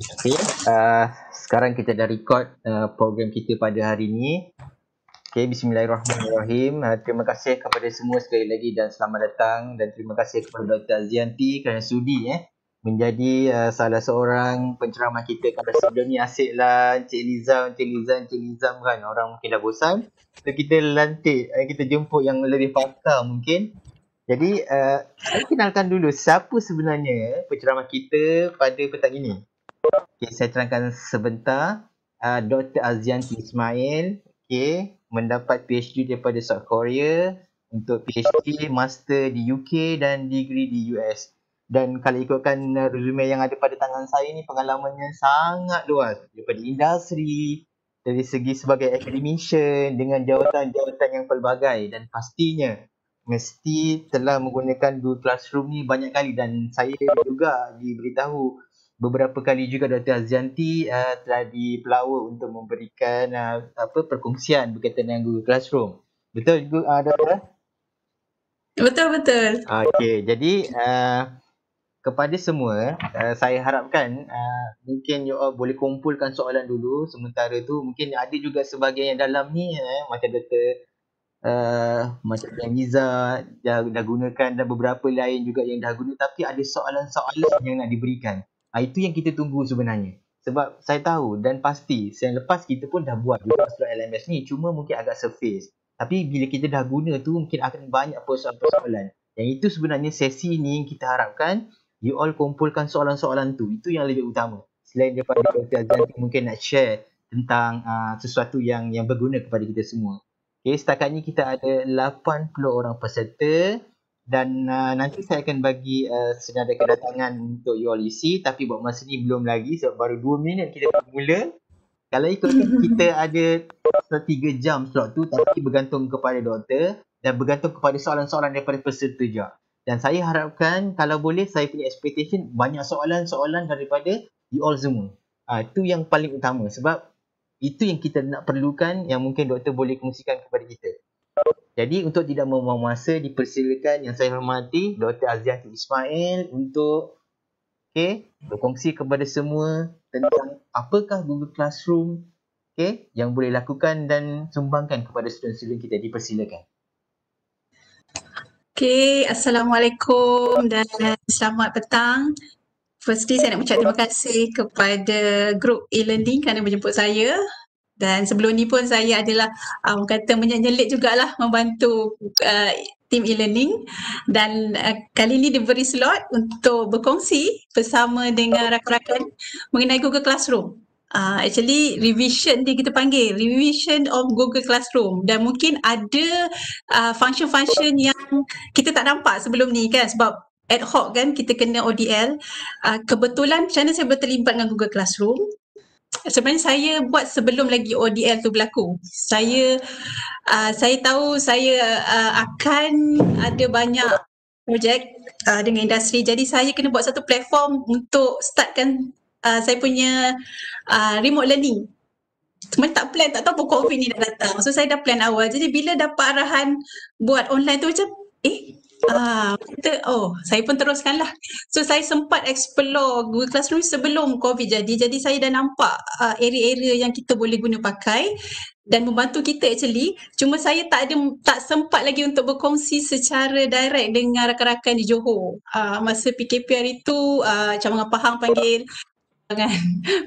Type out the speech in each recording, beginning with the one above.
Okay. Uh, sekarang kita dah record uh, program kita pada hari ini. Okay, Bismillahirrahmanirrahim. Uh, terima kasih kepada semua sekali lagi dan selamat datang. Dan terima kasih kepada Dr. Azianti kerana sudi eh, menjadi uh, salah seorang penceramah kita. Kalau sebelum ni asyiklah Encik Nizam, Encik Nizam, Encik Nizam kan. Orang mungkin dah bosan. So, kita lantik, uh, kita jemput yang lebih pakar mungkin. Jadi, uh, saya kenalkan dulu siapa sebenarnya eh, penceramah kita pada petang ini. Okay, saya terangkan sebentar. Uh, ah, Dr. Azianti Ismail, okay, mendapat PhD daripada South Korea untuk PhD, Master di UK dan degree di US. Dan kalau ikutkan uh, resume yang ada pada tangan saya ni, pengalamannya sangat luas. Daripada industri, dari segi sebagai academician dengan jawatan-jawatan yang pelbagai dan pastinya mesti telah menggunakan Google Classroom ni banyak kali dan saya juga diberitahu beberapa kali juga Dr. Azianti uh, ah, telah dipelawa untuk memberikan uh, apa perkongsian berkaitan dengan Google Classroom. Betul juga uh, Dr. Betul betul. Ah, okey, jadi uh, kepada semua, uh, saya harapkan uh, mungkin you all boleh kumpulkan soalan dulu sementara tu mungkin ada juga sebahagian yang dalam ni eh, macam Dr. Uh, macam yang Niza dah, dah gunakan dan beberapa lain juga yang dah guna tapi ada soalan-soalan yang nak diberikan Ah, itu yang kita tunggu sebenarnya. Sebab saya tahu dan pasti yang lepas kita pun dah buat juga surat LMS ni cuma mungkin agak surface. Tapi bila kita dah guna tu mungkin akan banyak persoalan-persoalan. Yang itu sebenarnya sesi ni yang kita harapkan you all kumpulkan soalan-soalan tu. Itu yang lebih utama. Selain daripada Dr. Azan mungkin nak share tentang uh, sesuatu yang yang berguna kepada kita semua. Okay, setakat ni kita ada 80 orang peserta dan uh, nanti saya akan bagi uh, senada kedatangan untuk you all isi tapi buat masa ni belum lagi sebab baru 2 minit kita bermula kalau ikut kita ada 3 jam slot tu tapi bergantung kepada doktor dan bergantung kepada soalan-soalan daripada peserta juga dan saya harapkan kalau boleh saya punya expectation banyak soalan-soalan daripada you all semua ah, itu uh, yang paling utama sebab itu yang kita nak perlukan yang mungkin doktor boleh kongsikan kepada kita jadi untuk tidak membuang masa dipersilakan yang saya hormati Dr. Aziah Ismail untuk okay, berkongsi kepada semua tentang apakah Google Classroom okay, yang boleh lakukan dan sumbangkan kepada student-student kita dipersilakan. Okay, Assalamualaikum dan selamat petang. Firstly, saya nak ucap terima kasih kepada group e-learning kerana menjemput saya dan sebelum ni pun saya adalah um, kata menyelit jugalah membantu uh, ah, tim e-learning dan uh, kali ini diberi slot untuk berkongsi bersama dengan rakan-rakan mengenai Google Classroom. Uh, actually revision dia kita panggil revision of Google Classroom dan mungkin ada uh, function-function yang kita tak nampak sebelum ni kan sebab ad hoc kan kita kena ODL uh, kebetulan macam mana saya berterlibat dengan Google Classroom sebenarnya saya buat sebelum lagi ODL tu berlaku. Saya uh, saya tahu saya uh, akan ada banyak projek uh, dengan industri. Jadi saya kena buat satu platform untuk startkan uh, saya punya uh, remote learning. Cuma tak plan, tak tahu pun COVID ni dah datang. So saya dah plan awal. Jadi bila dapat arahan buat online tu macam eh Ah, oh, saya pun teruskanlah. So saya sempat explore Google Classroom sebelum COVID jadi. Jadi saya dah nampak uh, area-area yang kita boleh guna pakai dan membantu kita actually. Cuma saya tak ada tak sempat lagi untuk berkongsi secara direct dengan rakan-rakan di Johor. Uh, masa PKP hari tu, ah, macam Cabangan Pahang panggil dengan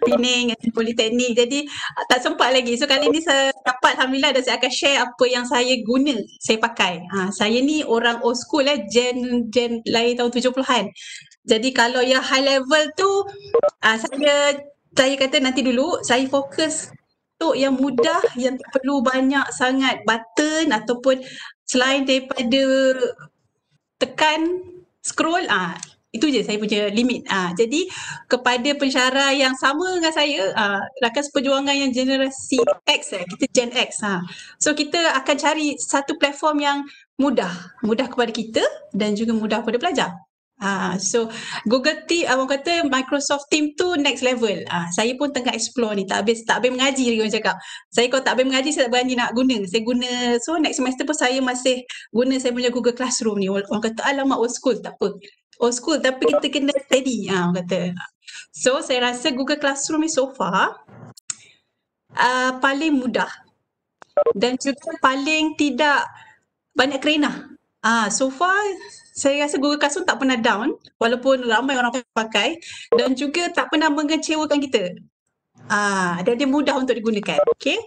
Pening Politeknik jadi ah, tak sempat lagi so kali ni saya dapat Alhamdulillah dan saya akan share apa yang saya guna saya pakai ha, saya ni orang old school eh gen, gen lain tahun 70-an jadi kalau yang high level tu uh, saya saya kata nanti dulu saya fokus untuk yang mudah yang tak perlu banyak sangat button ataupun selain daripada tekan scroll ah itu je saya punya limit. Uh, jadi kepada pensyarah yang sama dengan saya, uh, rakan seperjuangan yang generasi X, eh, kita Gen X. Uh. So kita akan cari satu platform yang mudah. Mudah kepada kita dan juga mudah kepada pelajar. Uh, so Google Team, orang kata Microsoft Team tu next level. Uh, saya pun tengah explore ni, tak habis, tak habis mengaji lagi orang cakap. Saya kalau tak habis mengaji, saya tak berani nak guna. Saya guna, so next semester pun saya masih guna saya punya Google Classroom ni. Orang kata alamak old school, tak apa old school tapi kita kena study, ah ha, kata. So saya rasa Google Classroom ni so far uh, paling mudah dan juga paling tidak banyak kerenah. Ah so far saya rasa Google Classroom tak pernah down walaupun ramai orang pakai dan juga tak pernah mengecewakan kita. Ah dan dia mudah untuk digunakan. Okay.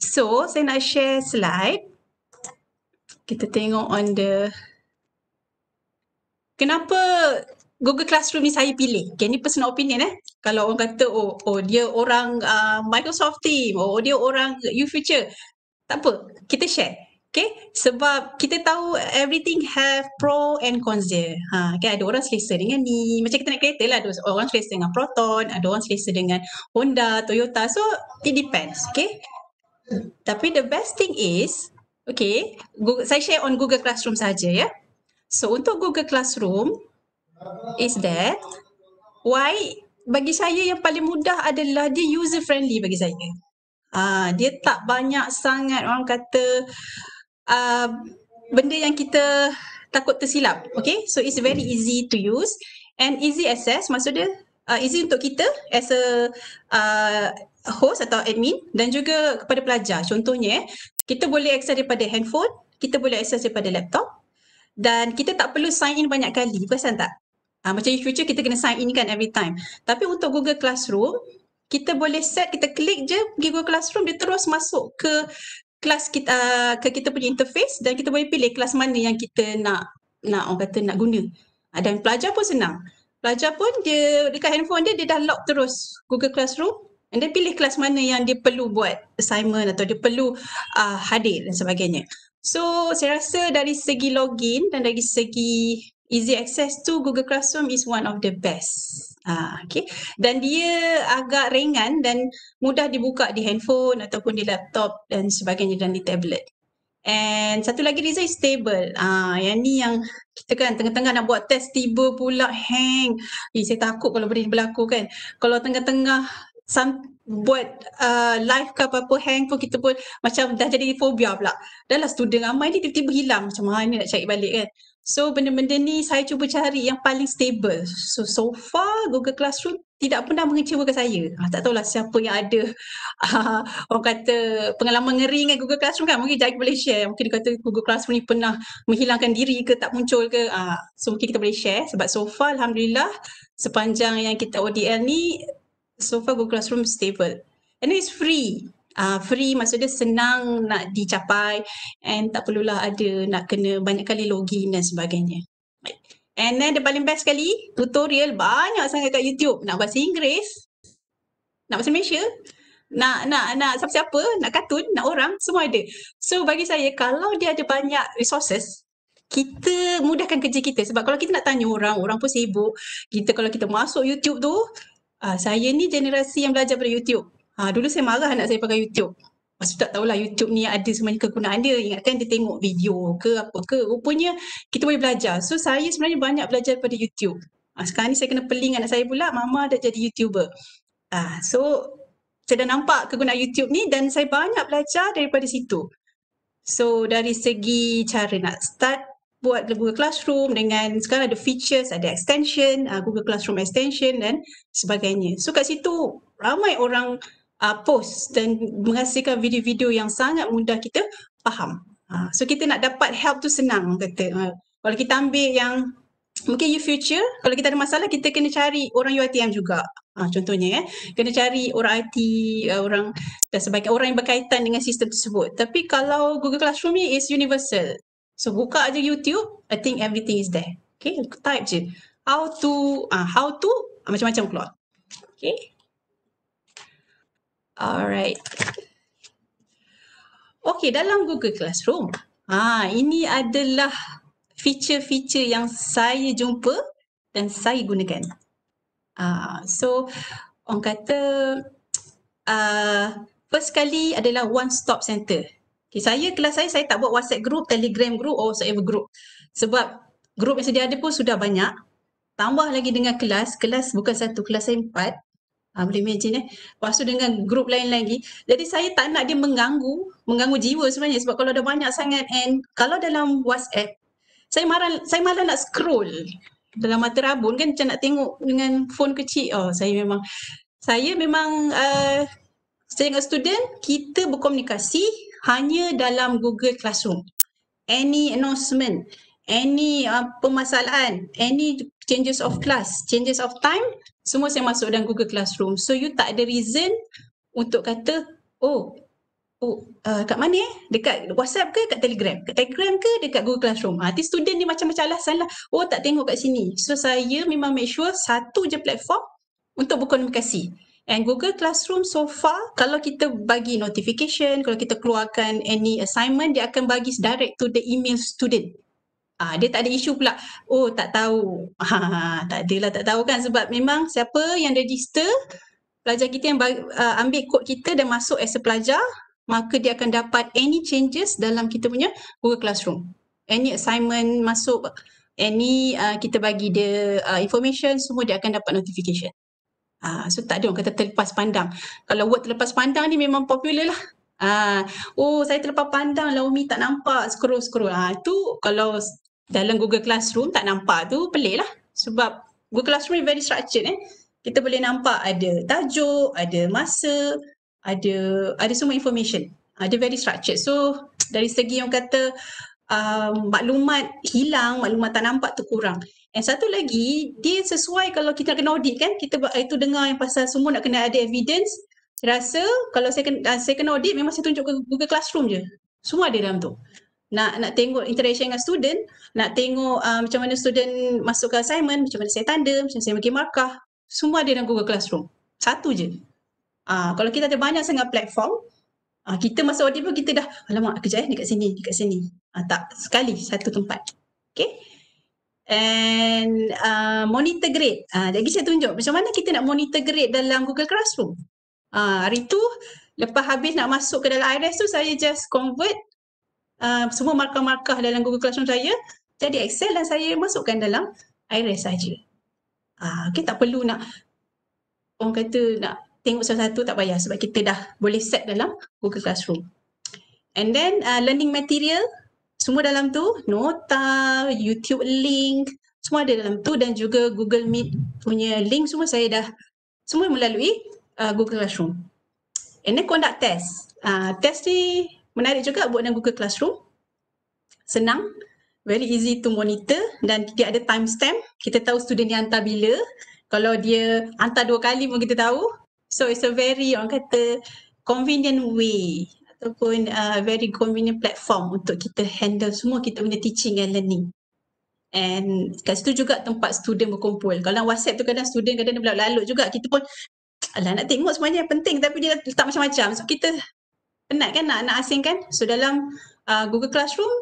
So saya nak share slide. Kita tengok on the kenapa Google Classroom ni saya pilih. Okay, ni personal opinion eh. Kalau orang kata, oh, oh dia orang uh, Microsoft team, oh dia orang you future. Tak apa, kita share. Okay, sebab kita tahu everything have pro and cons dia. Ha, okay, ada orang selesa dengan ni. Macam kita nak kereta lah, ada orang selesa dengan Proton, ada orang selesa dengan Honda, Toyota. So, it depends. Okay, tapi the best thing is, okay, Google, saya share on Google Classroom saja ya. Yeah? So untuk Google Classroom is that why bagi saya yang paling mudah adalah dia user friendly bagi saya. Ah uh, dia tak banyak sangat orang kata uh, benda yang kita takut tersilap. Okay, so it's very easy to use and easy access. Maksud dia uh, easy untuk kita as a uh, host atau admin dan juga kepada pelajar. Contohnya, kita boleh access daripada handphone, kita boleh access daripada laptop, dan kita tak perlu sign in banyak kali, perasan tak? Uh, macam in future kita kena sign in kan every time. Tapi untuk Google Classroom, kita boleh set, kita klik je pergi Google Classroom, dia terus masuk ke kelas kita ah, ke kita punya interface dan kita boleh pilih kelas mana yang kita nak nak orang kata nak guna. Uh, dan pelajar pun senang. Pelajar pun dia dekat handphone dia, dia dah lock terus Google Classroom and then pilih kelas mana yang dia perlu buat assignment atau dia perlu uh, hadir dan sebagainya. So saya rasa dari segi login dan dari segi easy access to Google Classroom is one of the best. Ah, okay. Dan dia agak ringan dan mudah dibuka di handphone ataupun di laptop dan sebagainya dan di tablet. And satu lagi reason is stable. Ah, yang ni yang kita kan tengah-tengah nak buat test tiba pula hang. Eh, saya takut kalau benda ni berlaku kan. Kalau tengah-tengah some, buat uh, live ke apa-apa hang pun kita pun macam dah jadi fobia pula. Dah lah student ramai ni tiba-tiba hilang macam mana nak cari balik kan. So benda-benda ni saya cuba cari yang paling stable. So so far Google Classroom tidak pernah mengecewakan saya. Ha, tak tahulah siapa yang ada uh, orang kata pengalaman ngeri dengan Google Classroom kan. Mungkin Jaik boleh share. Mungkin dia kata Google Classroom ni pernah menghilangkan diri ke tak muncul ke. Uh, so mungkin kita boleh share sebab so far Alhamdulillah sepanjang yang kita ODL ni so far Google Classroom stable. And it's free. Uh, free maksudnya senang nak dicapai and tak perlulah ada nak kena banyak kali login dan sebagainya. And then the paling best sekali, tutorial banyak sangat kat YouTube. Nak bahasa Inggeris, nak bahasa Malaysia, nak nak nak siapa-siapa, nak katun, nak orang, semua ada. So bagi saya, kalau dia ada banyak resources, kita mudahkan kerja kita. Sebab kalau kita nak tanya orang, orang pun sibuk. Kita kalau kita masuk YouTube tu, uh, saya ni generasi yang belajar pada YouTube. Ha, dulu saya marah anak saya pakai YouTube. Masa tak tahulah YouTube ni ada sebenarnya kegunaan dia. Ingatkan dia tengok video ke apa ke. Rupanya kita boleh belajar. So saya sebenarnya banyak belajar pada YouTube. Ha, sekarang ni saya kena peling anak saya pula. Mama dah jadi YouTuber. Ha, so saya dah nampak kegunaan YouTube ni dan saya banyak belajar daripada situ. So dari segi cara nak start buat Google Classroom dengan sekarang ada features, ada extension, uh, Google Classroom extension dan sebagainya. So kat situ ramai orang uh, post dan menghasilkan video-video yang sangat mudah kita faham. Uh, so kita nak dapat help tu senang kata. Uh, kalau kita ambil yang mungkin you future, kalau kita ada masalah kita kena cari orang UITM juga. Uh, contohnya ya, kena cari orang IT, uh, orang dan sebagainya, orang yang berkaitan dengan sistem tersebut. Tapi kalau Google Classroom ni is universal. So buka aja YouTube, I think everything is there. Okay, type je. How to, uh, how to, uh, macam-macam keluar. Okay. Alright. Okay, dalam Google Classroom. Ha, ini adalah feature-feature yang saya jumpa dan saya gunakan. Uh, so, orang kata, uh, first kali adalah one-stop center. Okay, saya kelas saya saya tak buat WhatsApp group, Telegram group or whatever group. Sebab group yang sedia ada pun sudah banyak. Tambah lagi dengan kelas, kelas bukan satu, kelas saya empat. Ha, boleh imagine eh. Lepas tu dengan group lain lagi. Jadi saya tak nak dia mengganggu, mengganggu jiwa sebenarnya sebab kalau ada banyak sangat and kalau dalam WhatsApp, saya marah, saya malah nak scroll dalam mata rabun kan macam nak tengok dengan phone kecil. Oh, saya memang, saya memang uh, saya dengan student, kita berkomunikasi hanya dalam Google Classroom. Any announcement, any uh, permasalahan, any changes of class, changes of time, semua saya masuk dalam Google Classroom. So you tak ada reason untuk kata, oh, oh, uh, kat mana eh? Dekat WhatsApp ke kat Telegram? Kat Telegram ke dekat Google Classroom? Ah, nanti student ni macam-macam alasan lah. Oh, tak tengok kat sini. So saya memang make sure satu je platform untuk berkomunikasi. And Google Classroom so far, kalau kita bagi notification, kalau kita keluarkan any assignment, dia akan bagi direct to the email student. Ah, dia tak ada isu pula. Oh, tak tahu. Ha, ha, ha, tak adalah tak tahu kan sebab memang siapa yang register, pelajar kita yang bagi, uh, ambil kod kita dan masuk as a pelajar, maka dia akan dapat any changes dalam kita punya Google Classroom. Any assignment masuk, any uh, kita bagi dia uh, information, semua dia akan dapat notification uh, so tak ada orang kata terlepas pandang. Kalau word terlepas pandang ni memang popular lah. uh, oh saya terlepas pandang lah Umi tak nampak scroll scroll. Ah, uh, tu kalau dalam Google Classroom tak nampak tu pelik lah. Sebab Google Classroom ni very structured eh. Kita boleh nampak ada tajuk, ada masa, ada ada semua information. Ada uh, very structured. So dari segi yang kata um, maklumat hilang, maklumat tak nampak tu kurang. Yang satu lagi, dia sesuai kalau kita kena audit kan, kita itu dengar yang pasal semua nak kena ada evidence, rasa kalau saya kena, saya kena audit memang saya tunjuk ke Google Classroom je. Semua ada dalam tu. Nak nak tengok interaction dengan student, nak tengok uh, macam mana student masuk ke assignment, macam mana saya tanda, macam mana saya bagi markah. Semua ada dalam Google Classroom. Satu je. Uh, kalau kita ada banyak sangat platform, uh, kita masuk audit pun kita dah, alamak kejap eh, dekat sini, dekat sini. Uh, tak, sekali satu tempat. Okay and uh, monitor grade. Uh, lagi saya tunjuk macam mana kita nak monitor grade dalam Google Classroom. Uh, hari tu lepas habis nak masuk ke dalam IRIS tu saya just convert uh, semua markah-markah dalam Google Classroom saya jadi Excel dan lah saya masukkan dalam IRIS saja. Ah, uh, okay, tak perlu nak orang kata nak tengok satu-satu tak payah sebab kita dah boleh set dalam Google Classroom. And then uh, learning material, semua dalam tu nota youtube link semua ada dalam tu dan juga google meet punya link semua saya dah semua melalui uh, google classroom and then conduct test uh, test ni menarik juga buat dalam google classroom senang very easy to monitor dan dia ada timestamp kita tahu student ni hantar bila kalau dia hantar dua kali pun kita tahu so it's a very orang kata convenient way ataupun uh, very convenient platform untuk kita handle semua kita punya teaching and learning. And kat situ juga tempat student berkumpul. Kalau dalam WhatsApp tu kadang student kadang dia lalu juga. Kita pun alah nak tengok semuanya yang penting tapi dia letak macam-macam. So kita penat kan nak, nak asing kan. So dalam uh, Google Classroom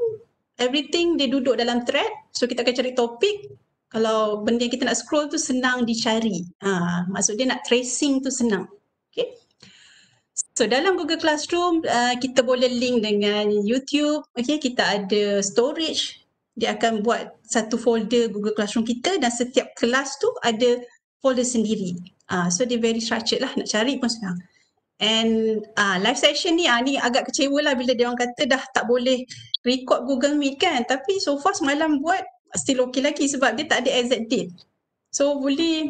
everything dia duduk dalam thread. So kita akan cari topik kalau benda yang kita nak scroll tu senang dicari. Ha, maksud dia nak tracing tu senang. Okay. So dalam Google Classroom uh, kita boleh link dengan YouTube. Okay, kita ada storage. Dia akan buat satu folder Google Classroom kita dan setiap kelas tu ada folder sendiri. Uh, so dia very structured lah nak cari pun senang. And uh, live session ni, uh, ni agak kecewa lah bila dia orang kata dah tak boleh record Google Meet kan. Tapi so far semalam buat still okay lagi sebab dia tak ada exact date. So boleh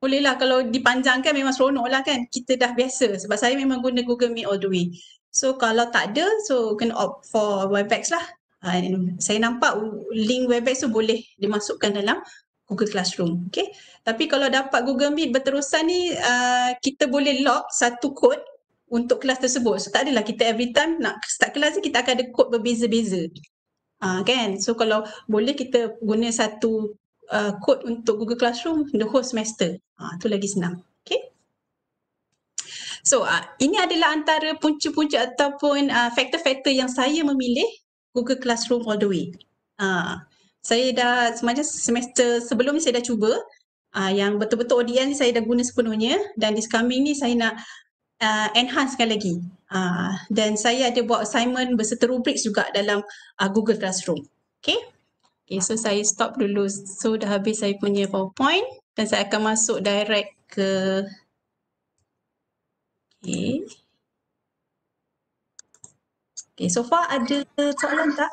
Bolehlah kalau dipanjangkan memang seronok lah kan kita dah biasa sebab saya memang guna Google Meet all the way so kalau tak ada so kena opt for Webex lah uh, saya nampak link Webex tu boleh dimasukkan dalam Google Classroom okay tapi kalau dapat Google Meet berterusan ni uh, kita boleh log satu kod untuk kelas tersebut so tak adalah kita every time nak start kelas ni kita akan ada code berbeza-beza Uh, kan so kalau boleh kita guna satu uh, code untuk Google Classroom the whole semester. Itu ah, uh, lagi senang. Okay. So uh, ini adalah antara punca-punca ataupun ah, faktor-faktor uh, yang saya memilih Google Classroom all the way. Uh, saya dah semasa semester sebelum ni saya dah cuba uh, yang betul-betul audien ni saya dah guna sepenuhnya dan this coming ni saya nak uh, enhancekan lagi. Uh, dan saya ada buat assignment berserta rubrik juga dalam uh, Google Classroom. Okay. Okay, so saya stop dulu. So dah habis saya punya PowerPoint dan saya akan masuk direct ke Okay. Okay, so far ada soalan tak?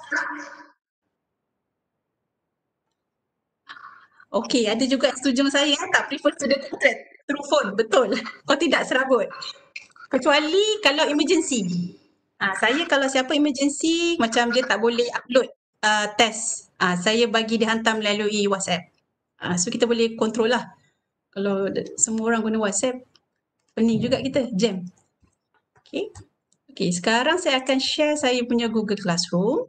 Okay, ada juga setuju saya eh. tak prefer student contact through phone. Betul. Kau tidak serabut. Kecuali kalau emergency. Ha, saya kalau siapa emergency macam dia tak boleh upload uh, test uh, saya bagi dia hantar melalui WhatsApp. Uh, so kita boleh kontrol lah. Kalau semua orang guna WhatsApp, pening juga kita, jam. Okay. Okay, sekarang saya akan share saya punya Google Classroom.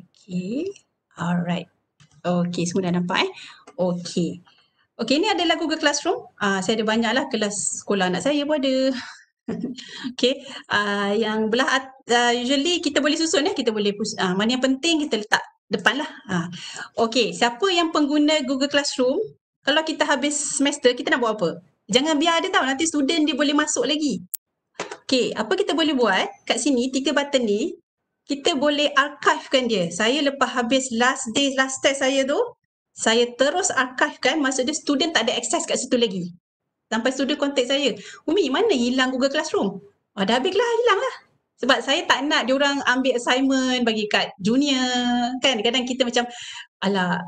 Okay, alright. Okay, semua dah nampak eh. Okay. Okey, ini adalah Google Classroom. Uh, saya ada banyaklah kelas sekolah anak saya pun ada. Okey, uh, yang belah uh, usually kita boleh susun ya, kita boleh pus- uh, mana yang penting kita letak depan lah. Uh. Okey, siapa yang pengguna Google Classroom, kalau kita habis semester kita nak buat apa? Jangan biar ada tau, nanti student dia boleh masuk lagi. Okey, apa kita boleh buat kat sini, tiga button ni, kita boleh archivekan dia. Saya lepas habis last day, last test saya tu, saya terus archive masa maksudnya student tak ada akses kat situ lagi sampai student contact saya Umi mana hilang Google Classroom ah, dah habis lah hilang lah sebab saya tak nak orang ambil assignment bagi kat junior kan kadang kita macam ala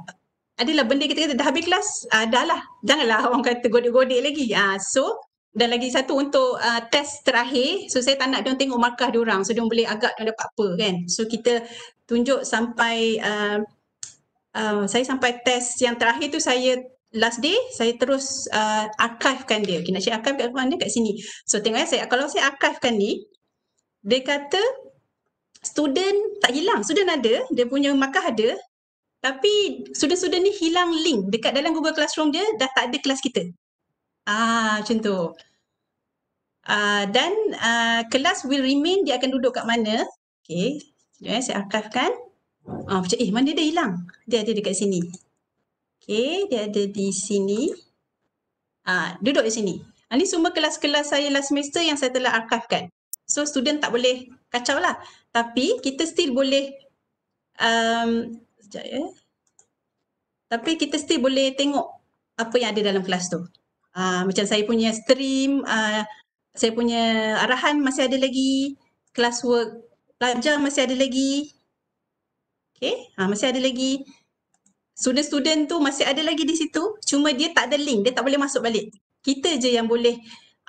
adalah benda kita kata dah habis kelas ah, dah lah janganlah orang kata godik-godik lagi ah, so dan lagi satu untuk uh, test terakhir so saya tak nak dia tengok markah dia orang so dia boleh agak dia dapat apa kan so kita tunjuk sampai uh, Ah, saya sampai test yang terakhir tu saya last day saya terus uh, ah, archive kan dia. Okay, nak cari archive kat mana? Kat sini. So tengok ya, saya, kalau saya archive kan ni, dia kata student tak hilang. Student ada, dia punya markah ada. Tapi student-student ni hilang link dekat dalam Google Classroom dia dah tak ada kelas kita. Ah, macam tu. Uh, dan uh, kelas will remain dia akan duduk kat mana. Okay. Sekejap eh, ya, saya archive kan. Ah, macam eh mana dia hilang? Dia ada dekat sini. Okay, dia ada di sini. Ah, duduk di sini. Ah, ini semua kelas-kelas saya last semester yang saya telah archivekan. So student tak boleh kacau lah. Tapi kita still boleh um, sekejap ya. Tapi kita still boleh tengok apa yang ada dalam kelas tu. Uh, macam saya punya stream, uh, saya punya arahan masih ada lagi, classwork pelajar masih ada lagi. Okay, ha, ah, masih ada lagi student-student tu masih ada lagi di situ cuma dia tak ada link, dia tak boleh masuk balik. Kita je yang boleh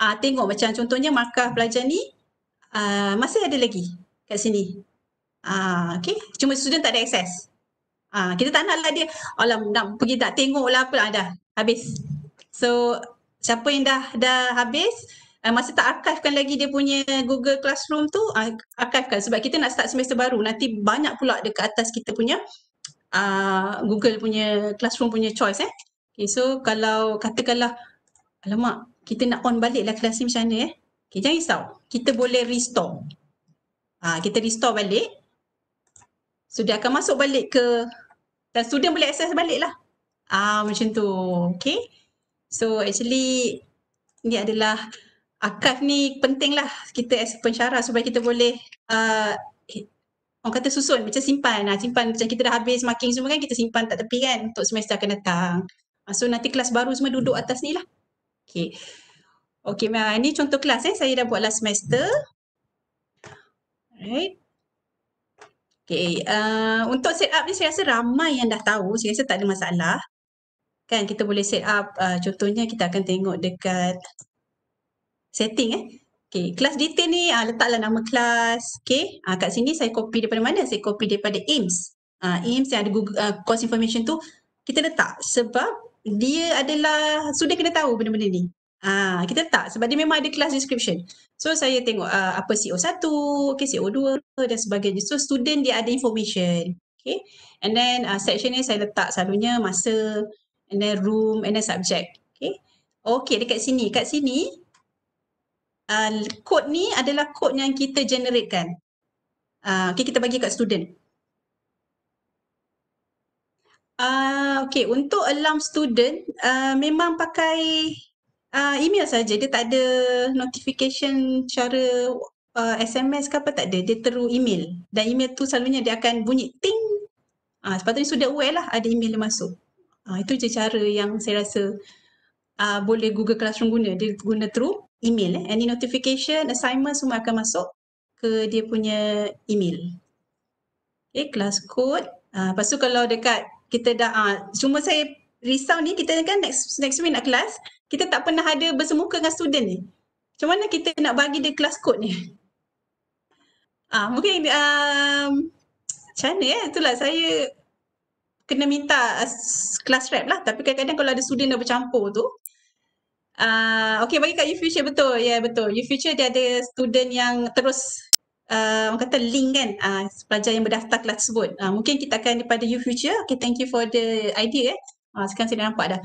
uh, tengok macam contohnya markah pelajar ni uh, masih ada lagi kat sini. Uh, okay, cuma student tak ada akses. Uh, kita tak naklah dia, alam nak pergi tak tengok lah apa, ada, habis. So siapa yang dah dah habis, uh, ah, masih tak archivekan lagi dia punya Google Classroom tu uh, archivekan sebab kita nak start semester baru nanti banyak pula dekat atas kita punya uh, Google punya Classroom punya choice eh okay, so kalau katakanlah alamak kita nak on balik lah kelas ni macam mana eh okay, jangan risau kita boleh restore uh, kita restore balik so dia akan masuk balik ke dan student boleh access balik lah ah uh, macam tu okay so actually ni adalah akaf ni pentinglah kita as pensyarah supaya kita boleh uh, eh, orang kata susun macam simpan nah simpan macam kita dah habis marking semua kan kita simpan tak tepi kan untuk semester akan datang ah, so nanti kelas baru semua duduk atas ni lah okay okay ma- ni contoh kelas eh saya dah buat last semester alright Okay, uh, untuk set up ni saya rasa ramai yang dah tahu, saya rasa tak ada masalah. Kan kita boleh set up, uh, contohnya kita akan tengok dekat setting eh. Okay, kelas detail ni uh, letaklah nama kelas. Okay, uh, kat sini saya copy daripada mana? Saya copy daripada AIMS. Uh, ah, AIMS yang ada Google, uh, course information tu, kita letak sebab dia adalah, sudah kena tahu benda-benda ni. Ah, uh, kita letak sebab dia memang ada kelas description. So saya tengok uh, apa CO1, okay, CO2 dan sebagainya. So student dia ada information. Okay, and then uh, section ni saya letak selalunya masa, and then room, and then subject. Okay, okay dekat sini. Kat sini, kod ah, ni adalah kod yang kita generate Uh, ah, okay, kita bagi kat student. Uh, ah, okay, untuk alarm student uh, memang pakai uh, email saja. Dia tak ada notification cara uh, SMS ke apa tak ada. Dia terus email. Dan email tu selalunya dia akan bunyi ting. Uh, sepatutnya sudah aware lah ada email yang masuk. Uh, itu je cara yang saya rasa uh, boleh Google Classroom guna. Dia guna through email eh any notification assignment semua akan masuk ke dia punya email okay class code uh, lepas tu kalau dekat kita dah uh, ah, cuma saya risau ni kita kan next next week nak kelas kita tak pernah ada bersemuka dengan student ni macam mana kita nak bagi dia class code ni ah uh, mungkin um, macam mana eh itulah saya kena minta ah, class rep lah tapi kadang-kadang kalau ada student dah bercampur tu Uh, okay, bagi kat Future betul. Ya, yeah, betul. YouFuture dia ada student yang terus uh, orang kata link kan uh, pelajar yang berdaftar kelas tersebut. Uh, mungkin kita akan daripada Future. Okay, thank you for the idea. Eh. Uh, sekarang saya dah nampak dah.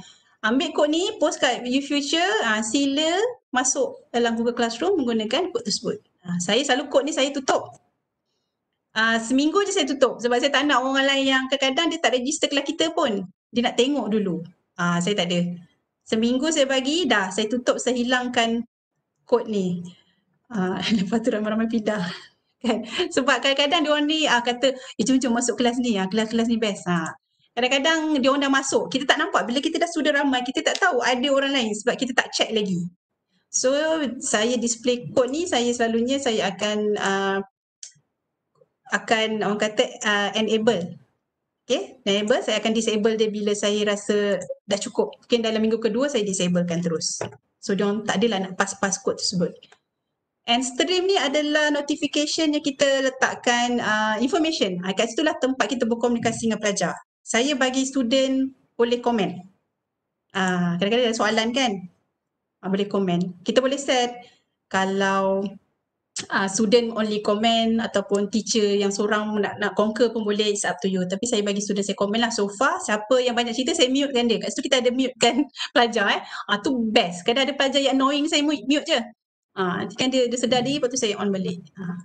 Ambil kod ni, post kat YouFuture. Uh, sila masuk dalam Google Classroom menggunakan kod tersebut. Uh, saya selalu kod ni saya tutup. Uh, seminggu je saya tutup sebab saya tak nak orang lain yang kadang-kadang dia tak register kelas kita pun. Dia nak tengok dulu. Uh, saya tak ada seminggu saya bagi dah saya tutup saya hilangkan kod ni uh, lepas tu ramai-ramai pindah kan sebab kadang-kadang dia orang ni uh, kata eh cuma masuk kelas ni uh, kelas-kelas ni best uh. kadang-kadang dia orang dah masuk kita tak nampak bila kita dah sudah ramai kita tak tahu ada orang lain sebab kita tak check lagi so saya display kod ni saya selalunya saya akan uh, akan orang kata uh, enable Okay, enable. Saya akan disable dia bila saya rasa dah cukup. Mungkin dalam minggu kedua saya disablekan terus. So, dia tak adalah nak pas-pas kod tersebut. And stream ni adalah notification yang kita letakkan uh, information. Ha, kat situlah tempat kita berkomunikasi dengan pelajar. Saya bagi student boleh komen. Uh, kadang-kadang ada soalan kan? Uh, boleh komen. Kita boleh set kalau uh, student only comment ataupun teacher yang seorang nak nak conquer pun boleh it's up to you tapi saya bagi student saya komen lah so far siapa yang banyak cerita saya mute kan dia kat situ kita ada mute kan pelajar eh uh, tu best kadang ada pelajar yang annoying saya mute, mute je Ah, uh, kan dia, dia sedar diri lepas tu saya on balik uh.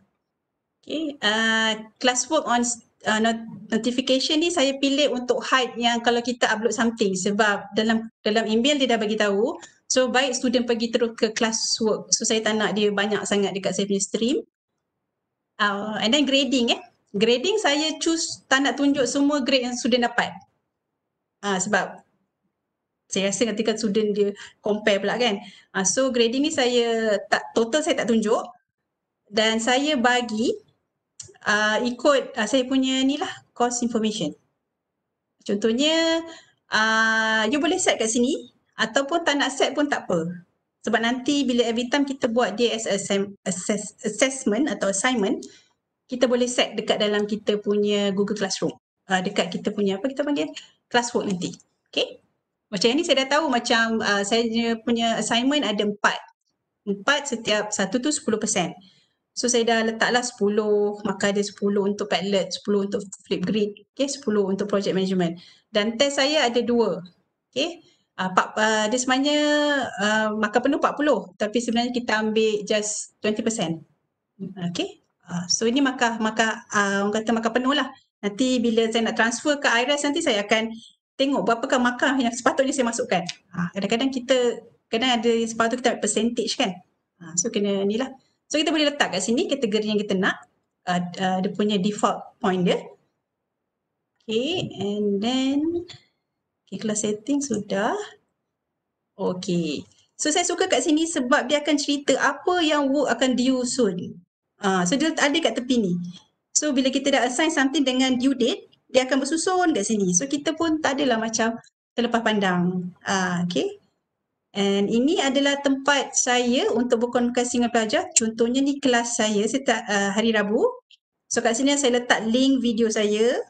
Okay, uh, classwork on uh, not- notification ni saya pilih untuk hide yang kalau kita upload something sebab dalam dalam email dia dah bagi tahu So baik student pergi terus ke classwork. So saya tak nak dia banyak sangat dekat saya punya stream. Uh, and then grading eh. Grading saya choose tak nak tunjuk semua grade yang student dapat. Uh, sebab saya rasa ketika student dia compare pula kan. Uh, so grading ni saya tak total saya tak tunjuk. Dan saya bagi uh, ikut uh, saya punya ni lah course information. Contohnya uh, you boleh set kat sini ataupun tak nak set pun tak apa. Sebab nanti bila every time kita buat dia as assessment atau assignment, kita boleh set dekat dalam kita punya Google Classroom. Uh, dekat kita punya apa kita panggil? Classwork nanti. Okay? Macam ni saya dah tahu macam uh, saya punya assignment ada empat. Empat setiap satu tu sepuluh persen. So saya dah letaklah sepuluh, maka ada sepuluh untuk Padlet, sepuluh untuk flip grid, okay, sepuluh untuk project management. Dan test saya ada dua. Okay uh, uh, dia sebenarnya uh, makan penuh 40 tapi sebenarnya kita ambil just 20% okay uh, so ini maka maka uh, ah, orang kata makan penuh lah nanti bila saya nak transfer ke IRS nanti saya akan tengok berapakah makan yang sepatutnya saya masukkan uh, kadang-kadang kita kadang ada yang sepatutnya kita ambil percentage kan uh, so kena ni lah so kita boleh letak kat sini kategori yang kita nak uh, uh, dia punya default point dia Okay, and then Okay, kalau setting sudah. Okay. So saya suka kat sini sebab dia akan cerita apa yang work akan due soon. Uh, ah, so dia ada kat tepi ni. So bila kita dah assign something dengan due date, dia akan bersusun kat sini. So kita pun tak adalah macam terlepas pandang. Uh, okay. And ini adalah tempat saya untuk berkomunikasi dengan pelajar. Contohnya ni kelas saya setiap uh, hari Rabu. So kat sini saya letak link video saya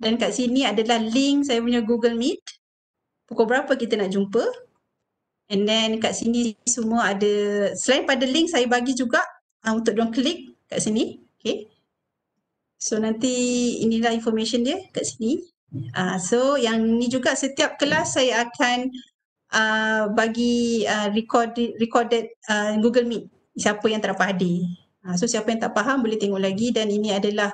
dan kat sini adalah link saya punya Google Meet pukul berapa kita nak jumpa and then kat sini semua ada selain pada link saya bagi juga uh, untuk dia klik kat sini okay so nanti inilah information dia kat sini uh, so yang ni juga setiap kelas saya akan uh, bagi uh, recorded, recorded uh, Google Meet siapa yang tak dapat hadir Ha, so siapa yang tak faham boleh tengok lagi dan ini adalah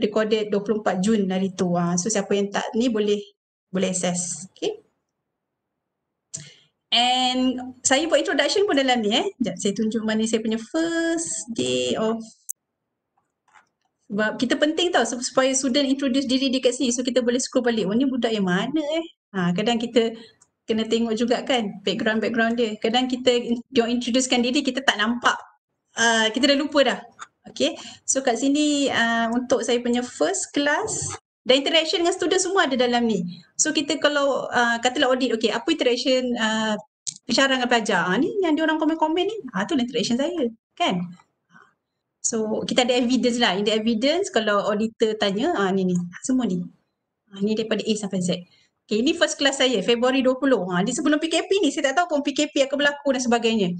recorded 24 Jun hari tu. Ha, so siapa yang tak ni boleh boleh access. Okay. And saya buat introduction pun dalam ni eh. Sekejap saya tunjuk mana saya punya first day of sebab kita penting tau supaya student introduce diri dekat sini so kita boleh scroll balik. Oh ni budak yang mana eh. Ha, kadang kita kena tengok juga kan background-background dia. Kadang kita dia introducekan diri kita tak nampak uh, kita dah lupa dah. Okay. So kat sini uh, untuk saya punya first class The interaction dengan student semua ada dalam ni. So kita kalau uh, katalah audit, okay, apa interaction uh, pesara dengan pelajar? Ha, ni yang diorang komen-komen ni, ha, tu interaction saya. Kan? So kita ada evidence lah. In the evidence kalau auditor tanya, ha, ni ni, semua ni. Ha, ni daripada A sampai Z. Okay, ini first class saya, Februari 20. Ha, Di sebelum PKP ni, saya tak tahu pun PKP akan berlaku dan sebagainya.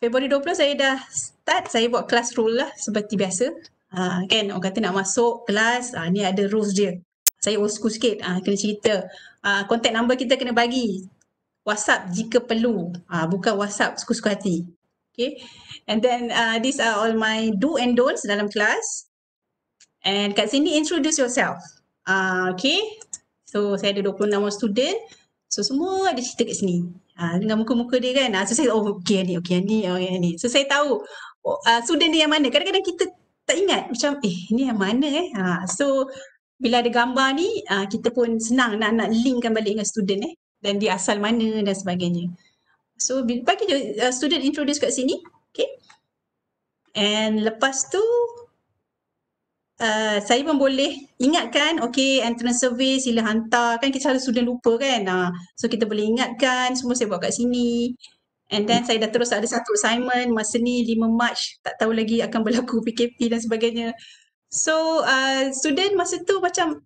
Februari 20 saya dah start, saya buat kelas rule lah seperti biasa. Ha, kan orang kata nak masuk kelas, ha, ni ada rules dia. Saya old school sikit, ha, kena cerita. Ha, contact number kita kena bagi. WhatsApp jika perlu, ha, bukan WhatsApp suku-suku hati. Okay. And then uh, these are all my do and don'ts dalam kelas. And kat sini introduce yourself. Uh, okay. So saya ada 26 student. So semua ada cerita kat sini. Ha, dengan muka-muka dia kan. Ha, so saya, oh okay ni, okay ni, okay oh, ni. So saya tahu oh, uh, ah, student dia yang mana. Kadang-kadang kita tak ingat macam eh ni yang mana eh. Ha, so bila ada gambar ni, uh, kita pun senang nak, nak linkkan balik dengan student eh. Dan dia asal mana dan sebagainya. So bagi je uh, student introduce kat sini. Okay. And lepas tu Eh, saya pun boleh ingatkan okay entrance survey sila hantar kan kita selalu sudah lupa kan uh, so kita boleh ingatkan semua saya buat kat sini and then saya dah terus ada satu assignment masa ni 5 Mac tak tahu lagi akan berlaku PKP dan sebagainya so uh, student masa tu macam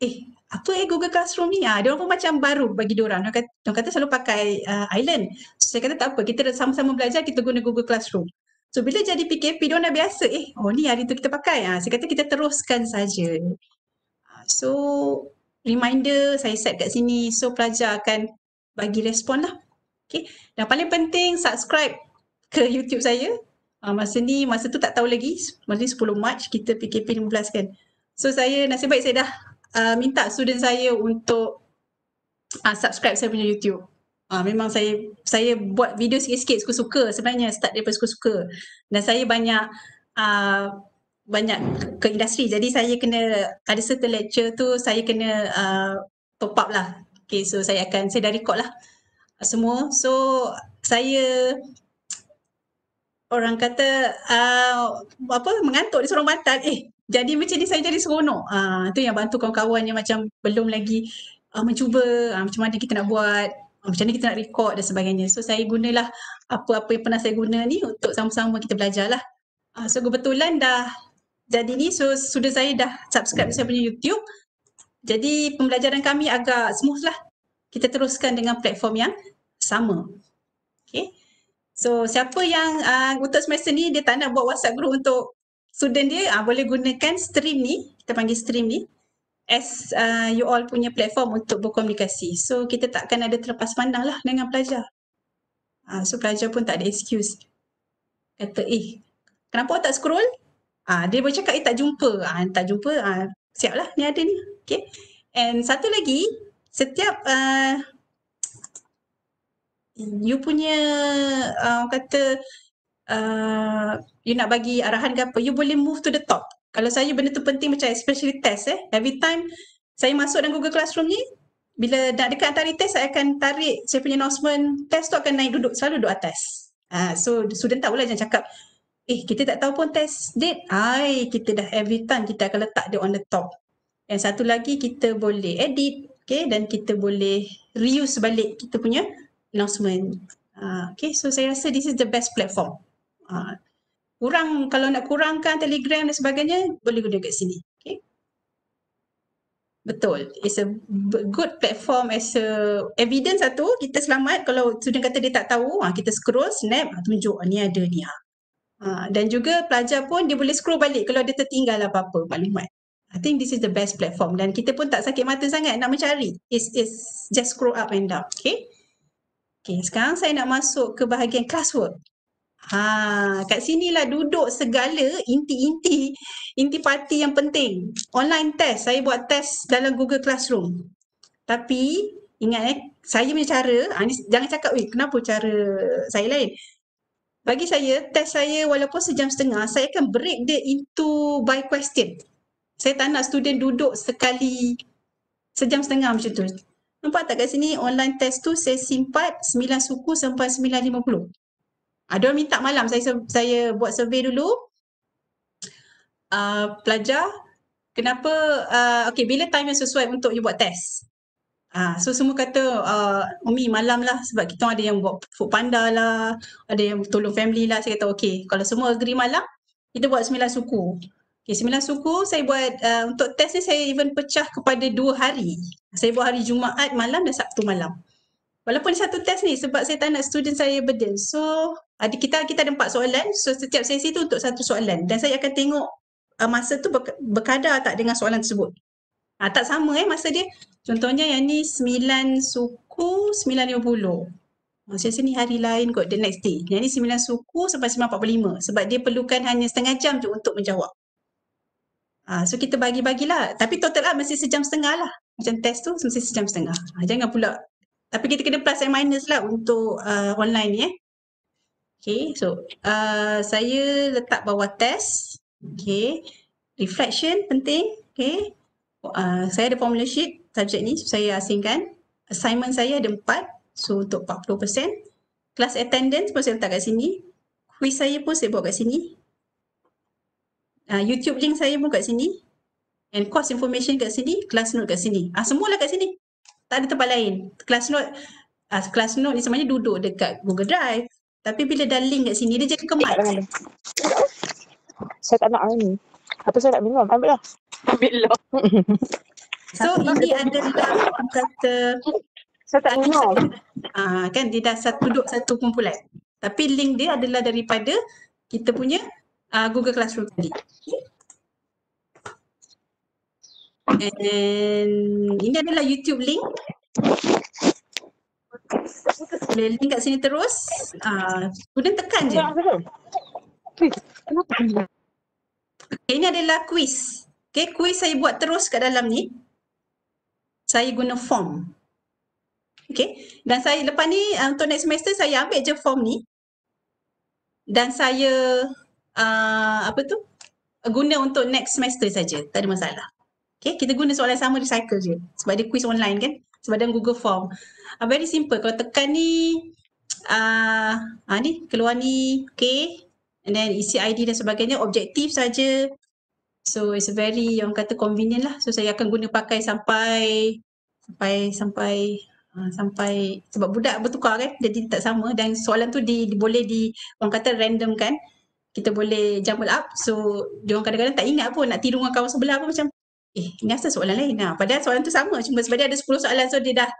eh apa eh Google Classroom ni? Ah, dia orang pun macam baru bagi dia orang. Dia kata, kata selalu pakai uh, Island. So, saya kata tak apa, kita sama-sama belajar kita guna Google Classroom. So bila jadi PKP, dia dah biasa, eh, oh ni hari tu kita pakai. Ha, saya kata kita teruskan saja. Ah, so reminder saya set kat sini. So pelajar akan bagi respon lah. Okay. Dan paling penting subscribe ke YouTube saya. Ha, masa ni, masa tu tak tahu lagi. Masa ni 10 Mac kita PKP 15 kan. So saya nasib baik saya dah uh, minta student saya untuk uh, subscribe saya punya YouTube. Ah uh, memang saya saya buat video sikit-sikit suka-suka sebenarnya start daripada suka-suka. Dan saya banyak uh, banyak ke industri. Jadi saya kena ada certain lecture tu saya kena uh, top up lah. Okay so saya akan saya dah record lah semua. So saya orang kata uh, apa mengantuk di seorang bantal eh jadi macam ni saya jadi seronok. Ah uh, tu yang bantu kawan-kawan yang macam belum lagi uh, mencuba uh, macam mana kita nak buat macam ni kita nak record dan sebagainya. So saya gunalah apa-apa yang pernah saya guna ni untuk sama-sama kita belajarlah. Uh, ah, so kebetulan dah jadi ni so sudah saya dah subscribe hmm. saya punya YouTube. Jadi pembelajaran kami agak smooth lah. Kita teruskan dengan platform yang sama. Okay. So siapa yang uh, untuk semester ni dia tak nak buat WhatsApp group untuk student dia uh, boleh gunakan stream ni. Kita panggil stream ni as uh, you all punya platform untuk berkomunikasi. So kita takkan ada terlepas pandang lah dengan pelajar. Uh, so pelajar pun tak ada excuse. Kata eh kenapa awak tak scroll? Uh, dia boleh cakap eh tak jumpa. Uh, tak jumpa uh, siap lah ni ada ni. Okay. And satu lagi setiap uh, you punya uh, kata uh, you nak bagi arahan ke apa you boleh move to the top kalau saya benda tu penting macam especially test eh every time saya masuk dalam Google Classroom ni bila nak dekat antara test saya akan tarik saya punya announcement test tu akan naik duduk selalu duduk atas ha, so student tak boleh jangan lah cakap eh kita tak tahu pun test date ay, kita dah every time kita akan letak dia on the top yang satu lagi kita boleh edit okay dan kita boleh reuse balik kita punya announcement uh, okay so saya rasa this is the best platform uh, kurang kalau nak kurangkan telegram dan sebagainya boleh guna kat sini okay. betul it's a good platform as a evidence satu kita selamat kalau student kata dia tak tahu ah, kita scroll snap ah, tunjuk ah, ni ada ni ha. dan juga pelajar pun dia boleh scroll balik kalau dia tertinggal apa-apa maklumat I think this is the best platform dan kita pun tak sakit mata sangat nak mencari. is is just scroll up and down. Okay. Okay, sekarang saya nak masuk ke bahagian classwork. Ha, kat sini lah duduk segala inti-inti inti parti yang penting. Online test, saya buat test dalam Google Classroom. Tapi ingat eh, saya punya cara, ah, jangan cakap weh kenapa cara saya lain. Bagi saya, test saya walaupun sejam setengah, saya akan break dia into by question. Saya tak nak student duduk sekali sejam setengah macam tu. Nampak tak kat sini online test tu saya simpat 9 suku sampai 9.50 ada ah, orang minta malam saya saya buat survey dulu uh, pelajar kenapa uh, okay bila time yang sesuai untuk you buat test uh, so semua kata uh, Umi malam lah sebab kita ada yang buat food panda lah ada yang tolong family lah saya kata okay kalau semua agree malam kita buat sembilan suku Okay, sembilan suku saya buat uh, untuk test ni saya even pecah kepada dua hari. Saya buat hari Jumaat malam dan Sabtu malam walaupun satu test ni sebab saya tak nak student saya burden. So ada kita kita ada empat soalan. So setiap sesi tu untuk satu soalan dan saya akan tengok uh, masa tu berkadar tak dengan soalan tersebut. Ha, tak sama eh masa dia. Contohnya yang ni 9 suku 9.50. Masa ah, ni hari lain kot the next day. Yang ni 9 suku sampai 9.45 sebab dia perlukan hanya setengah jam je untuk menjawab. Ha, so kita bagi-bagilah. Tapi total lah mesti sejam setengah lah. Macam test tu mesti sejam setengah. Ha, jangan pula tapi kita kena plus and minus lah untuk uh, online ni eh. Okay, so uh, saya letak bawah test. Okay, reflection penting. Okay, uh, saya ada formula sheet subjek ni, saya asingkan. Assignment saya ada empat, so untuk 40%. Class attendance pun saya letak kat sini. Quiz saya pun saya buat kat sini. Uh, YouTube link saya pun kat sini. And course information kat sini, class note kat sini. Ah, semualah kat sini tak ada tempat lain. Kelas note, uh, ah, kelas note ni sebenarnya duduk dekat Google Drive. Tapi bila dah link kat sini, dia jadi kemat. Eh, saya tak nak air ni. Apa saya nak minum? Ambil lah. Ambil lah. so ini adalah kata... Saya tak minum. Satu, uh, kan dia dah satu duduk satu kumpulan. Tapi link dia adalah daripada kita punya uh, Google Classroom tadi. Okay. And ini adalah YouTube link. Boleh link kat sini terus. Uh, ah, student tekan je. Okay, ini adalah quiz. Okay, quiz saya buat terus kat dalam ni. Saya guna form. Okay, dan saya lepas ni uh, untuk next semester saya ambil je form ni. Dan saya uh, apa tu? Guna untuk next semester saja. Tak ada masalah. Okay, kita guna soalan sama recycle je. Sebab ada quiz online kan? Sebab ada Google Form. Uh, very simple. Kalau tekan ni, uh, uh, ni keluar ni, okay. And then isi ID dan sebagainya, objektif saja. So it's very yang kata convenient lah. So saya akan guna pakai sampai sampai sampai uh, sampai sebab budak bertukar kan jadi tak sama dan soalan tu di, di boleh di orang kata random kan kita boleh jumble up so dia kadang-kadang tak ingat pun nak tiru dengan kawan sebelah pun macam eh ni asal soalan lain lah. Padahal soalan tu sama cuma sebab ada 10 soalan so dia dah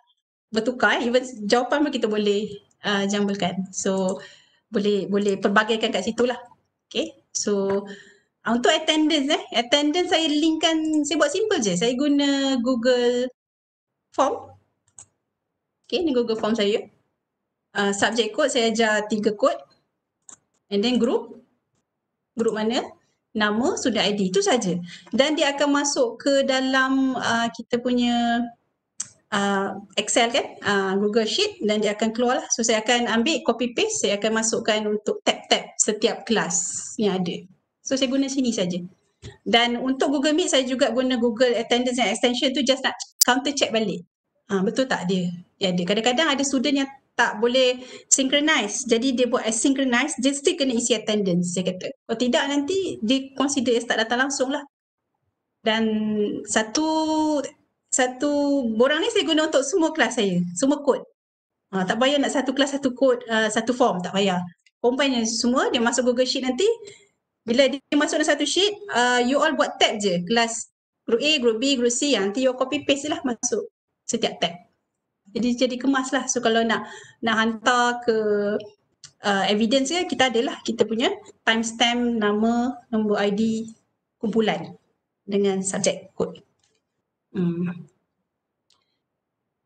bertukar eh. even jawapan pun kita boleh uh, jumblekan. So boleh boleh perbagaikan kat situ lah. Okay so uh, untuk attendance eh, attendance saya linkkan, saya buat simple je. Saya guna Google Form. Okay, ni Google Form saya. Uh, subject code, saya ajar 3 code. And then group. Group mana? nama sudah ID itu saja dan dia akan masuk ke dalam uh, kita punya uh, Excel kan uh, Google Sheet dan dia akan keluar lah. So saya akan ambil copy paste saya akan masukkan untuk tab tab setiap kelas yang ada. So saya guna sini saja. Dan untuk Google Meet saya juga guna Google Attendance and Extension tu just nak counter check balik. Ha, betul tak dia? Ya ada. Kadang-kadang ada student yang tak boleh synchronize. Jadi dia buat asynchronize, dia still kena isi attendance, dia kata. Kalau tidak nanti dia consider as tak datang langsung lah. Dan satu satu borang ni saya guna untuk semua kelas saya, semua kod. Ha, tak payah nak satu kelas satu kod, uh, satu form, tak payah. Kompanya semua, dia masuk Google Sheet nanti. Bila dia masuk dalam satu sheet, uh, you all buat tab je, kelas group A, group B, group C. Nanti you copy paste lah masuk setiap tab. Jadi jadi kemas lah. So kalau nak nak hantar ke uh, evidence ke, kita ada lah. Kita punya timestamp, nama, nombor ID, kumpulan dengan subjek kod. Hmm.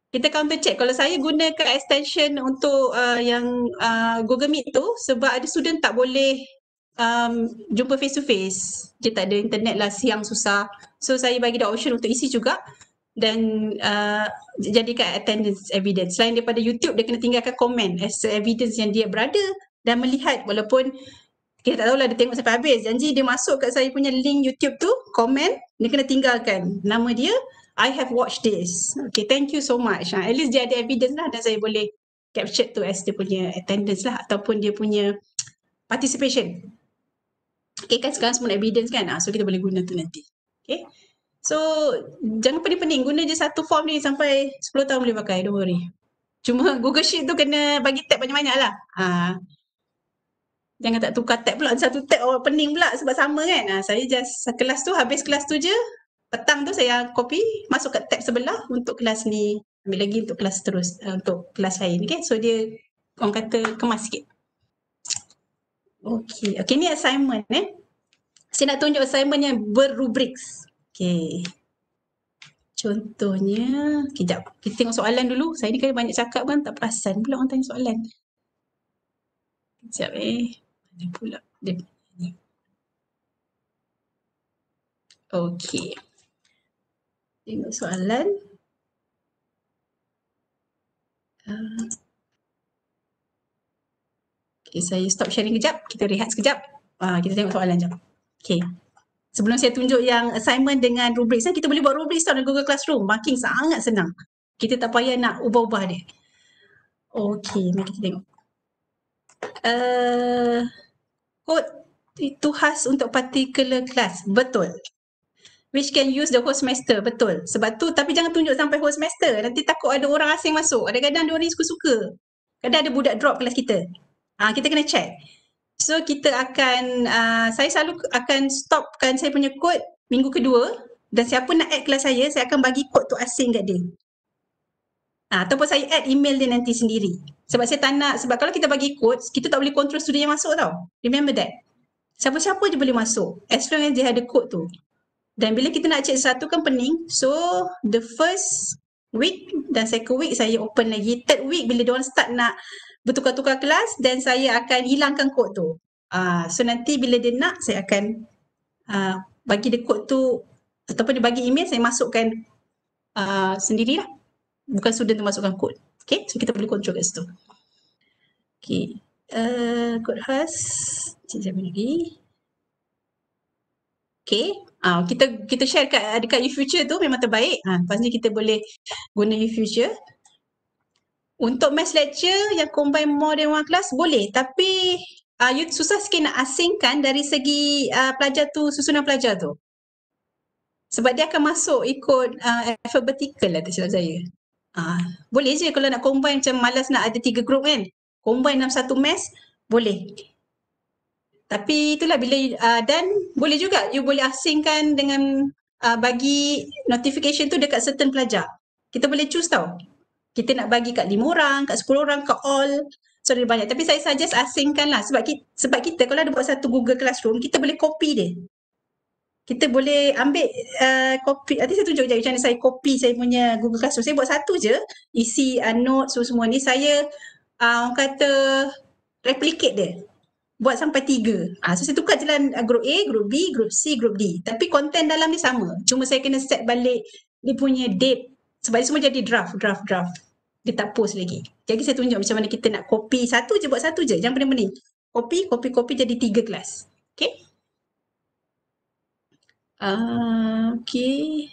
Kita counter check. Kalau saya guna gunakan extension untuk uh, yang uh, Google Meet tu sebab ada student tak boleh um, jumpa face to face. Dia tak ada internet lah siang susah. So saya bagi dia option untuk isi juga dan uh, jadikan attendance evidence. Selain daripada YouTube, dia kena tinggalkan komen as evidence yang dia berada dan melihat walaupun kita tak tahulah dia tengok sampai habis. Janji dia masuk kat saya punya link YouTube tu, komen, dia kena tinggalkan nama dia. I have watched this. Okay, thank you so much. Ha, at least dia ada evidence lah dan saya boleh capture tu as dia punya attendance lah ataupun dia punya participation. Okay, kan sekarang semua evidence kan? Ha, so, kita boleh guna tu nanti. Okay. So jangan pening-pening guna je satu form ni sampai 10 tahun boleh pakai don't worry. Cuma Google Sheet tu kena bagi tab banyak-banyak lah. Ha. Jangan tak tukar tab pula satu tab orang pening pula sebab sama kan. Ha. Saya just kelas tu habis kelas tu je petang tu saya copy masuk kat tab sebelah untuk kelas ni ambil lagi untuk kelas terus uh, untuk kelas lain okay. So dia orang kata kemas sikit. Okay, okay ni assignment eh. Saya nak tunjuk assignment yang berrubriks. Okay. Contohnya, kejap. Kita tengok soalan dulu. Saya ni kan banyak cakap kan tak perasan pula orang tanya soalan. Kejap eh. Mana pula dia ni. Okay. Tengok soalan. Ah. Okay, saya stop sharing kejap. Kita rehat sekejap. Uh, kita tengok soalan sekejap. Okay sebelum saya tunjuk yang assignment dengan rubrik saya, kita boleh buat rubrik tau dalam Google Classroom. Marking sangat senang. Kita tak payah nak ubah-ubah dia. Okay, mari kita tengok. Uh, itu khas untuk particular class. Betul. Which can use the whole semester. Betul. Sebab tu, tapi jangan tunjuk sampai whole semester. Nanti takut ada orang asing masuk. Ada Kadang-kadang dia orang suka-suka. Kadang ada budak drop kelas kita. Ah, ha, kita kena check. So kita akan, uh, saya selalu akan stopkan saya punya kod minggu kedua dan siapa nak add kelas saya, saya akan bagi kod tu asing kat dia. Ha, ataupun saya add email dia nanti sendiri. Sebab saya tak nak, sebab kalau kita bagi kod, kita tak boleh control student yang masuk tau. Remember that. Siapa-siapa je boleh masuk as long as dia ada kod tu. Dan bila kita nak check satu kan pening. So the first week dan second week saya open lagi. Third week bila dia orang start nak bertukar-tukar kelas dan saya akan hilangkan kod tu. Uh, so nanti bila dia nak saya akan uh, bagi dia kod tu ataupun dia bagi email saya masukkan uh, sendirilah. Bukan student tu masukkan kod. Okay, so kita boleh control kat situ. Okay, uh, kod khas. Sekejap lagi. Okay, uh, kita kita share dekat dekat e-future tu memang terbaik. Ha uh, pasal kita boleh guna e-future. Untuk mass lecture yang combine more than one class boleh tapi uh, you susah sikit nak asingkan dari segi uh, pelajar tu, susunan pelajar tu. Sebab dia akan masuk ikut uh, alphabetical lah tersilap saya. Uh, boleh je kalau nak combine macam malas nak ada tiga grup kan. Combine dalam satu mass boleh. Tapi itulah bila uh, dan boleh juga you boleh asingkan dengan uh, bagi notification tu dekat certain pelajar. Kita boleh choose tau kita nak bagi kat lima orang, kat sepuluh orang, kat all. So dia banyak. Tapi saya suggest asingkan lah sebab kita, sebab kita kalau ada buat satu Google Classroom, kita boleh copy dia. Kita boleh ambil uh, copy, nanti saya tunjuk je macam mana saya copy saya punya Google Classroom. Saya buat satu je, isi uh, notes so semua ni, saya uh, orang kata replicate dia. Buat sampai tiga. Uh, so saya tukar je uh, group A, group B, group C, group D. Tapi konten dalam ni sama. Cuma saya kena set balik dia punya date sebab dia semua jadi draft, draft, draft kita tak post lagi. Jadi saya tunjuk macam mana kita nak copy satu je buat satu je. Jangan pening-pening. Copy, copy, copy jadi tiga kelas. Okay. Uh, okay.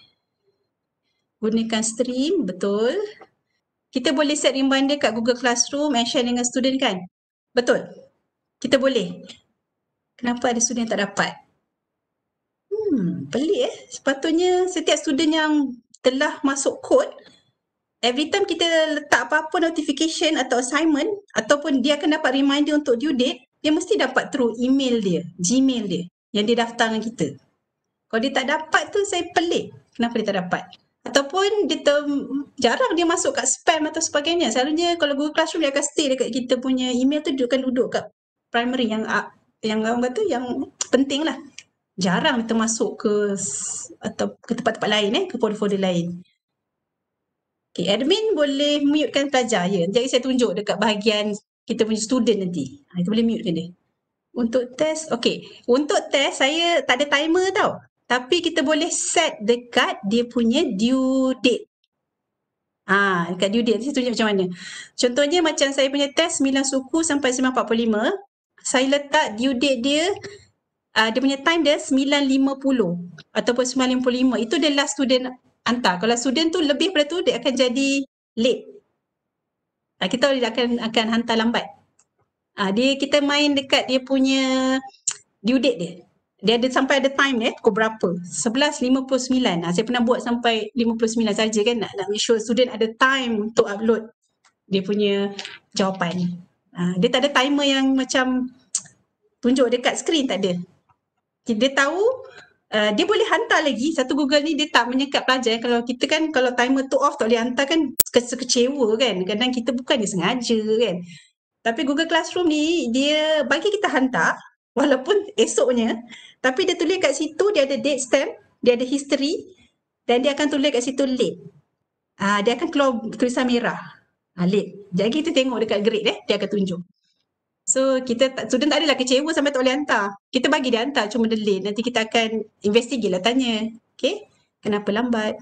Gunakan stream, betul. Kita boleh set reminder kat Google Classroom and share dengan student kan? Betul. Kita boleh. Kenapa ada student tak dapat? Hmm, pelik eh. Sepatutnya setiap student yang telah masuk kod, every time kita letak apa-apa notification atau assignment ataupun dia akan dapat reminder untuk due date, dia mesti dapat through email dia, Gmail dia yang dia daftar dengan kita. Kalau dia tak dapat tu saya pelik kenapa dia tak dapat. Ataupun dia ter- jarang dia masuk kat spam atau sebagainya. Selalunya kalau Google Classroom dia akan stay dekat kita punya email tu dia akan duduk kat primary yang ah, yang orang kata yang penting lah. Jarang dia masuk ke atau ke tempat-tempat lain eh, ke portfolio lain. Okay, admin boleh mutekan pelajar ya. Jadi saya tunjuk dekat bahagian kita punya student nanti. Ha, itu boleh mutekan dia. Untuk test, okay. Untuk test saya tak ada timer tau. Tapi kita boleh set dekat dia punya due date. Ah, ha, dekat due date. Saya tunjuk macam mana. Contohnya macam saya punya test 9 suku sampai 9.45. Saya letak due date dia Uh, dia punya time dia 9.50 ataupun 9.55. Itu the last student hantar. Kalau student tu lebih pada tu dia akan jadi late. Ah, kita akan akan hantar lambat. Ha, dia kita main dekat dia punya due date dia. Dia ada sampai ada time dia, eh, pukul berapa? 11.59. Ha, ah, saya pernah buat sampai 59 saja kan nak, nak make sure student ada time untuk upload dia punya jawapan. Ha, dia tak ada timer yang macam tunjuk dekat skrin tak ada. Dia tahu Eh, dia boleh hantar lagi satu Google ni dia tak menyekat pelajar kalau kita kan kalau timer tu off tak boleh hantar kan kecewa kan kadang kita bukan dia sengaja kan tapi Google Classroom ni dia bagi kita hantar walaupun esoknya tapi dia tulis kat situ dia ada date stamp dia ada history dan dia akan tulis kat situ late uh, dia akan keluar tulisan merah uh, late jadi kita tengok dekat grade eh dia akan tunjuk So kita tak, student tak adalah kecewa sampai tak boleh hantar. Kita bagi dia hantar cuma delay. Nanti kita akan investigate lah tanya. Okay. Kenapa lambat?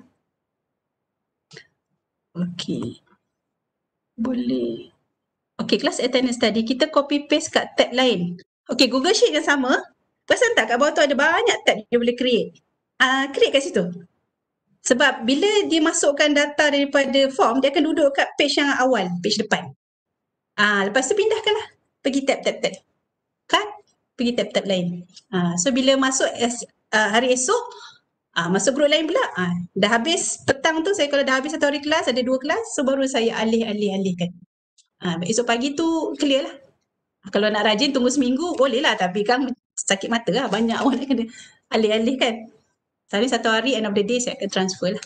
Okay. Boleh. Okay, kelas attendance tadi. Kita copy paste kat tab lain. Okay, Google Sheet yang sama. Perasan tak kat bawah tu ada banyak tab yang boleh create. Uh, create kat situ. Sebab bila dia masukkan data daripada form, dia akan duduk kat page yang awal, page depan. Ah, uh, lepas tu pindahkan lah pergi tap tap tap kan pergi tap tap lain ha, so bila masuk es, uh, hari esok uh, masuk grup lain pula uh, dah habis petang tu saya kalau dah habis satu hari kelas ada dua kelas so baru saya alih alih alihkan uh, esok pagi tu clear lah kalau nak rajin tunggu seminggu boleh lah tapi kan sakit mata lah banyak orang nak kena alih-alih kan tapi satu hari end of the day saya akan transfer lah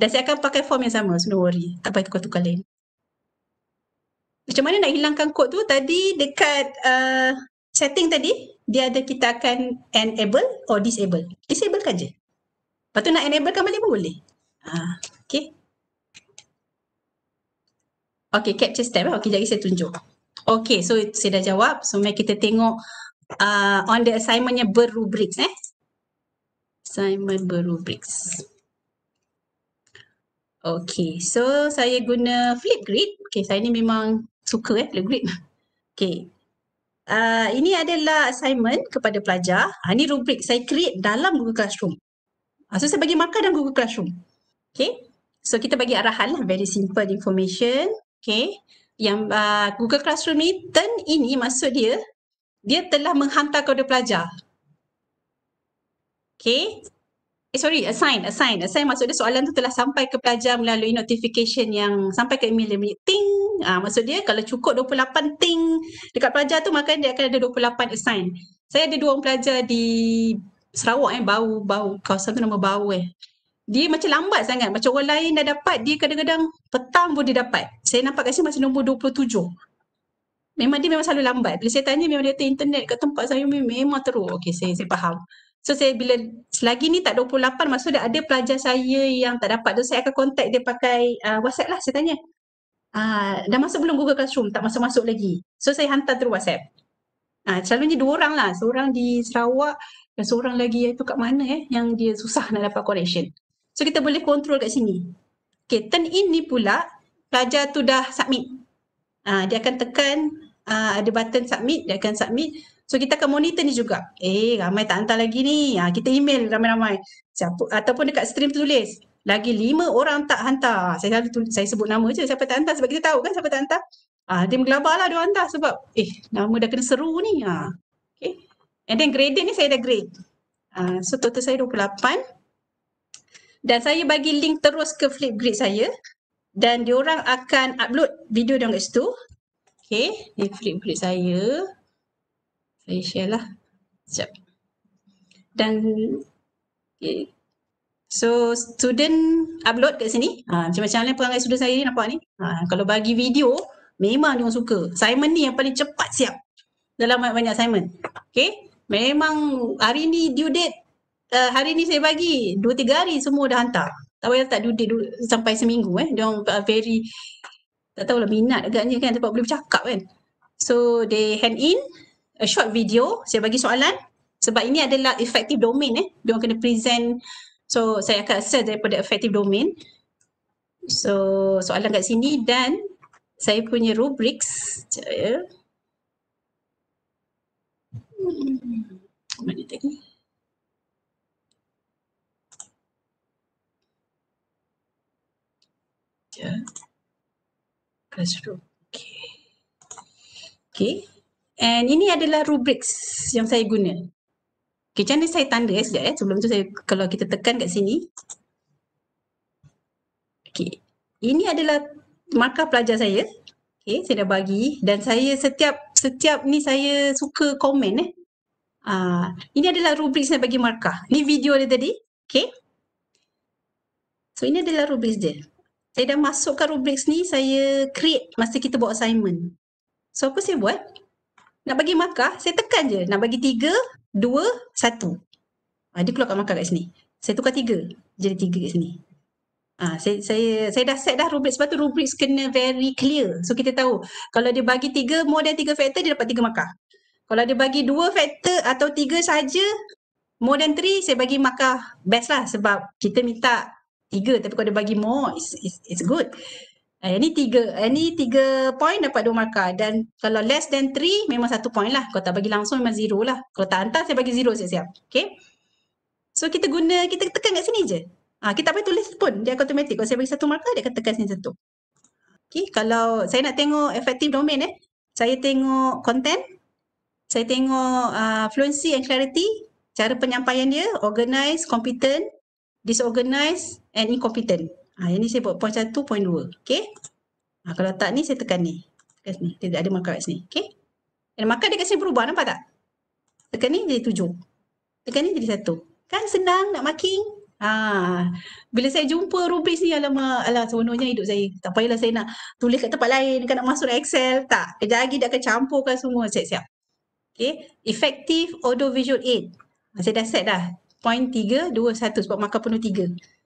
dan saya akan pakai form yang sama so no worry tak payah tukar-tukar lain macam mana nak hilangkan kod tu? Tadi dekat uh, setting tadi, dia ada kita akan enable or disable. Disable kan je. Lepas tu nak enable kan balik boleh. Ha, ah, okay. Okay, capture step. Eh. Okay, jadi saya tunjuk. Okay, so saya dah jawab. So, mari kita tengok uh, on the assignment yang berrubrik. Eh? Assignment berrubrik. Okay, so saya guna Flipgrid. Okay, saya ni memang suka eh the grip. Okay. Uh, ini adalah assignment kepada pelajar. Ha, ini rubrik saya create dalam Google Classroom. Ha, so saya bagi markah dalam Google Classroom. Okay. So kita bagi arahan lah. Very simple information. Okay. Yang uh, Google Classroom ni turn ini maksud dia dia telah menghantar kepada pelajar. Okay. Eh sorry, assign, assign, assign maksud dia soalan tu telah sampai ke pelajar melalui notification yang sampai ke email dia ting. Ah ha, maksud dia kalau cukup 28 ting dekat pelajar tu maka dia akan ada 28 assign. Saya ada dua orang pelajar di Sarawak eh bau bau kawasan tu nama bau eh. Dia macam lambat sangat. Macam orang lain dah dapat, dia kadang-kadang petang pun dia dapat. Saya nampak kat sini masih nombor 27. Memang dia memang selalu lambat. Bila saya tanya memang dia kata internet kat tempat saya memang teruk. Okey, saya, saya faham. So saya bila selagi ni tak 28 maksudnya ada pelajar saya yang tak dapat tu so, saya akan contact dia pakai uh, WhatsApp lah saya tanya. Uh, dah masuk belum Google Classroom? Tak masuk-masuk lagi. So saya hantar through WhatsApp. Uh, selalunya dua orang lah. Seorang di Sarawak dan seorang lagi iaitu kat mana eh yang dia susah nak dapat correction. So kita boleh control kat sini. Okay, turn in ni pula pelajar tu dah submit. Uh, dia akan tekan uh, ada button submit, dia akan submit. So kita akan monitor ni juga. Eh ramai tak hantar lagi ni. Ha, kita email ramai-ramai. Siapa ataupun dekat stream tulis. Lagi lima orang tak hantar. Saya selalu tulis, saya sebut nama je siapa tak hantar sebab kita tahu kan siapa tak hantar. Ah ha, dia menggelabah lah dia hantar sebab eh nama dah kena seru ni. Ha. Ah, okay. And then grade ni saya dah grade. Ha, so total saya 28. Dan saya bagi link terus ke flip grade saya. Dan diorang akan upload video dia kat situ. Okay, ni grade saya. Saya share lah. Sekejap. Dan okay. So student upload kat sini. Ha, macam-macam lain perangai student saya ni nampak ni. Ha, kalau bagi video memang dia suka. Simon ni yang paling cepat siap. Dalam banyak-banyak Simon. Okay. Memang hari ni due date uh, hari ni saya bagi dua tiga hari semua dah hantar. Tak payah tak due date du- sampai seminggu eh. Dia orang very tak tahulah minat agaknya kan sebab boleh bercakap kan. So they hand in a short video saya bagi soalan sebab ini adalah effective domain eh dia kena present so saya akan assess daripada effective domain so soalan kat sini dan saya punya rubrics sekejap ya mana tadi sekejap classroom okay okay And ini adalah rubrics yang saya guna. Okay, macam mana saya tanda eh, sekejap eh. Sebelum tu saya, kalau kita tekan kat sini. Okay. Ini adalah markah pelajar saya. Okay, saya dah bagi. Dan saya setiap setiap ni saya suka komen eh. uh, ini adalah rubrik saya bagi markah. Ni video dia tadi. Okay. So ini adalah rubrik dia. Saya dah masukkan rubrik ni, saya create masa kita buat assignment. So apa saya buat? nak bagi markah, saya tekan je. Nak bagi tiga, dua, satu. Ha, dia keluar kat markah kat sini. Saya tukar tiga, jadi tiga kat sini. Ha, saya, saya, saya dah set dah rubrik sebab tu rubrik kena very clear. So kita tahu kalau dia bagi tiga, more than tiga faktor, dia dapat tiga markah. Kalau dia bagi dua faktor atau tiga saja more than three, saya bagi markah best lah sebab kita minta tiga tapi kalau dia bagi more, it's, it's, it's good. Uh, eh, ini tiga, uh, eh, ini tiga point dapat dua markah dan kalau less than three memang satu point lah. Kalau tak bagi langsung memang zero lah. Kalau tak hantar saya bagi zero siap-siap. Okay. So kita guna, kita tekan kat sini je. Uh, ha, kita tak payah tulis pun dia akan automatic. Kalau saya bagi satu markah dia akan tekan sini satu. Okay. Kalau saya nak tengok effective domain eh. Saya tengok content. Saya tengok uh, fluency and clarity. Cara penyampaian dia, organize, competent, disorganized and incompetent. Ha, yang ni saya buat point 1, point Okay. Ha, kalau tak ni saya tekan ni. Tekan sini. tidak ada markah kat sini. Okay. Dan markah dekat sini berubah. Nampak tak? Tekan ni jadi 7. Tekan ni jadi 1. Kan senang nak marking. Ha, bila saya jumpa rubik ni alamak. Alah sebenarnya hidup saya. Tak payahlah saya nak tulis kat tempat lain. Kan nak masuk Excel. Tak. Kejap lagi dia akan campurkan semua. Siap-siap. Okay. Effective audio visual aid. Ha, saya dah set dah. Point 3, 2, 1. Sebab markah penuh 3.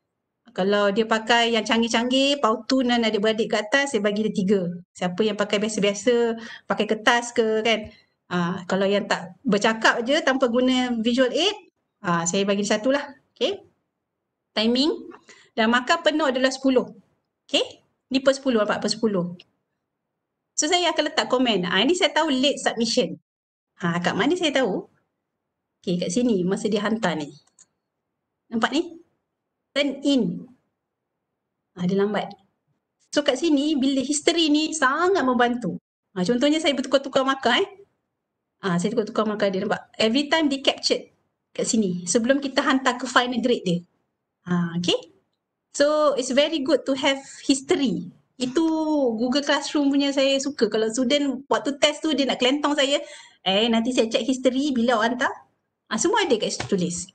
Kalau dia pakai yang canggih-canggih, pautun dan adik-beradik ke atas, saya bagi dia tiga. Siapa yang pakai biasa-biasa, pakai kertas ke kan. Ha, kalau yang tak bercakap je tanpa guna visual aid, ha, saya bagi dia satu lah. Okay. Timing. Dan markah penuh adalah sepuluh. Okay. Ni per sepuluh, nampak per sepuluh. So saya akan letak komen. Ha, ini saya tahu late submission. Ha, kat mana saya tahu? Okay, kat sini masa dia hantar ni. Nampak ni? Then in. Ha, dia lambat. So kat sini bila history ni sangat membantu. Ha, contohnya saya bertukar-tukar makan. Eh. Ha, saya tukar-tukar makan dia nampak. Every time dia captured kat sini. Sebelum kita hantar ke final grade dia. Ha, okay. So it's very good to have history. Itu Google Classroom punya saya suka. Kalau student waktu test tu dia nak kelentong saya. Eh nanti saya check history bila awak hantar. Ha, semua ada kat situ tulis.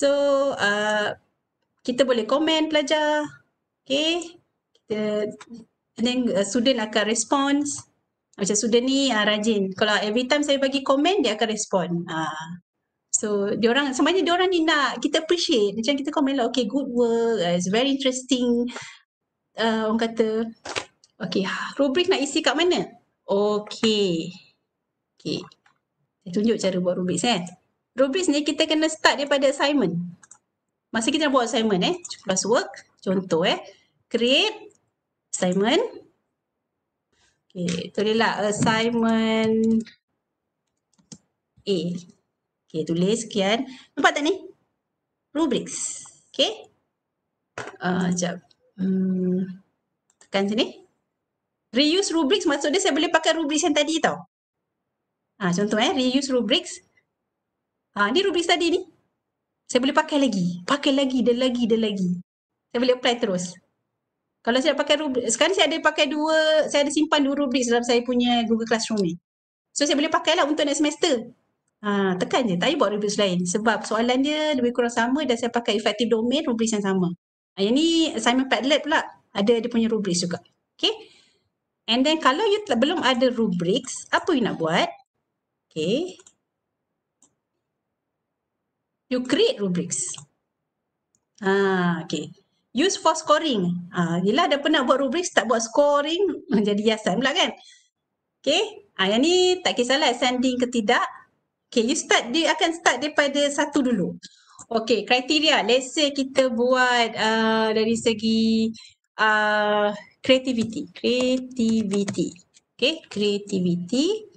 So uh, kita boleh komen pelajar. Okay. Kita, and then uh, student akan respons. Macam student ni uh, rajin. Kalau every time saya bagi komen dia akan respon. Uh. So orang, sebenarnya orang ni nak kita appreciate. Macam kita komen lah. Okay good work. Uh, it's very interesting. Uh, orang kata okay rubrik nak isi kat mana? Okay. Okay. Saya tunjuk cara buat rubrik. Eh? rubis ni kita kena start daripada assignment. Masa kita buat assignment eh, plus work, contoh eh. Create assignment. Okay, tulislah assignment A. Okay, tulis sekian. Nampak tak ni? Rubrics. Okay. Uh, sekejap. Hmm. Tekan sini. Reuse rubrics maksud dia saya boleh pakai rubrics yang tadi tau. Ha, contoh eh, reuse rubrics. Ha, ni rubrik study ni. Saya boleh pakai lagi. Pakai lagi dan lagi dan lagi. Saya boleh apply terus. Kalau saya pakai rubrik, sekarang saya ada pakai dua, saya ada simpan dua rubrik dalam saya punya Google Classroom ni. So saya boleh pakai lah untuk next semester. Ha, tekan je, tak payah buat rubrik lain. Sebab soalan dia lebih kurang sama dan saya pakai effective domain rubrik yang sama. Ha, yang ni assignment padlet pula ada dia punya rubrik juga. Okay. And then kalau you belum ada rubrik, apa you nak buat? Okay you create rubrics. Ah, okay. Use for scoring. Ah, yelah dah pernah buat rubrics, tak buat scoring, jadi yasan pula kan? Okay. Ah, yang ni tak kisahlah sending ke tidak. Okay, you start, dia akan start daripada satu dulu. Okay, kriteria. Let's say kita buat uh, dari segi uh, creativity. Creativity. Okay, creativity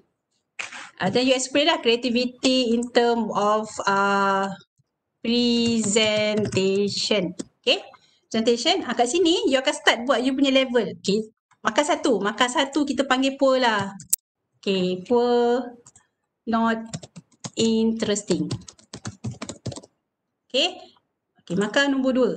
uh, then you explain lah creativity in term of uh, presentation. Okay. Presentation. Ha, kat sini, you akan start buat you punya level. Okay. maka satu. maka satu kita panggil poor lah. Okay. Poor not interesting. Okay. Okay. maka nombor dua.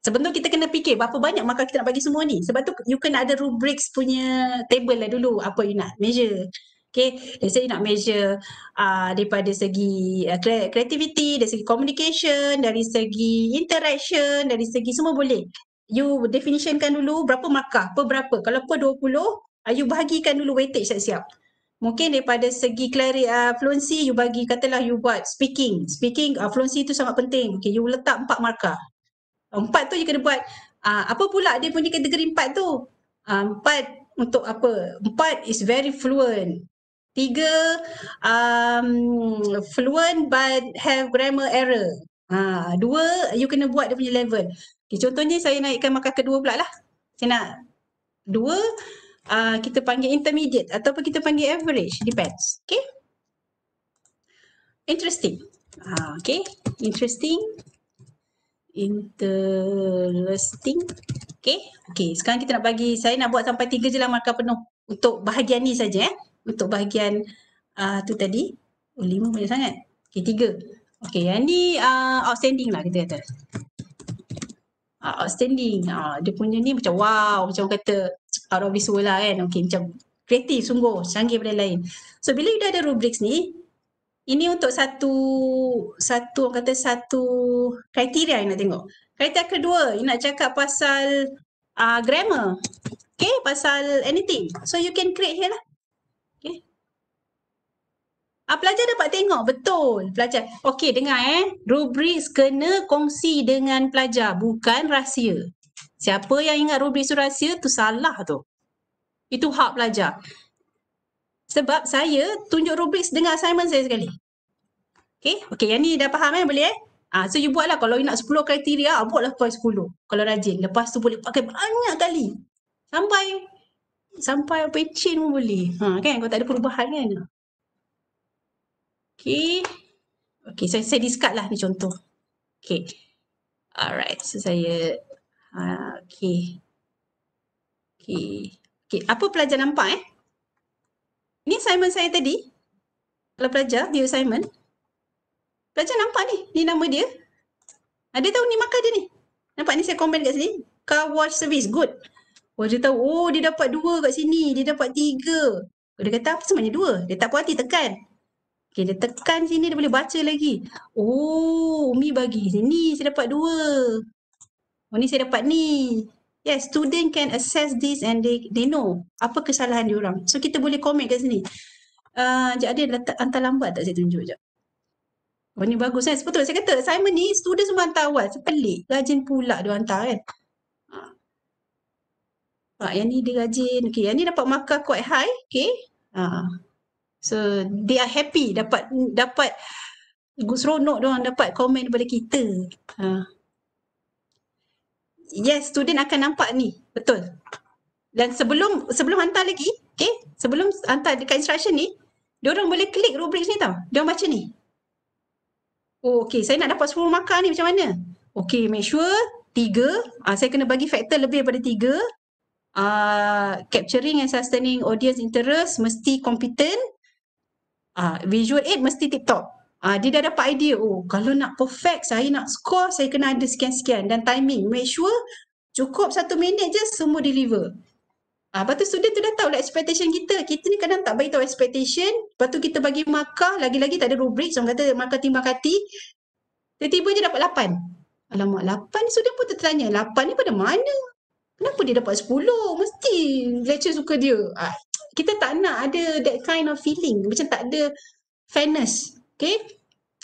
Sebab tu kita kena fikir berapa banyak maka kita nak bagi semua ni. Sebab tu you kena ada rubrics punya table lah dulu apa you nak measure. Okay, let's say nak measure uh, daripada segi kreativiti, uh, dari segi communication, dari segi interaction, dari segi semua boleh. You definitionkan dulu berapa markah, per berapa. Kalau per 20, uh, you bahagikan dulu weightage siap-siap. Mungkin daripada segi clarity, uh, fluency, you bagi, katalah you buat speaking. Speaking, uh, fluency itu sangat penting. Okay, you letak empat markah. Empat tu you kena buat, uh, apa pula dia punya kategori empat tu? Uh, empat untuk apa? Empat is very fluent. Tiga, um, fluent but have grammar error. Ha, dua, you kena buat dia punya level. Okay, contohnya saya naikkan markah kedua pula lah. Saya nak dua, uh, kita panggil intermediate ataupun kita panggil average. Depends. Okay. Interesting. Ha, okay. Interesting. Interesting. Okay. Okay. Sekarang kita nak bagi, saya nak buat sampai tiga je lah markah penuh. Untuk bahagian ni saja eh untuk bahagian uh, tu tadi. Oh, lima banyak sangat. Okay, tiga. Okay, yang ni uh, outstanding lah kita kata. Uh, ah, outstanding. Uh, dia punya ni macam wow, macam orang kata out of this lah kan. Okay, macam kreatif sungguh, canggih pada lain. So, bila you dah ada rubrics ni, ini untuk satu, satu orang kata satu kriteria yang nak tengok. Kriteria kedua, you nak cakap pasal uh, grammar. Okay, pasal anything. So, you can create here lah. Ah, pelajar dapat tengok betul pelajar. Okey dengar eh. Rubrik kena kongsi dengan pelajar bukan rahsia. Siapa yang ingat rubrik itu rahsia tu salah tu. Itu hak pelajar. Sebab saya tunjuk rubrik dengan assignment saya sekali. Okey, okey yang ni dah faham eh boleh eh? Ah, so you buatlah kalau you nak 10 kriteria, ah, buatlah point 10. Kalau rajin, lepas tu boleh pakai banyak kali. Sampai sampai pecin pun boleh. Ha kan kalau tak ada perubahan kan. Okay. Okay, so saya discard lah ni contoh. Okay. Alright, so saya... Uh, ha, okay. Okay. Okay, apa pelajar nampak eh? Ini assignment saya tadi. Kalau pelajar, dia assignment. Pelajar nampak ni, ni nama dia. Ada tahu ni maka dia ni. Nampak ni saya komen kat sini. Car wash service, good. Oh dia tahu, oh dia dapat dua kat sini, dia dapat tiga. Dia kata apa sebenarnya dua, dia tak puas hati tekan. Okay, dia tekan sini dia boleh baca lagi. Oh, Umi bagi sini saya dapat dua. Oh ni saya dapat ni. Yes, yeah, student can assess this and they they know apa kesalahan dia orang. So kita boleh komen kat sini. Ah, uh, ada letak hantar lambat tak saya tunjuk jap. Oh ni bagus kan? Eh? Sebetulnya saya kata assignment ni student semua hantar awal. Sepelik. Rajin pula dia hantar kan. Ha. yang ni dia rajin. Okay, yang ni dapat markah quite high. Okay. Ha. Ah. So they are happy dapat dapat seronok dia orang dapat komen daripada kita. Ha. Yes, student akan nampak ni. Betul. Dan sebelum sebelum hantar lagi, okay? Sebelum hantar dekat instruction ni, dia orang boleh klik rubrik ni tau. Dia orang baca ni. Oh, okay. Saya nak dapat 10 markah ni macam mana? Okay, make sure tiga. Uh, saya kena bagi faktor lebih daripada tiga. Uh, capturing and sustaining audience interest mesti competent uh, visual aid mesti tip top. Uh, ah, dia dah dapat idea, oh kalau nak perfect saya nak score saya kena ada sekian-sekian dan timing. Make sure cukup satu minit je semua deliver. Ah, lepas tu student tu dah tahu lah expectation kita. Kita ni kadang tak beritahu expectation. Lepas tu kita bagi markah, lagi-lagi tak ada rubrik. Orang kata markah timbang kati. Tiba-tiba je dapat lapan. Alamak, lapan ni student pun tertanya. Lapan ni pada mana? Kenapa dia dapat sepuluh? Mesti lecturer suka dia. Ah, kita tak nak ada that kind of feeling macam tak ada fairness okay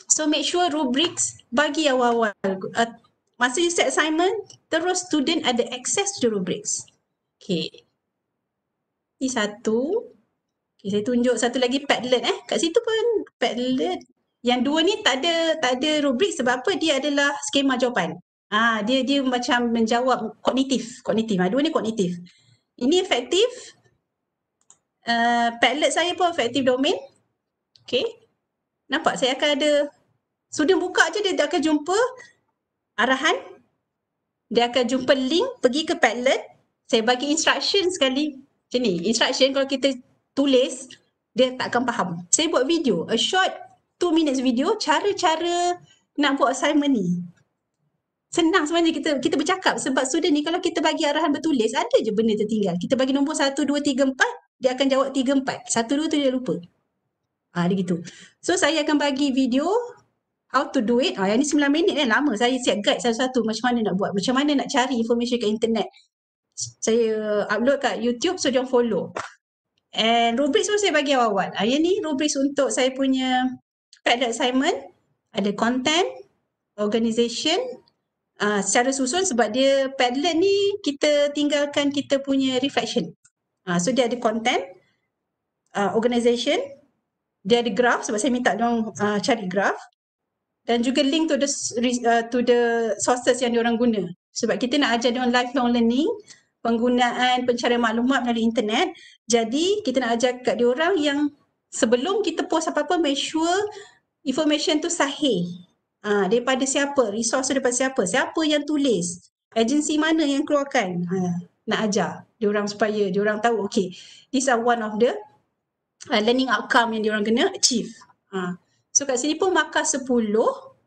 so make sure rubrics bagi awal-awal uh, masa you set assignment terus student ada access to the rubrics okay ini satu okay, saya tunjuk satu lagi padlet eh kat situ pun padlet yang dua ni tak ada tak ada rubrik sebab apa dia adalah skema jawapan ah dia dia macam menjawab kognitif kognitif ah dua ni kognitif ini efektif Eh, Padlet saya pun effective domain. Okay. Nampak saya akan ada sudah buka je dia akan jumpa arahan. Dia akan jumpa link pergi ke Padlet. Saya bagi instruction sekali. Macam ni. Instruction kalau kita tulis dia tak akan faham. Saya buat video. A short two minutes video cara-cara nak buat assignment ni. Senang sebenarnya kita kita bercakap sebab student ni kalau kita bagi arahan bertulis ada je benda tertinggal. Kita bagi nombor 1, 2, 3, 4 dia akan jawab tiga empat. Satu dua tu dia lupa. Ha, dia gitu. So saya akan bagi video how to do it. Ha, yang ni sembilan minit kan lama. Saya siap guide satu-satu macam mana nak buat. Macam mana nak cari information kat internet. Saya upload kat YouTube so jom follow. And rubrik semua saya bagi awal-awal. Ha, yang ni rubrik untuk saya punya pad assignment. Ada content, Organisation. Uh, secara susun sebab dia Padlet ni kita tinggalkan kita punya reflection Uh, so dia ada content, uh, ah, organisation, dia ada graph sebab saya minta dia uh, cari graph dan juga link to the uh, to the sources yang diorang guna. Sebab kita nak ajar dia orang lifelong learning, penggunaan pencarian maklumat dari internet. Jadi kita nak ajar kat diorang yang sebelum kita post apa-apa make sure information tu sahih. Ha, daripada siapa, resource tu daripada siapa, siapa yang tulis, agensi mana yang keluarkan. Ha nak ajar dia orang supaya dia orang tahu okay these are one of the uh, learning outcome yang dia orang kena achieve. Uh. So kat sini pun markah 10.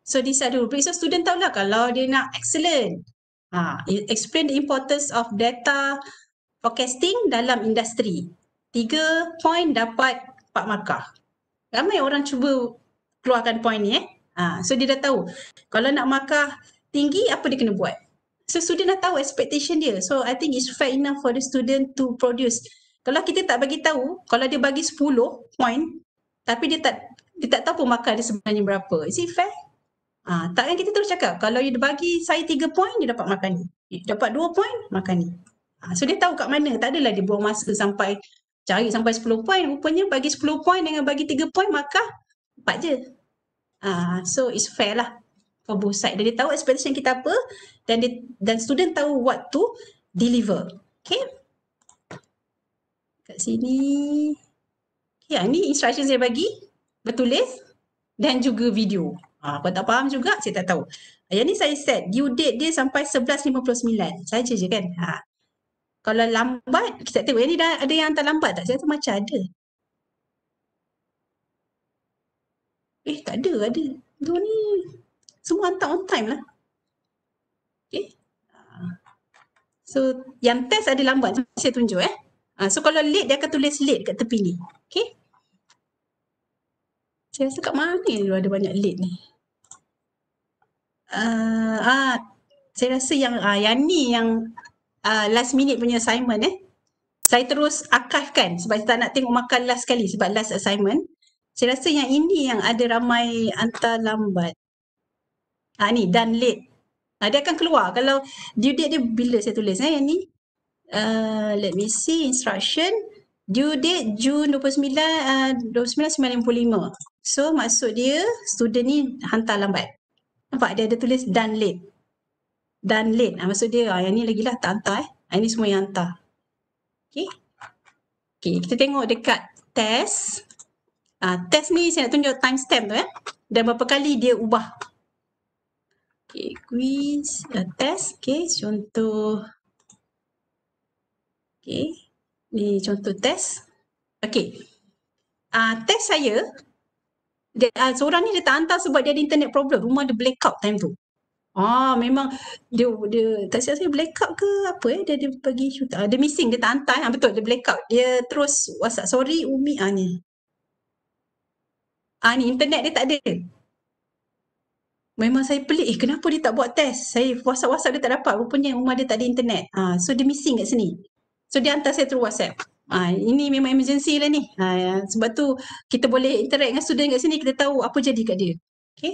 So these are the rubric. So student tahu lah kalau dia nak excellent. Uh, explain the importance of data forecasting dalam industri. Tiga poin dapat empat markah. Ramai orang cuba keluarkan poin ni eh. Uh, so dia dah tahu. Kalau nak markah tinggi apa dia kena buat? So student dah tahu expectation dia. So I think it's fair enough for the student to produce. Kalau kita tak bagi tahu, kalau dia bagi 10 point tapi dia tak dia tak tahu pun markah dia sebenarnya berapa. Is it fair? Ha, tak kan kita terus cakap kalau dia bagi saya 3 point dia dapat makan ni. Dia dapat 2 point makan ni. Ha, so dia tahu kat mana. Tak adalah dia buang masa sampai cari sampai 10 point. Rupanya bagi 10 point dengan bagi 3 point markah 4 je. Ha, so it's fair lah for both side dan dia tahu expectation kita apa dan dia, dan student tahu what to deliver okay kat sini ya yeah, ni instruction saya bagi bertulis dan juga video ha, ah, kalau tak faham juga saya tak tahu yang ni saya set due date dia sampai 11.59 saja je kan ha. kalau lambat kita tengok yang ni dah ada yang tak lambat tak saya rasa macam ada eh tak ada ada dua ni semua hantar on time lah. Okay. Ah. So yang test ada lambat saya tunjuk eh. Ah, so kalau late dia akan tulis late kat tepi ni. Okay. Saya rasa kat mana dulu ada banyak late ni. Uh, ah, saya rasa yang ah, yang ni yang ah, last minute punya assignment eh. Saya terus archive kan sebab saya tak nak tengok makan last sekali sebab last assignment. Saya rasa yang ini yang ada ramai hantar lambat. Ha ni done late. Ha, akan keluar kalau due date dia bila saya tulis eh ni. Uh, let me see instruction due date Jun 29 uh, 29.95. So maksud dia student ni hantar lambat. Nampak dia ada tulis done late. Done late. Ha, maksud dia ah, yang ni lagi lah tak hantar eh. Yang ha, ni semua yang hantar. Okay. Okay kita tengok dekat test. Uh, test ni saya nak tunjuk timestamp tu eh. Dan berapa kali dia ubah Okay, quiz, uh, test, okay, contoh. Okay, ni contoh test. Okay, uh, ah, test saya, dia, uh, seorang ni dia tak hantar sebab dia ada internet problem. Rumah dia blackout time tu. Ah, memang dia, dia tak siap saya blackout ke apa eh? Dia, dia pergi shoot. Uh, dia missing, dia tak hantar. Eh? Betul, dia blackout. Dia terus WhatsApp. Sorry, Umi. Ah, ni. Ah, ni internet dia tak ada. Memang saya pelik, eh kenapa dia tak buat test? Saya whatsapp-whatsapp dia tak dapat, rupanya rumah dia tak ada internet. Ha, so dia missing kat sini. So dia hantar saya through whatsapp. Ha, ini memang emergency lah ni. Ha, sebab tu kita boleh interact dengan student kat sini, kita tahu apa jadi kat dia. Okay.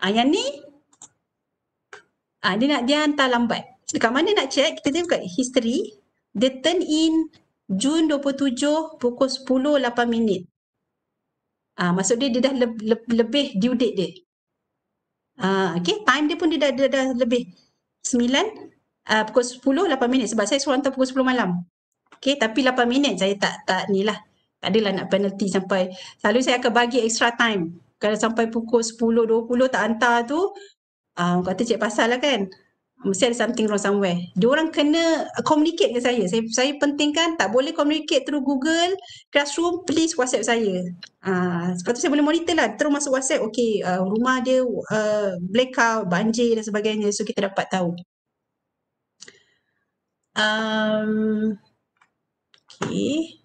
Ha, yang ni, ha, dia nak dia hantar lambat. Dekat mana nak check, kita tengok kat history. Dia turn in Jun 27 pukul 10.08 minit. Ha, maksud dia dia dah le- le- lebih due date dia. Uh, okay, time dia pun dia dah, dah, dah lebih 9, uh, ah, pukul 10, 8 minit sebab saya suruh hantar pukul 10 malam. Okay, tapi 8 minit saya tak, tak ni lah. Tak adalah nak penalty sampai, selalu saya akan bagi extra time. Kalau sampai pukul 10, 20 tak hantar tu, uh, kata cik pasal lah kan mesti ada something wrong somewhere. Dia orang kena communicate dengan saya. Saya saya pentingkan tak boleh communicate through Google Classroom please WhatsApp saya. Ah uh, sebab tu saya boleh monitor lah terus masuk WhatsApp okey uh, ah, rumah dia uh, blackout, banjir dan sebagainya so kita dapat tahu. Um, okay.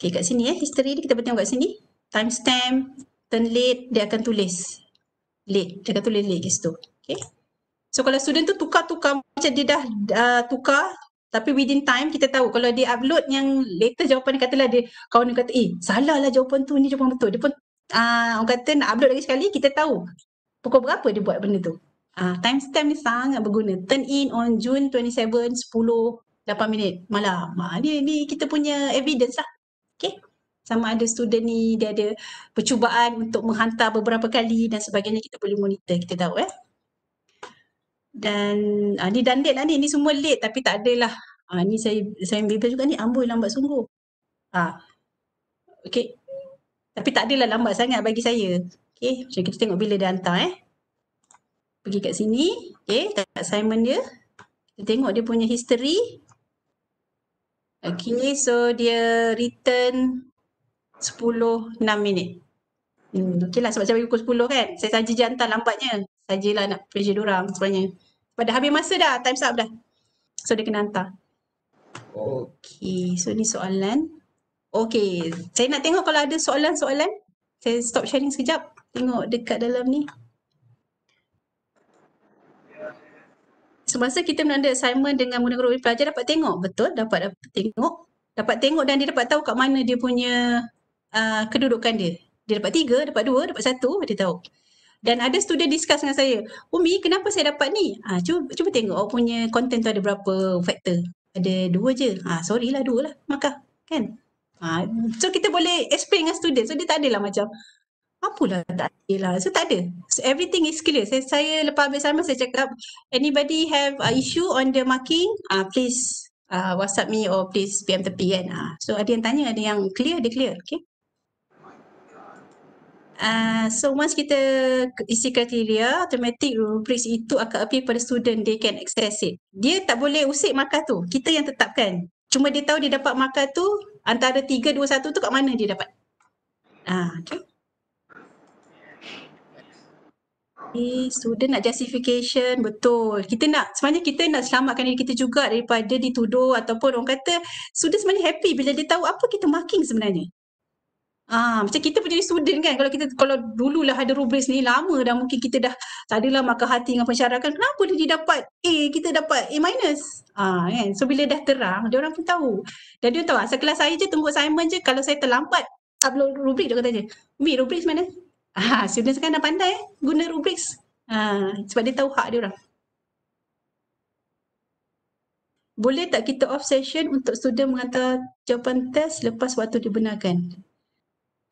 Okay kat sini eh, history ni kita tengok kat sini. Timestamp, turn late, dia akan tulis late. Dia kata late, late kat situ. Okay. So kalau student tu tukar-tukar macam dia dah uh, tukar tapi within time kita tahu kalau dia upload yang later jawapan dia katalah dia kawan dia kata eh salah lah jawapan tu ni jawapan betul. Dia pun uh, orang kata nak upload lagi sekali kita tahu pukul berapa dia buat benda tu. Uh, timestamp ni sangat berguna. Turn in on June 27, 10, 8 minit malam. Ha, ni, ni kita punya evidence lah. Okay sama ada student ni dia ada percubaan untuk menghantar beberapa kali dan sebagainya kita boleh monitor kita tahu eh dan ah, ni dan date lah ni, ni semua late tapi tak adalah ah, ni saya saya bebel juga ni amboi lambat sungguh ah. okay tapi tak adalah lambat sangat bagi saya okay macam kita tengok bila dia hantar eh pergi kat sini okay kat assignment dia kita tengok dia punya history Okay, so dia return 10, 6 minit. Hmm, okay lah sebab saya bagi pukul 10 kan. Saya saja je hantar lambatnya. Sajalah nak pressure orang sebenarnya. Sebab dah habis masa dah, time's up dah. So dia kena hantar. Okay, so ni soalan. Okey, saya nak tengok kalau ada soalan-soalan. Saya stop sharing sekejap. Tengok dekat dalam ni. Semasa kita menanda assignment dengan murid-murid pelajar dapat tengok. Betul, dapat, dapat tengok. Dapat tengok dan dia dapat tahu kat mana dia punya Uh, kedudukan dia. Dia dapat tiga, dapat dua, dapat satu, dia tahu. Dan ada student discuss dengan saya, Umi kenapa saya dapat ni? Ha, cuba, cuba tengok awak oh, punya content tu ada berapa faktor. Ada dua je. Ha, sorry lah, dua lah. Maka, kan? Ha, so kita boleh explain dengan student. So dia tak adalah macam, apalah tak adalah. So tak ada. So everything is clear. Saya, saya lepas habis sama saya cakap, anybody have a issue on the marking, uh, please uh, WhatsApp me or please PM tepi kan. Uh, so ada yang tanya, ada yang clear, dia clear. Okay. Ah, so once kita isi kriteria, automatic rubrics itu akan appear pada student, they can access it. Dia tak boleh usik markah tu, kita yang tetapkan. Cuma dia tahu dia dapat markah tu, antara 3, 2, 1 tu kat mana dia dapat. Ah, okay. Okay, student nak justification, betul. Kita nak, sebenarnya kita nak selamatkan diri kita juga daripada dituduh ataupun orang kata student sebenarnya happy bila dia tahu apa kita marking sebenarnya. Ah, macam kita pun jadi student kan kalau kita kalau dululah ada rubris ni lama dah mungkin kita dah tak adalah maka hati dengan pensyarah kan kenapa dia dapat A kita dapat A minus ah, kan so bila dah terang dia orang pun tahu dan dia tahu asal kelas saya je tunggu assignment je kalau saya terlambat upload rubrik dia kata je Mi rubrik mana? Ah, student sekarang dah pandai eh? guna rubrik ah, sebab dia tahu hak dia orang boleh tak kita off session untuk student menghantar jawapan test lepas waktu dibenarkan?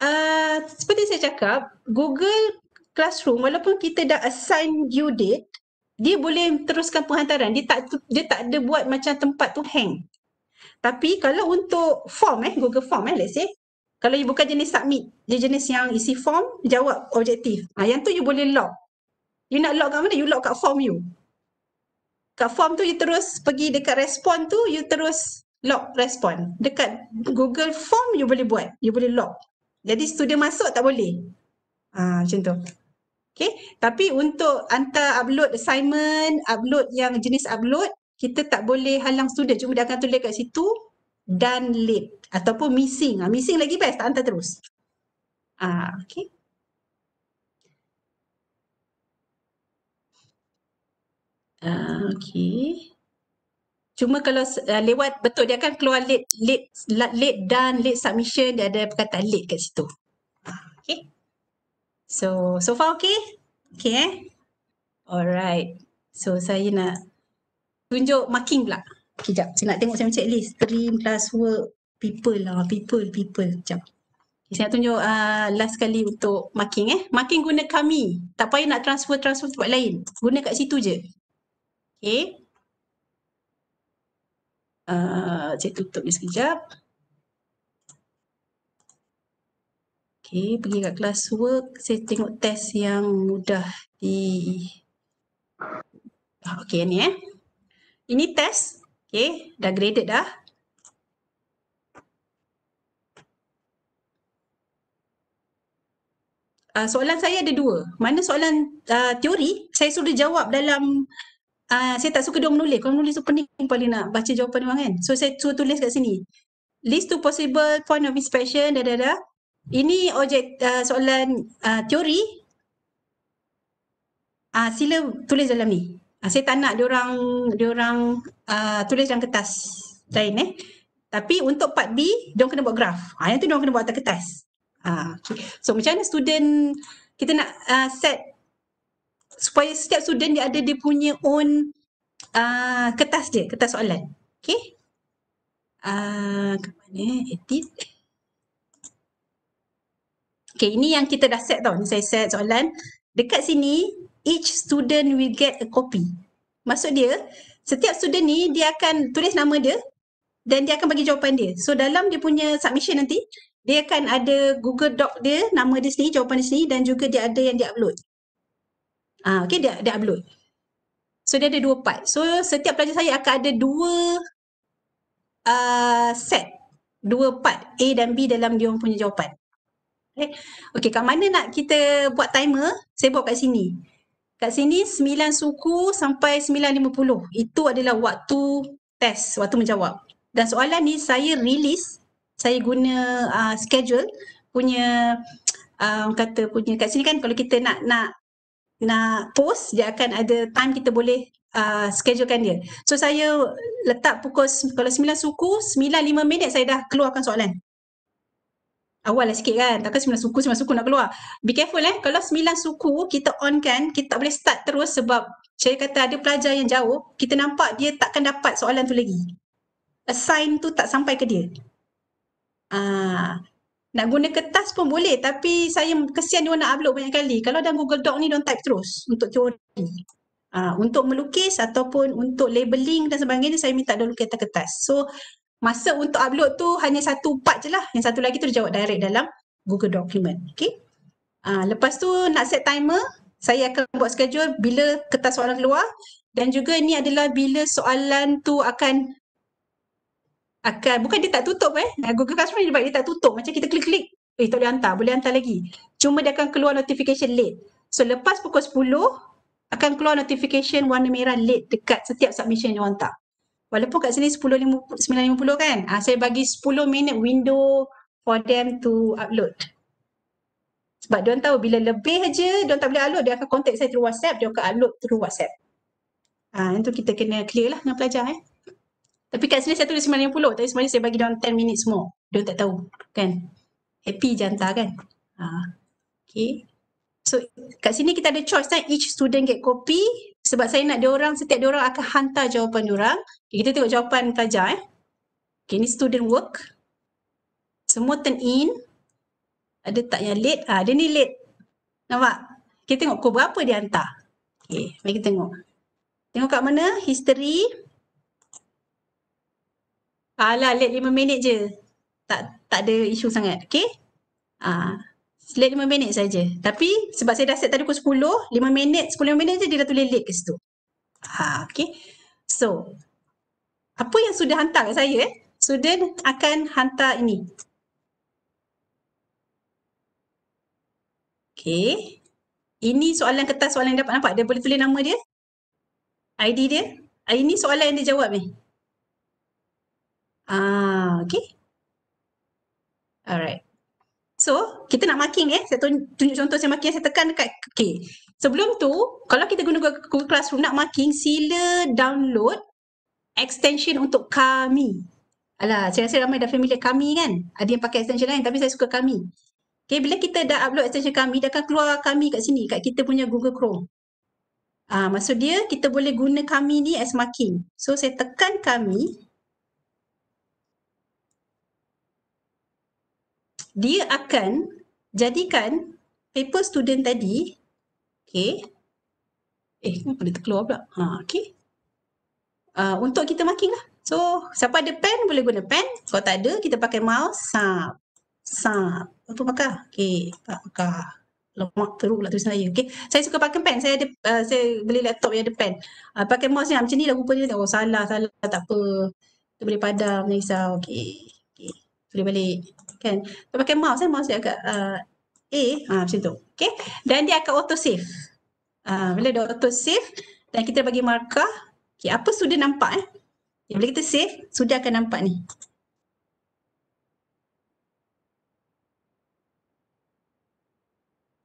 Uh, seperti saya cakap, Google Classroom walaupun kita dah assign due date, dia boleh teruskan penghantaran. Dia tak dia tak ada buat macam tempat tu hang. Tapi kalau untuk form eh, Google Form eh let's say, kalau you bukan jenis submit, dia jenis yang isi form, jawab objektif. Ha, yang tu you boleh lock. You nak lock kat mana? You lock kat form you. Kat form tu you terus pergi dekat respon tu, you terus lock respon. Dekat Google Form you boleh buat, you boleh lock. Jadi student masuk tak boleh. Ha, macam tu. Okay. Tapi untuk hantar upload assignment, upload yang jenis upload, kita tak boleh halang student. Cuma dia akan tulis kat situ dan late ataupun missing. Ah, missing lagi best, tak hantar terus. Ha, okay. Uh, okay. Ah, Cuma kalau uh, lewat betul dia akan keluar late late late dan late submission dia ada perkataan late kat situ. Okay. So so far okay? Okay eh? Alright. So saya nak tunjuk marking pula. Kejap, saya nak tengok saya check list. Stream, classwork, people lah. People, people. Kejap. Okay, saya nak tunjuk uh, last kali untuk marking eh. Marking guna kami. Tak payah nak transfer-transfer tempat lain. Guna kat situ je. Okay. Uh, saya tutup ni sekejap. Okay, pergi kat kelas work. Saya tengok test yang mudah di... Oh, ah, okay, ni eh. Ini test. Okay, dah graded dah. Uh, soalan saya ada dua. Mana soalan uh, teori, saya sudah jawab dalam Uh, saya tak suka dia menulis. Kalau menulis tu pening kepala nak baca jawapan orang kan. So saya suruh tulis kat sini. List two possible point of inspection, dah dah dah. Ini objek uh, soalan uh, teori. Uh, sila tulis dalam ni. Uh, saya tak nak dia orang dia orang uh, tulis dalam kertas lain eh. Tapi untuk part B, dia kena buat graf. Ah yang tu dia kena buat atas kertas. Uh, okay. So macam mana student kita nak uh, set supaya setiap student dia ada dia punya own uh, kertas dia, kertas soalan. Okay. Uh, ah, ke mana? Eh? Edit. Okay, ini yang kita dah set tau. Ni saya set soalan. Dekat sini, each student will get a copy. Maksud dia, setiap student ni dia akan tulis nama dia dan dia akan bagi jawapan dia. So dalam dia punya submission nanti, dia akan ada Google Doc dia, nama dia sendiri, jawapan dia sendiri dan juga dia ada yang dia upload. Ah uh, okey dia dia upload. So dia ada dua part. So setiap pelajar saya akan ada dua uh, set dua part A dan B dalam dia orang punya jawapan. Okey. Okey, kat mana nak kita buat timer? Saya buat kat sini. Kat sini 9 suku sampai 9.50. Itu adalah waktu test, waktu menjawab. Dan soalan ni saya release, saya guna uh, schedule punya uh, kata punya kat sini kan kalau kita nak nak nak post dia akan ada time kita boleh uh, schedulekan dia. So saya letak pukul kalau 9 suku 9.5 minit saya dah keluarkan soalan. Awal lah sikit kan. Takkan 9 suku 9 suku nak keluar. Be careful eh. Kalau 9 suku kita on kan kita tak boleh start terus sebab saya kata ada pelajar yang jauh kita nampak dia takkan dapat soalan tu lagi. Assign tu tak sampai ke dia. Ah, nak guna kertas pun boleh tapi saya kesian dia nak upload banyak kali. Kalau dalam Google Doc ni don't type terus untuk teori. Uh, untuk melukis ataupun untuk labeling dan sebagainya saya minta dulu kertas kertas. So masa untuk upload tu hanya satu part je lah. Yang satu lagi tu dia jawab direct dalam Google Document. Okay. Uh, ah, lepas tu nak set timer saya akan buat schedule bila kertas soalan keluar dan juga ini adalah bila soalan tu akan akan bukan dia tak tutup eh Google Classroom dia dia tak tutup macam kita klik-klik eh tak boleh hantar boleh hantar lagi cuma dia akan keluar notification late so lepas pukul 10 akan keluar notification warna merah late dekat setiap submission yang hantar walaupun kat sini 10.50 9.50 kan ha, saya bagi 10 minit window for them to upload sebab dia tahu bila lebih aja dia tak boleh upload dia akan contact saya through WhatsApp dia akan upload through WhatsApp ah ha, itu kita kena clear lah dengan pelajar eh tapi kat sini saya tulis 90. Tapi sebenarnya saya bagi dia 10 minit semua, Dia tak tahu kan. Happy je hantar kan. Ha. Okay. So kat sini kita ada choice kan. Each student get copy. Sebab saya nak dia orang. setiap orang akan hantar jawapan orang. Okay, kita tengok jawapan pelajar eh. Okay ni student work. Semua turn in. Ada tak yang late? Ah, dia ni late. Nampak? Kita tengok kau berapa dia hantar. Okay, mari kita tengok. Tengok kat mana? History. Alah, late lima minit je. Tak tak ada isu sangat, okay? Ah, late lima minit saja. Tapi sebab saya dah set tadi pukul 10, lima minit, 10 minit je dia dah tulis late ke situ. Ha, ah, okay. So, apa yang sudah hantar kat saya, eh? student akan hantar ini. Okay. Ini soalan kertas soalan yang dapat nampak. Dia boleh tulis nama dia. ID dia. Ah, ini soalan yang dia jawab ni. Ah, okay. Alright. So, kita nak marking eh. Saya tunjuk contoh saya marking, saya tekan dekat K. Okay. Sebelum tu, kalau kita guna Google Classroom nak marking, sila download extension untuk kami. Alah, saya rasa ramai dah familiar kami kan. Ada yang pakai extension lain tapi saya suka kami. Okay, bila kita dah upload extension kami, dia akan keluar kami kat sini, kat kita punya Google Chrome. Ah, maksud dia kita boleh guna kami ni as marking. So, saya tekan kami. dia akan jadikan paper student tadi okay eh kenapa dia terkeluar pula ha, okay uh, untuk kita marking lah so siapa ada pen boleh guna pen kalau tak ada kita pakai mouse sap. sub apa pakar okay tak pakar lemak teruk lah tulisan saya okay saya suka pakai pen saya ada uh, saya beli laptop yang ada pen uh, pakai mouse ni macam ni lah rupanya oh salah salah tak apa kita boleh padam ni okay boleh balik kan kita pakai mouse kan mouse dia agak uh, A ha, macam tu okay dan dia akan auto save uh, ah, bila dia auto save dan kita bagi markah okay, apa sudah nampak eh okay, ya, bila kita save sudah akan nampak ni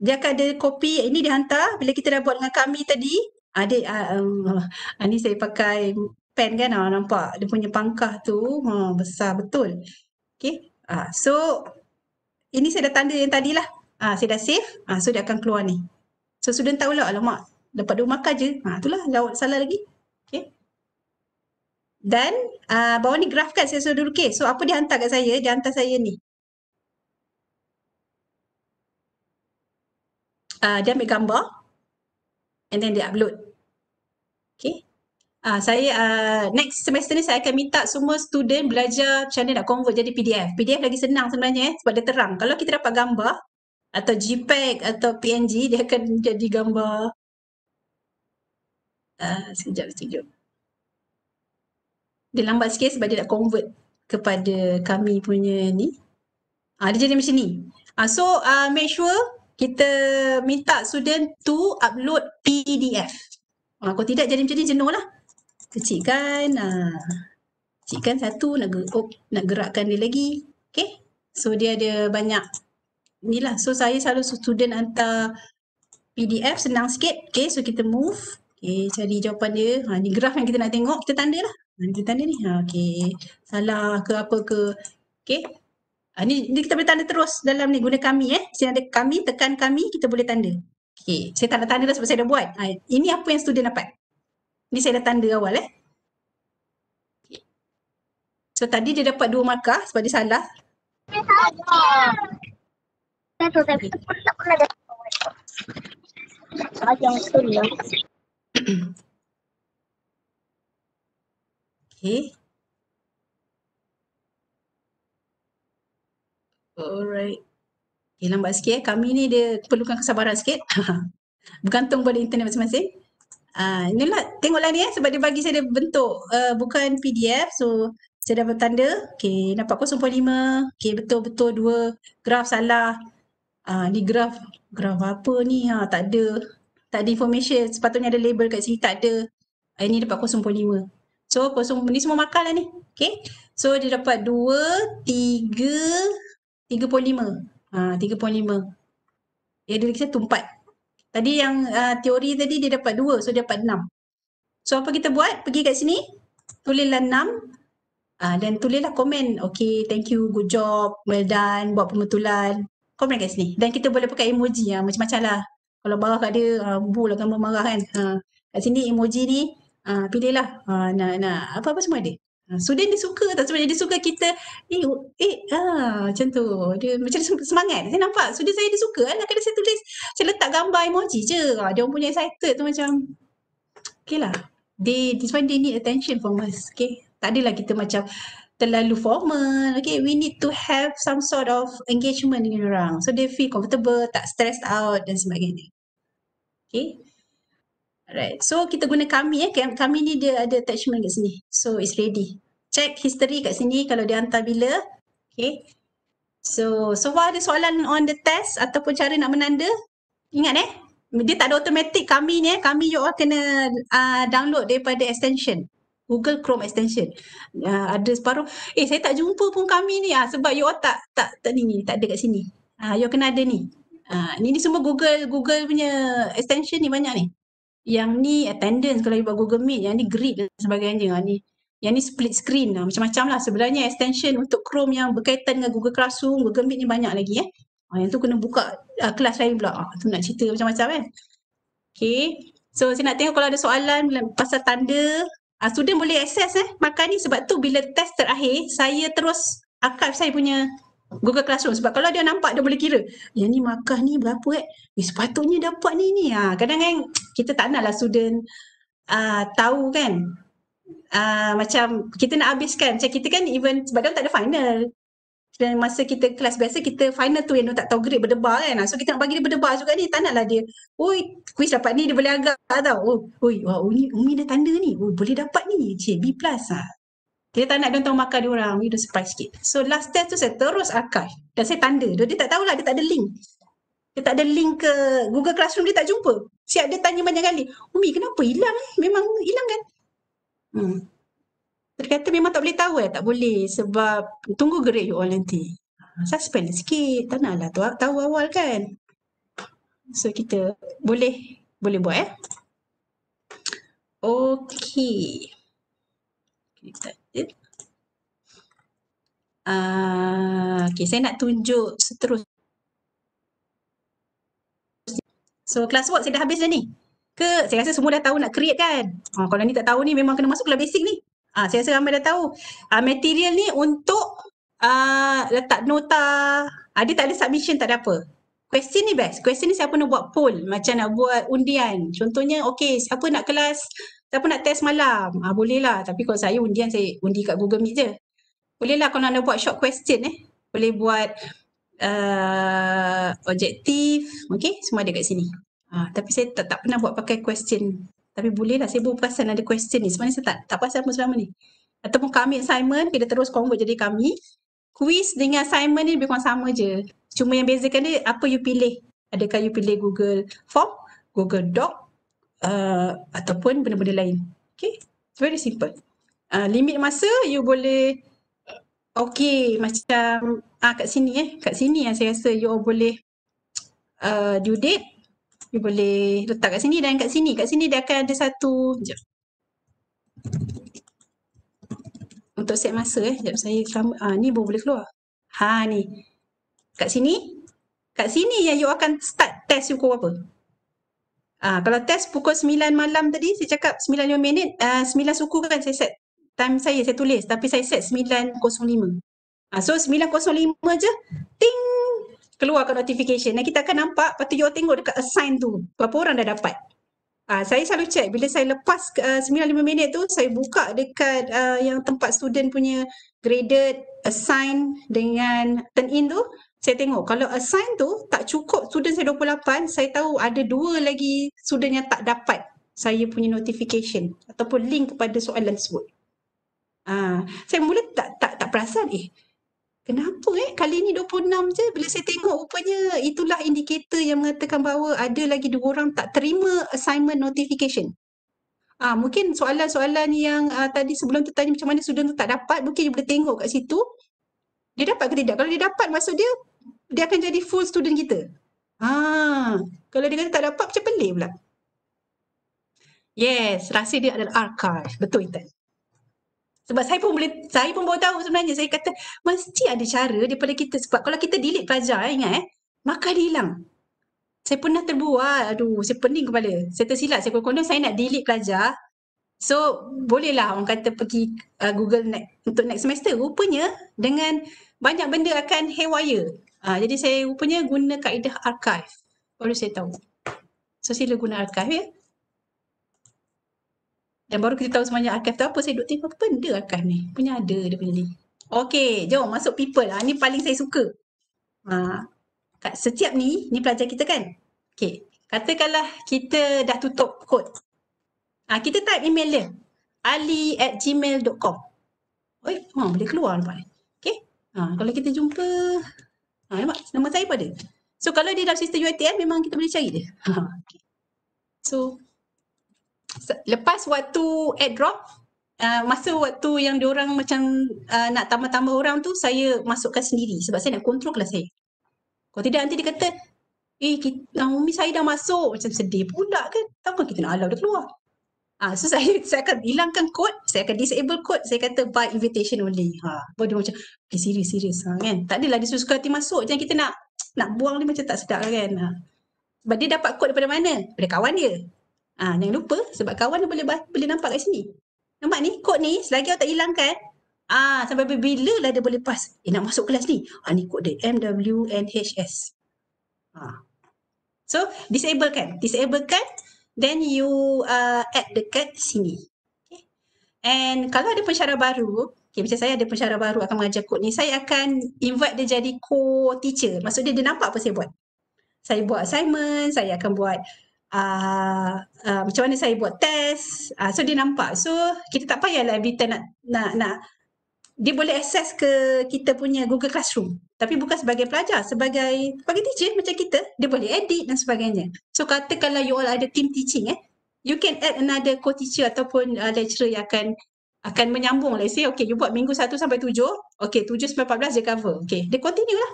dia akan ada kopi ini dia hantar bila kita dah buat dengan kami tadi ada uh, uh, um, ah, ni saya pakai pen kan uh, nampak dia punya pangkah tu uh, besar betul Okay. Uh, ah, so ini saya dah tanda yang tadi lah. Ah, saya dah save. Uh, so dia akan keluar ni. So student tahu lah alamak. Dapat dua markah je. Ha, uh, itulah lawat salah lagi. Okay. Dan uh, bawah ni graf kan saya suruh dulu. Okay. So apa dia hantar kat saya? Dia hantar saya ni. Uh, dia ambil gambar and then dia upload. Okay uh, saya uh, next semester ni saya akan minta semua student belajar macam mana nak convert jadi PDF. PDF lagi senang sebenarnya eh, sebab dia terang. Kalau kita dapat gambar atau JPEG atau PNG dia akan jadi gambar. Uh, sekejap, sekejap. Dia lambat sikit sebab dia nak convert kepada kami punya ni. Uh, dia jadi macam ni. Uh, so uh, make sure kita minta student to upload PDF. Uh, kalau tidak jadi macam ni jenuh lah kecikkan uh, ah, kecikkan satu nak ger- op, nak gerakkan dia lagi okay? so dia ada banyak inilah so saya selalu student hantar PDF senang sikit okay? so kita move okay? cari jawapan dia ha ni graf yang kita nak tengok kita tandalah ha, nanti tanda ni ha okey salah ke apa ke okay? ha, ni, ni kita boleh tanda terus dalam ni guna kami eh sini ada kami tekan kami kita boleh tanda Okay, saya tanda-tanda lah sebab saya dah buat. Ha, ini apa yang student dapat? Ni saya dah tanda awal eh. So tadi dia dapat dua markah sebab dia salah. Ya. Okay. Alright. Okay, lambat sikit. Eh. Kami ni dia perlukan kesabaran sikit. Bergantung pada internet masing-masing. Uh, inilah, tengoklah ni eh sebab dia bagi saya dia bentuk uh, bukan PDF. So saya dapat tanda. Okay, nampak 0.5. Okay, betul-betul dua graf salah. Uh, ni graf, graf apa ni? Ha, tak ada. Tak ada information. Sepatutnya ada label kat sini. Tak ada. Uh, ini dapat 0.5. So, 0, ni semua makalah lah ni. Okay. So, dia dapat 2, 3, 3.5. Ha, 3.5. Ya, dia lagi satu, 4. Tadi yang uh, teori tadi dia dapat dua, so dia dapat enam. So apa kita buat? Pergi kat sini, tulislah enam ah, dan tulislah komen. Okay, thank you, good job, well done, buat pembetulan. Komen kat sini. Dan kita boleh pakai emoji ya, macam-macam lah. Kalau marah kat dia, uh, ah, bu gambar lah, marah kan. Uh, kat sini emoji ni, uh, pilihlah uh, nak, nak apa-apa semua dia. Ah, so then dia suka tak sebenarnya dia suka kita eh eh ah macam tu. Dia macam dia semangat. Saya nampak. So dia saya dia suka lah kadang saya tulis saya letak gambar emoji je. Ah, dia orang punya excited tu macam okay lah. They, this one they need attention from us. Okay. Tak adalah kita macam terlalu formal. Okay. We need to have some sort of engagement dengan orang. So they feel comfortable, tak stressed out dan sebagainya. Okay. Alright, so kita guna kami ya. Eh. Kami ni dia ada attachment kat sini. So it's ready. Check history kat sini kalau dia hantar bila. Okay. So, so far ada soalan on the test ataupun cara nak menanda? Ingat eh, dia tak ada automatic kami ni eh. Kami you all kena uh, download daripada extension. Google Chrome extension. Uh, ada separuh. Eh saya tak jumpa pun kami ni ah, sebab you all tak, tak, tak, ni, tak ada kat sini. Uh, you kena ada ni. Uh, ni, ni semua Google Google punya extension ni banyak ni yang ni attendance kalau you buat Google Meet, yang ni grid dan sebagainya. ni, yang ni split screen lah. Macam-macam lah. Sebenarnya extension untuk Chrome yang berkaitan dengan Google Classroom, Google Meet ni banyak lagi eh. Ha, yang tu kena buka uh, kelas lain pula. Ha, tu nak cerita macam-macam kan. Okay. So saya nak tengok kalau ada soalan pasal tanda. Uh, student boleh access eh. Makan ni sebab tu bila test terakhir, saya terus archive saya punya Google Classroom sebab kalau dia nampak dia boleh kira yang ni markah ni berapa eh? eh sepatutnya dapat ni ni ha. Ah, kadang-kadang kita tak nak lah student uh, tahu kan uh, macam kita nak habiskan macam kita kan even sebab dia tak ada final dan masa kita kelas biasa kita final tu yang dia tak tahu grade berdebar kan so kita nak bagi dia berdebar juga ni tak nak lah dia oi kuis dapat ni dia boleh agak tahu. oh, oi wah, Umi, Umi dah tanda ni oh, boleh dapat ni cik B plus ha. Kita tak nak dia tahu makan dia orang. We surprise sikit. So last test tu saya terus archive. Dan saya tanda. Dia, dia tak lah, dia tak ada link. Dia tak ada link ke Google Classroom dia tak jumpa. Siap dia tanya banyak kali. Umi kenapa hilang eh? Memang hilang kan? Hmm. Dia kata memang tak boleh tahu eh. Tak boleh sebab tunggu gerak you all nanti. Ah, suspend sikit. Tak nak lah tahu awal kan. So kita boleh boleh buat eh. Okay. Kita Uh, okay, saya nak tunjuk seterusnya. So, classwork saya dah habis dah ni. Ke, saya rasa semua dah tahu nak create kan? Uh, kalau ni tak tahu ni memang kena masuk kelas basic ni. Uh, saya rasa ramai dah tahu. Uh, material ni untuk uh, letak nota. Ada uh, tak ada submission tak ada apa. Question ni best. Question ni siapa nak buat poll. Macam nak buat undian. Contohnya, okay, siapa nak kelas siapa nak test malam? Ah ha, boleh lah tapi kalau saya undian saya undi kat Google Meet je. Boleh lah kalau nak buat short question eh. Boleh buat uh, objektif, okay, semua ada kat sini. Ha, tapi saya tak, tak pernah buat pakai question. Tapi boleh lah saya baru perasan ada question ni. Sebenarnya saya tak tak pasal apa selama ni. Ataupun kami assignment kita terus convert jadi kami. Quiz dengan assignment ni lebih kurang sama je. Cuma yang bezakan dia apa you pilih. Adakah you pilih Google Form, Google Doc uh, ataupun benda-benda lain. Okay, it's very simple. Uh, limit masa, you boleh okay macam ah uh, kat sini eh, kat sini yang saya rasa you boleh uh, due date you boleh letak kat sini dan kat sini. Kat sini dia akan ada satu sekejap. Untuk set masa eh. Sekejap saya selama. Ah, ni baru boleh keluar. Ha ni. Kat sini. Kat sini yang you akan start test you pukul berapa. Uh, kalau test pukul 9 malam tadi, saya cakap 95 minit, uh, ah, 9 suku kan saya set time saya, saya tulis. Tapi saya set 9.05. Uh, ah, so 9.05 je, ting, keluar ke notification. Nah kita akan nampak, lepas tu you tengok dekat assign tu, berapa orang dah dapat. Uh, saya selalu check bila saya lepas uh, 95 minit tu, saya buka dekat uh, yang tempat student punya graded, assign dengan turn in tu saya tengok kalau assign tu tak cukup student saya 28, saya tahu ada dua lagi student yang tak dapat saya punya notification ataupun link kepada soalan tersebut. Ah, saya mula tak tak tak perasan eh kenapa eh kali ni 26 je bila saya tengok rupanya itulah indikator yang mengatakan bahawa ada lagi dua orang tak terima assignment notification. Ah, mungkin soalan-soalan yang ah, tadi sebelum tu tanya macam mana student tu tak dapat mungkin you boleh tengok kat situ dia dapat ke tidak? Kalau dia dapat maksud dia dia akan jadi full student kita. Ah, kalau dia kata tak dapat macam pelik pula. Yes, rahsia dia adalah archive. Betul itu. Sebab saya pun boleh, saya pun boleh tahu sebenarnya. Saya kata mesti ada cara daripada kita. Sebab kalau kita delete pelajar, eh, ingat eh, maka dia hilang. Saya pernah terbuat, aduh, saya pening kepala. Saya tersilap, saya kena saya nak delete pelajar. So, bolehlah orang kata pergi uh, Google next, untuk next semester. Rupanya dengan banyak benda akan haywire. Uh, jadi saya rupanya guna kaedah archive. Baru saya tahu. So sila guna archive ya. Dan baru kita tahu sebenarnya archive tu apa. Saya duduk tengok apa benda archive ni. Punya ada dia punya ni. Okay, jom masuk people. Ha, ni paling saya suka. Ha, kat setiap ni, ni pelajar kita kan? Okay, katakanlah kita dah tutup kod. Ha, kita type email dia. Ali at gmail.com Oi, ha, boleh keluar nampak ni. Okay, ha, kalau kita jumpa Ha, nampak? Nama saya pun ada. So kalau dia dalam sistem UITM memang kita boleh cari dia. Ha, so lepas waktu airdrop, Uh, masa waktu yang diorang macam uh, nak tambah-tambah orang tu saya masukkan sendiri sebab saya nak kontrol kelas saya. Kalau tidak nanti dia kata, eh kita, umi saya dah masuk macam sedih pula kan. Tahu kan kita nak allow dia keluar. Ah, so saya, saya akan hilangkan kod, saya akan disable kod, saya kata by invitation only. Ha, dia macam, Eh, serius, serius lah kan. Tak adalah dia suka hati masuk je kita nak nak buang dia macam tak sedap lah kan. Ah. Sebab dia dapat kod daripada mana? Daripada kawan dia. Ha, jangan lupa sebab kawan dia boleh boleh nampak kat sini. Nampak ni kod ni selagi awak tak hilangkan. Ah ha, sampai bila lah dia boleh pas. Eh nak masuk kelas ni. Ah ha, ni kod dia MWNHS. Ha. Ah. So disable kan? Disable kan? Then you uh, add dekat sini. Okay. And kalau ada pensyarah baru, Okay, macam saya ada pensyarah baru akan mengajar kod ni. Saya akan invite dia jadi co-teacher. Maksudnya dia nampak apa saya buat. Saya buat assignment, saya akan buat uh, uh, macam mana saya buat test. Uh, so dia nampak. So kita tak payahlah habitat nak, nak, nak. Dia boleh access ke kita punya Google Classroom. Tapi bukan sebagai pelajar, sebagai sebagai teacher macam kita. Dia boleh edit dan sebagainya. So katakanlah you all ada team teaching eh. You can add another co-teacher ataupun uh, lecturer yang akan akan menyambung let's say okay you buat minggu 1 sampai 7 okay 7 sampai 14 dia cover okay dia continue lah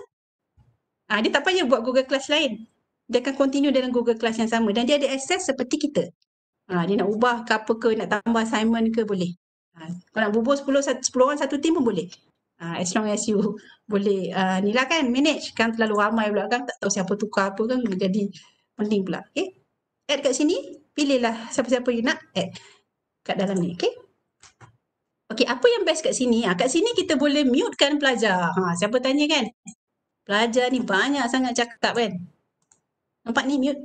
ha, dia tak payah buat google class lain dia akan continue dalam google class yang sama dan dia ada access seperti kita ha, dia nak ubah ke apa ke nak tambah assignment ke boleh ha, kalau nak bubur 10, 10 orang satu team pun boleh ha, as long as you boleh ha, ni lah kan manage kan terlalu ramai pula kan tak tahu siapa tukar apa kan jadi pening pula okay add kat sini pilihlah siapa-siapa you nak add kat dalam ni okay Okey, apa yang best kat sini? Ha, kat sini kita boleh mutekan pelajar. Ha, siapa tanya kan? Pelajar ni banyak sangat cakap kan? Nampak ni mute?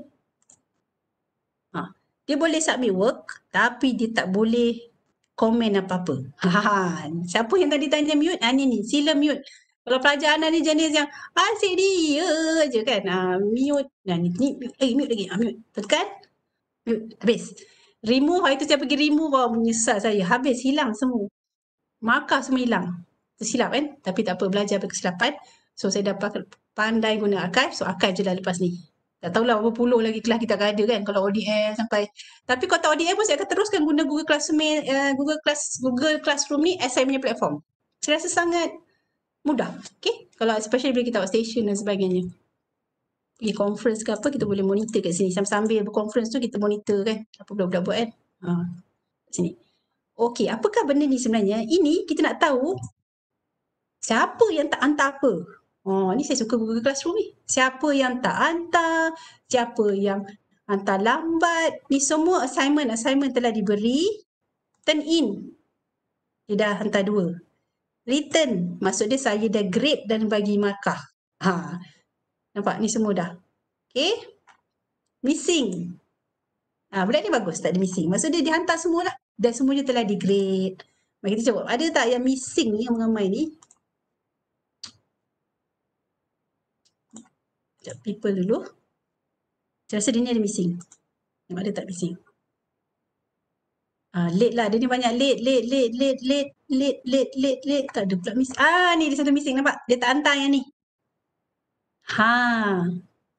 Ha, dia boleh submit work tapi dia tak boleh komen apa-apa. Ha, ha, ha. siapa yang tadi tanya mute? Ha, ni ni, sila mute. Kalau pelajar anak ni jenis yang ah, asyik dia je kan? Ha, mute. Ha, ni, ni, eh, mute lagi. Ha, mute. Tekan. Mute. Habis. Remove, hari tu saya pergi remove, wah menyesal saya. Habis, hilang semua markah semua hilang. Tersilap kan? Tapi tak apa, belajar dari kesilapan. So saya dapat pandai guna archive, so archive je lah lepas ni. Tak tahulah berapa puluh lagi kelas kita akan ada kan kalau ODL sampai. Tapi kalau tak ODL pun saya akan teruskan guna Google Classroom, uh, eh, Google Class, Google Classroom ni as saya punya platform. Saya rasa sangat mudah. Okay? Kalau especially bila kita buat station dan sebagainya. Pergi conference ke apa, kita boleh monitor kat sini. Sambil-sambil berconference tu kita monitor kan. Apa budak-budak buat kan. Ha, sini. Okey, apakah benda ni sebenarnya? Ini kita nak tahu siapa yang tak hantar apa. Oh, ni saya suka Google Classroom ni. Siapa yang tak hantar, siapa yang hantar lambat. Ni semua assignment, assignment telah diberi. Turn in. Dia dah hantar dua. Return, maksud dia saya dah grade dan bagi markah. Ha. Nampak ni semua dah. Okay. Missing. Ha, budak ni bagus tak ada missing. Maksud dia dihantar semualah dan semuanya telah degrade. Mari kita jawab. Ada tak yang missing ni yang mengamai ni? Sekejap people dulu. Saya rasa dia ni ada missing. Yang ada tak missing. Ah, late lah. Dia ni banyak late, late, late, late, late, late, late, late, late. Tak ada pula missing. Ah ni dia satu missing nampak? Dia tak hantar yang ni. Ha.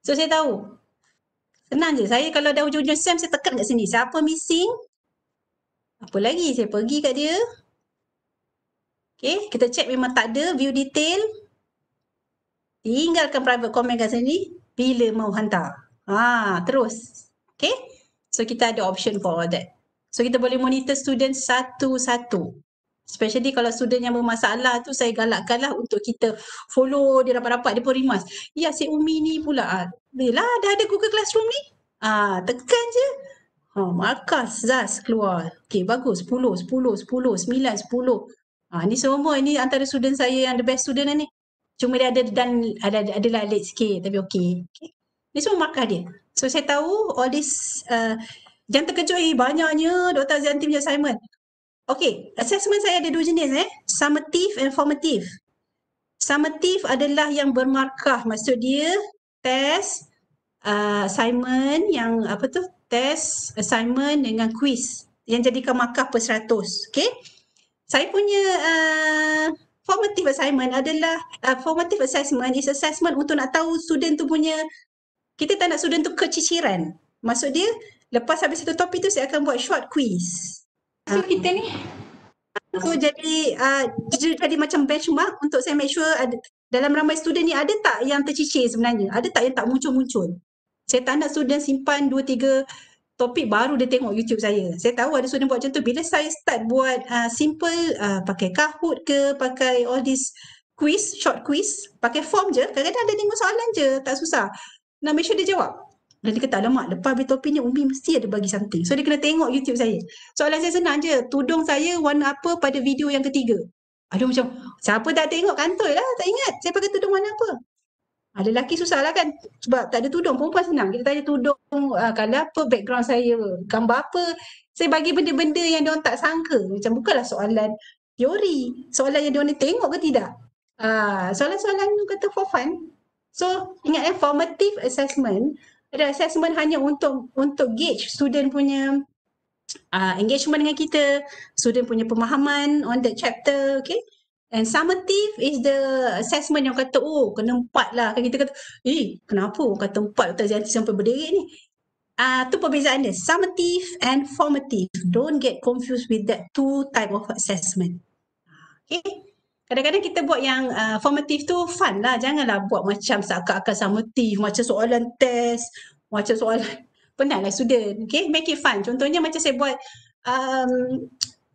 So saya tahu. Senang je. Saya kalau dah hujung-hujung sem saya tekan kat sini. Siapa missing? Apa lagi saya pergi kat dia. Okay, kita check memang tak ada view detail. Tinggalkan private comment kat sini. Bila mau hantar. Haa, terus. Okay. So, kita ada option for all that. So, kita boleh monitor student satu-satu. Especially kalau student yang bermasalah tu, saya galakkan lah untuk kita follow dia rapat-rapat. Dia pun rimas. Ya, si Umi ni pula. Ah, bila lah dah ada Google Classroom ni? Ah, tekan je. Ha, markas Zaz keluar. okay, bagus. 10, 10, 10, 9, 10. Ha, ni semua ini antara student saya yang the best student lah ni. Cuma dia ada dan ada adalah late sikit tapi okey. Okay. Ni semua markah dia. So saya tahu all this uh, jangan terkejut eh banyaknya Dr. Azianti punya assignment. Okey, assessment saya ada dua jenis eh. Summative and formative. Summative adalah yang bermarkah. Maksud dia test uh, assignment yang apa tu test assignment dengan quiz yang jadikan markah per 100. Okay. Saya punya uh, formative assignment adalah uh, formative assessment is assessment untuk nak tahu student tu punya kita tak nak student tu keciciran. Maksud dia lepas habis satu topik tu saya akan buat short quiz. So uh. kita ni So jadi uh, jadi macam benchmark untuk saya make sure ada, dalam ramai student ni ada tak yang tercicir sebenarnya? Ada tak yang tak muncul-muncul? Saya tak nak student simpan 2-3 topik baru dia tengok YouTube saya. Saya tahu ada student buat contoh bila saya start buat uh, simple uh, pakai Kahoot ke pakai all this quiz, short quiz, pakai form je, kadang-kadang dia tengok soalan je, tak susah. Nak make sure dia jawab. Dan dia kata, alamak, lepas habis topik ni, Umi mesti ada bagi something. So, dia kena tengok YouTube saya. Soalan saya senang je, tudung saya warna apa pada video yang ketiga. Aduh macam, siapa dah tengok kantoi lah, tak ingat. Saya pakai tudung warna apa. Ha, lelaki susah lah kan sebab tak ada tudung. Perempuan senang. Kita tanya tudung uh, ah, kalau apa background saya, gambar apa. Saya bagi benda-benda yang dia tak sangka. Macam bukanlah soalan teori. Soalan yang dia orang tengok ke tidak. Ah, soalan-soalan tu kata for fun. So ingat eh, formative assessment ada assessment hanya untuk untuk gauge student punya uh, engagement dengan kita, student punya pemahaman on the chapter, okay? And summative is the assessment yang kata, oh kena empat lah. Kan kita kata, eh kenapa orang kata empat tak jantik sampai berdiri ni. Ah uh, tu perbezaan dia. Summative and formative. Don't get confused with that two type of assessment. Ah, okay. Kadang-kadang kita buat yang uh, formative tu fun lah. Janganlah buat macam seakan-akan summative, macam soalan test, macam soalan penat lah student. Okay, make it fun. Contohnya macam saya buat um,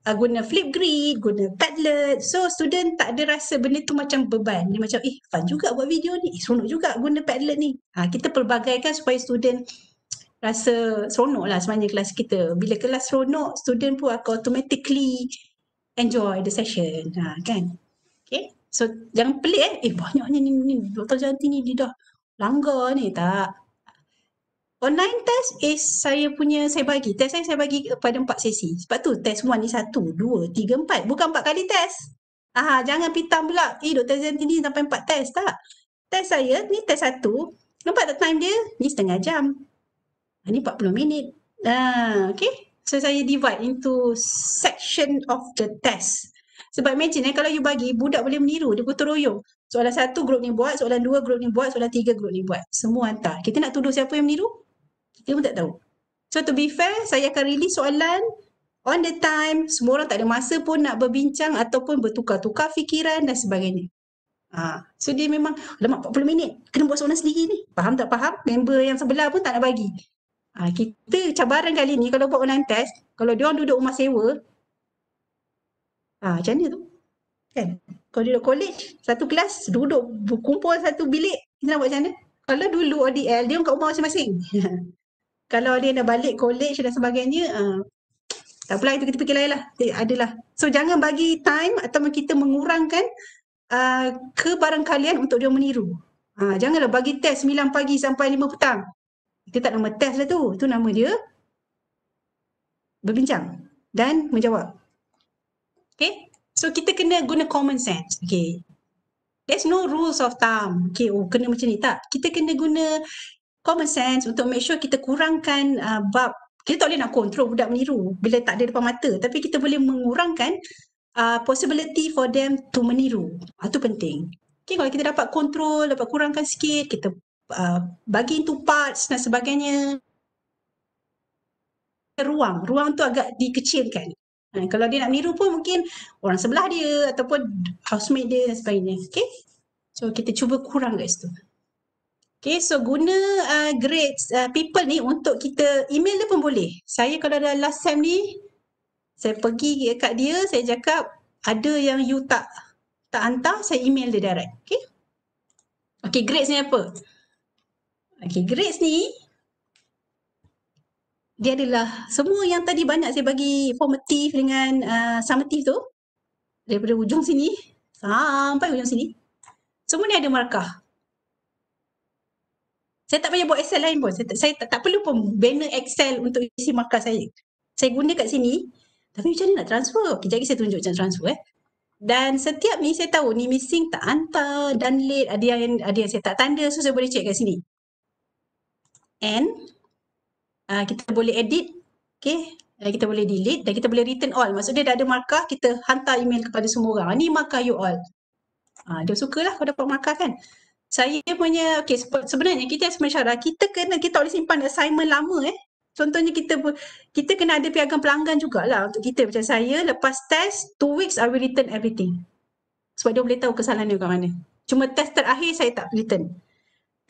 uh, guna Flipgrid, guna Padlet. So student tak ada rasa benda tu macam beban. Dia macam eh fun juga buat video ni. Eh seronok juga guna Padlet ni. Ha, kita pelbagaikan supaya student rasa seronok lah sebenarnya kelas kita. Bila kelas seronok, student pun akan automatically enjoy the session. Ha, kan? Okay. So jangan pelik eh. Eh banyaknya ni, ni, ni. Dr. Janti ni dia dah langgar ni tak. Online test is saya punya saya bagi. Test saya saya bagi pada empat sesi. Sebab tu test semua ni satu, dua, tiga, empat. Bukan empat kali test. Ah, jangan pitam pula. Eh, Dr. Zen ni sampai empat test tak? Test saya ni test satu. Nampak tak time dia? Ni setengah jam. Ini ah, empat puluh minit. Ah, okay. So saya divide into section of the test. Sebab imagine eh, kalau you bagi, budak boleh meniru. Dia putus royong. Soalan satu grup ni buat, soalan dua grup ni buat, soalan tiga grup ni buat. Semua hantar. Kita nak tuduh siapa yang meniru? Kita pun tak tahu. So to be fair, saya akan release soalan on the time. Semua orang tak ada masa pun nak berbincang ataupun bertukar-tukar fikiran dan sebagainya. Ha. So dia memang, lama 40 minit, kena buat soalan sendiri ni. Faham tak faham? Member yang sebelah pun tak nak bagi. Ha. Kita cabaran kali ni kalau buat online test, kalau dia orang duduk rumah sewa, ha, macam mana tu? Kan? Kalau duduk kolej, satu kelas duduk berkumpul satu bilik, kita nak buat macam mana? Kalau dulu ODL, dia orang kat rumah masing-masing. kalau dia nak balik college dan sebagainya uh, tak apalah itu kita fikir lain lah. eh, adalah so jangan bagi time atau kita mengurangkan uh, ah, kebarangkalian untuk dia meniru uh, janganlah bagi test 9 pagi sampai 5 petang kita tak nama test lah tu tu nama dia berbincang dan menjawab okay so kita kena guna common sense okay There's no rules of thumb. Okay, oh, kena macam ni. Tak. Kita kena guna common sense untuk make sure kita kurangkan uh, bab kita tak boleh nak control budak meniru bila tak ada depan mata tapi kita boleh mengurangkan uh, possibility for them to meniru itu ah, penting okay, kalau kita dapat control dapat kurangkan sikit kita uh, bagi into parts dan sebagainya ruang ruang tu agak dikecilkan uh, kalau dia nak meniru pun mungkin orang sebelah dia ataupun housemate dia dan sebagainya okay? so kita cuba kurang guys tu Okay, so guna uh, grades uh, people ni untuk kita email dia pun boleh. Saya kalau dah last time ni, saya pergi kat dia, saya cakap ada yang you tak tak hantar, saya email dia direct. Okay. Okay, grades ni apa? Okay, grades ni dia adalah semua yang tadi banyak saya bagi formative dengan uh, summative tu daripada ujung sini sampai ujung sini. Semua ni ada markah. Saya tak payah buat Excel lain pun. Saya tak, saya tak, tak perlu pun banner Excel untuk isi markah saya. Saya guna kat sini. Tapi macam mana nak transfer? Okey, jadi saya tunjuk macam transfer eh. Dan setiap ni saya tahu ni missing tak hantar dan late ada yang ada yang saya tak tanda so saya boleh check kat sini. And uh, kita boleh edit. Okay. Uh, kita boleh delete dan kita boleh return all. Maksudnya dah ada markah kita hantar email kepada semua orang. Ah, ni markah you all. Uh, dia sukalah kalau dapat markah kan saya punya okay. sebenarnya kita as mensyarah kita kena kita boleh simpan assignment lama eh contohnya kita kita kena ada piagam pelanggan jugalah untuk kita macam saya lepas test two weeks I will return everything sebab dia boleh tahu kesalahan dia kat mana cuma test terakhir saya tak return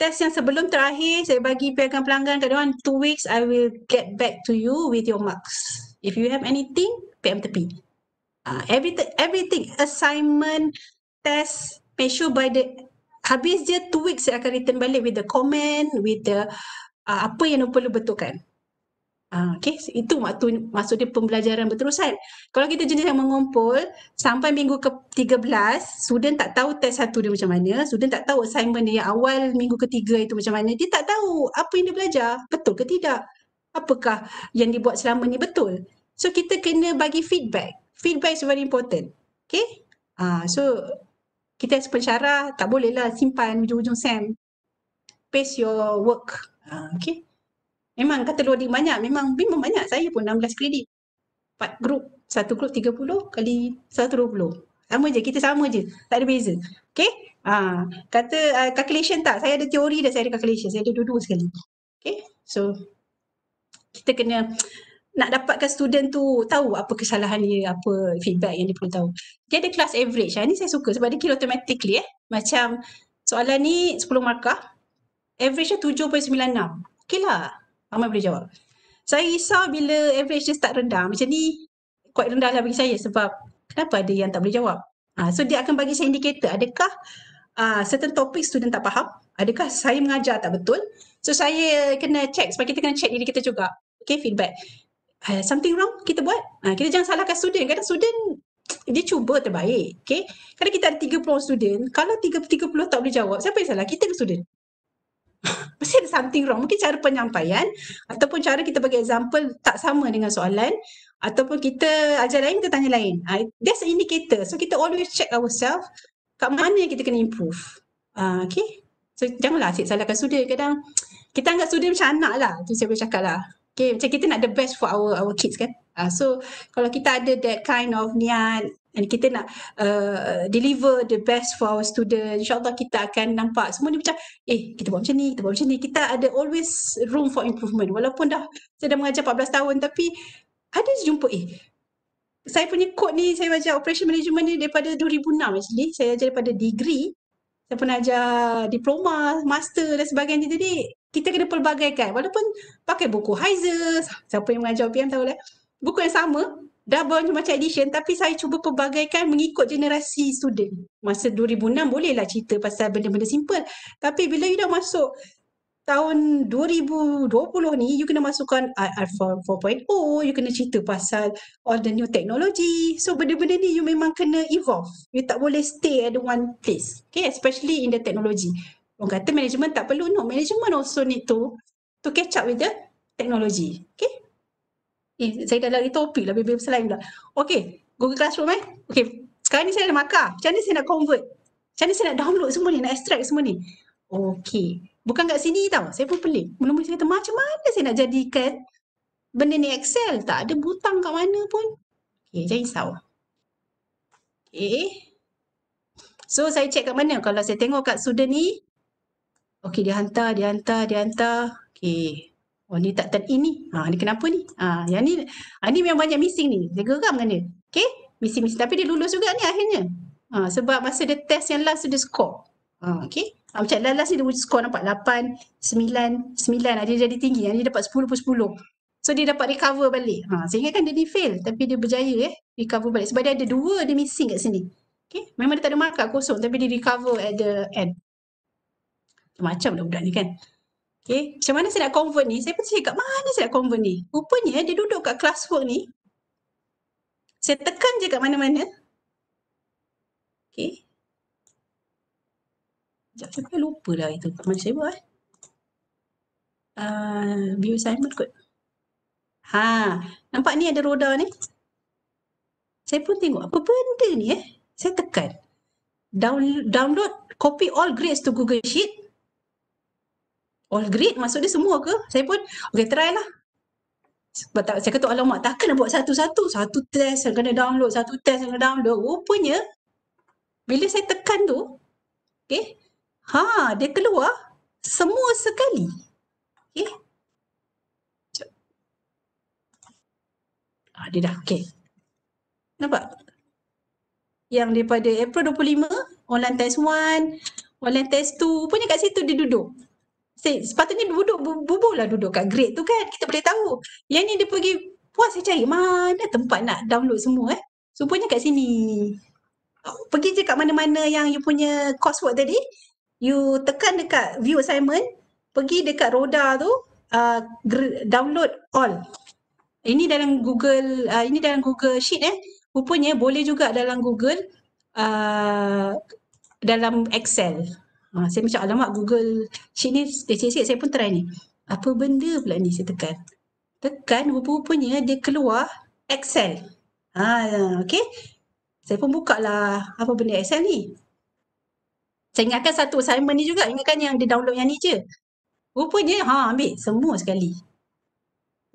test yang sebelum terakhir saya bagi piagam pelanggan kat dia two weeks I will get back to you with your marks if you have anything PM tepi uh, ah, everything everything assignment test make sure by the habis dia two weeks saya akan return balik with the comment, with the uh, apa yang perlu betulkan. Uh, okay, itu waktu, maksud pembelajaran berterusan. Kalau kita jenis yang mengumpul, sampai minggu ke-13, student tak tahu test satu dia macam mana, student tak tahu assignment dia awal minggu ketiga itu macam mana, dia tak tahu apa yang dia belajar, betul ke tidak. Apakah yang dibuat selama ni betul. So, kita kena bagi feedback. Feedback is very important. Okay? Uh, so, kita as pensyarah tak bolehlah simpan hujung-hujung SEM. Paste your work. Ha, okay. Memang kata luar banyak. Memang memang banyak. Saya pun 16 kredit. empat grup. Satu grup 30 kali 120. Sama je. Kita sama je. Tak ada beza. Okay. Ha, kata uh, calculation tak? Saya ada teori dah saya ada calculation. Saya ada dua-dua sekali. Okay. So kita kena nak dapatkan student tu tahu apa kesalahan dia, apa feedback yang dia perlu tahu. Dia ada class average. Ha? Ni saya suka sebab dia kira automatically. Eh? Macam soalan ni 10 markah. Average dia 7.96. Okey lah. Ramai boleh jawab. Saya risau bila average dia start rendah. Macam ni quite rendah lah bagi saya sebab kenapa ada yang tak boleh jawab. Ha, so dia akan bagi saya indikator adakah uh, certain topik student tak faham. Adakah saya mengajar tak betul. So saya kena check sebab kita kena check diri kita juga. Okay feedback uh, something wrong kita buat. Uh, kita jangan salahkan student. Kadang student dia cuba terbaik. Okay. Kadang kita ada 30 student. Kalau 30, 30 tak boleh jawab, siapa yang salah? Kita ke student? Mesti ada something wrong. Mungkin cara penyampaian ataupun cara kita bagi example tak sama dengan soalan ataupun kita ajar lain, kita tanya lain. Uh, that's an indicator. So kita always check ourselves kat mana yang kita kena improve. Uh, okay. So janganlah asyik salahkan student. Kadang kita anggap student macam anak lah. Tu saya boleh cakap lah. Okay, macam kita nak the best for our our kids kan. Uh, so kalau kita ada that kind of niat and kita nak uh, deliver the best for our student, insyaAllah kita akan nampak semua ni macam, eh kita buat macam ni, kita buat macam ni. Kita ada always room for improvement. Walaupun dah saya dah mengajar 14 tahun tapi ada jumpa eh, saya punya kod ni saya baca operation management ni daripada 2006 actually. Saya ajar daripada degree. Saya pernah ajar diploma, master dan sebagainya. Jadi kita kena pelbagaikan. Walaupun pakai buku Heiser, siapa yang mengajar PM tahu lah. Buku yang sama, double macam edition tapi saya cuba pelbagaikan mengikut generasi student. Masa 2006 bolehlah cerita pasal benda-benda simple. Tapi bila you dah masuk tahun 2020 ni, you kena masukkan IR 4.0, you kena cerita pasal all the new technology. So benda-benda ni you memang kena evolve. You tak boleh stay at one place. Okay, especially in the technology. Orang kata management tak perlu, no. Management also need to to catch up with the technology. Okay? Eh, saya dah lari topik lah, lebih-lebih selain pula. Okay, Google Classroom eh. Okay, sekarang ni saya nak makar. Macam mana saya nak convert? Macam mana saya nak download semua ni, nak extract semua ni? Okay. Bukan kat sini tau, saya pun pelik. Mula-mula saya kata, macam mana saya nak jadikan benda ni Excel? Tak ada butang kat mana pun. Okay, jangan risau. Okay. So, saya check kat mana? Kalau saya tengok kat student ni, Okey dia hantar, dia hantar, dia hantar. Okey. Oh ni tak turn in ni. Ha ah, ni kenapa ni? Ha yang ni ha, ni memang banyak missing ni. Dia geram kan dia. Okey. Missing missing tapi dia lulus juga ni akhirnya. Ha sebab masa dia test yang last dia score. Ha okey. Ha, macam last, last ni dia score nampak 8, 9, 9 ada jadi tinggi. Yang ni dapat 10 pun 10. So dia dapat recover balik. Ha sehingga kan dia ni fail tapi dia berjaya eh recover balik. Sebab dia ada dua dia missing kat sini. Okay. Memang dia tak ada markah kosong tapi dia recover at the end macam budak-budak ni kan. Okay, macam mana saya nak convert ni? Saya pun cakap, kat mana saya nak convert ni? Rupanya dia duduk kat classwork ni. Saya tekan je kat mana-mana. Okay. Sekejap, saya lupa lah itu. Mana saya buat? Eh, uh, view assignment kot. Ha, nampak ni ada roda ni. Saya pun tengok apa benda ni eh. Saya tekan. Down, download copy all grades to Google Sheet all grade masuk dia semua ke? Saya pun okay try lah. Sebab tak, saya kata alamak takkan nak buat satu-satu. Satu test yang kena download, satu test yang kena download. Rupanya bila saya tekan tu, okay, ha dia keluar semua sekali. Okay. Sekejap. Ha, dia dah okay. Nampak? Yang daripada April 25, online test 1, online test 2, punya kat situ dia duduk sepatutnya duduk bubur lah duduk kat grade tu kan kita boleh tahu yang ni dia pergi puas saya cari mana tempat nak download semua eh supaya kat sini oh, pergi je kat mana-mana yang you punya coursework tadi you tekan dekat view assignment pergi dekat roda tu uh, download all ini dalam Google uh, ini dalam Google sheet eh rupanya boleh juga dalam Google uh, dalam Excel Ha, saya macam alamat Google sheet ni sikit-sikit saya pun try ni. Apa benda pula ni saya tekan. Tekan rupa-rupanya dia keluar Excel. Ha, okay. Saya pun buka lah apa benda Excel ni. Saya ingatkan satu assignment ni juga. Ingatkan yang dia download yang ni je. Rupanya ha, ambil semua sekali.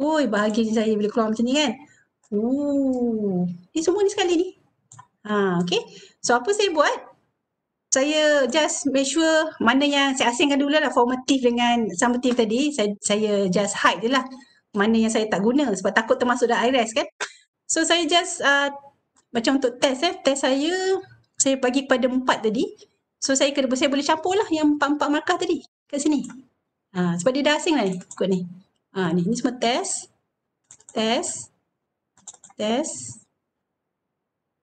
Oi bahagia saya bila keluar macam ni kan. Ooh, ni semua ni sekali ni. Ha, okay. So apa saya buat? saya just make sure mana yang saya asingkan dulu lah formative dengan summative tadi saya, saya just hide je lah mana yang saya tak guna sebab takut termasuk dalam IRIS kan so saya just uh, macam untuk test eh test saya saya bagi pada empat tadi so saya kena saya boleh campur lah yang empat-empat markah tadi kat sini uh, sebab dia dah asing lah ni kod ni uh, ni, ni semua test test test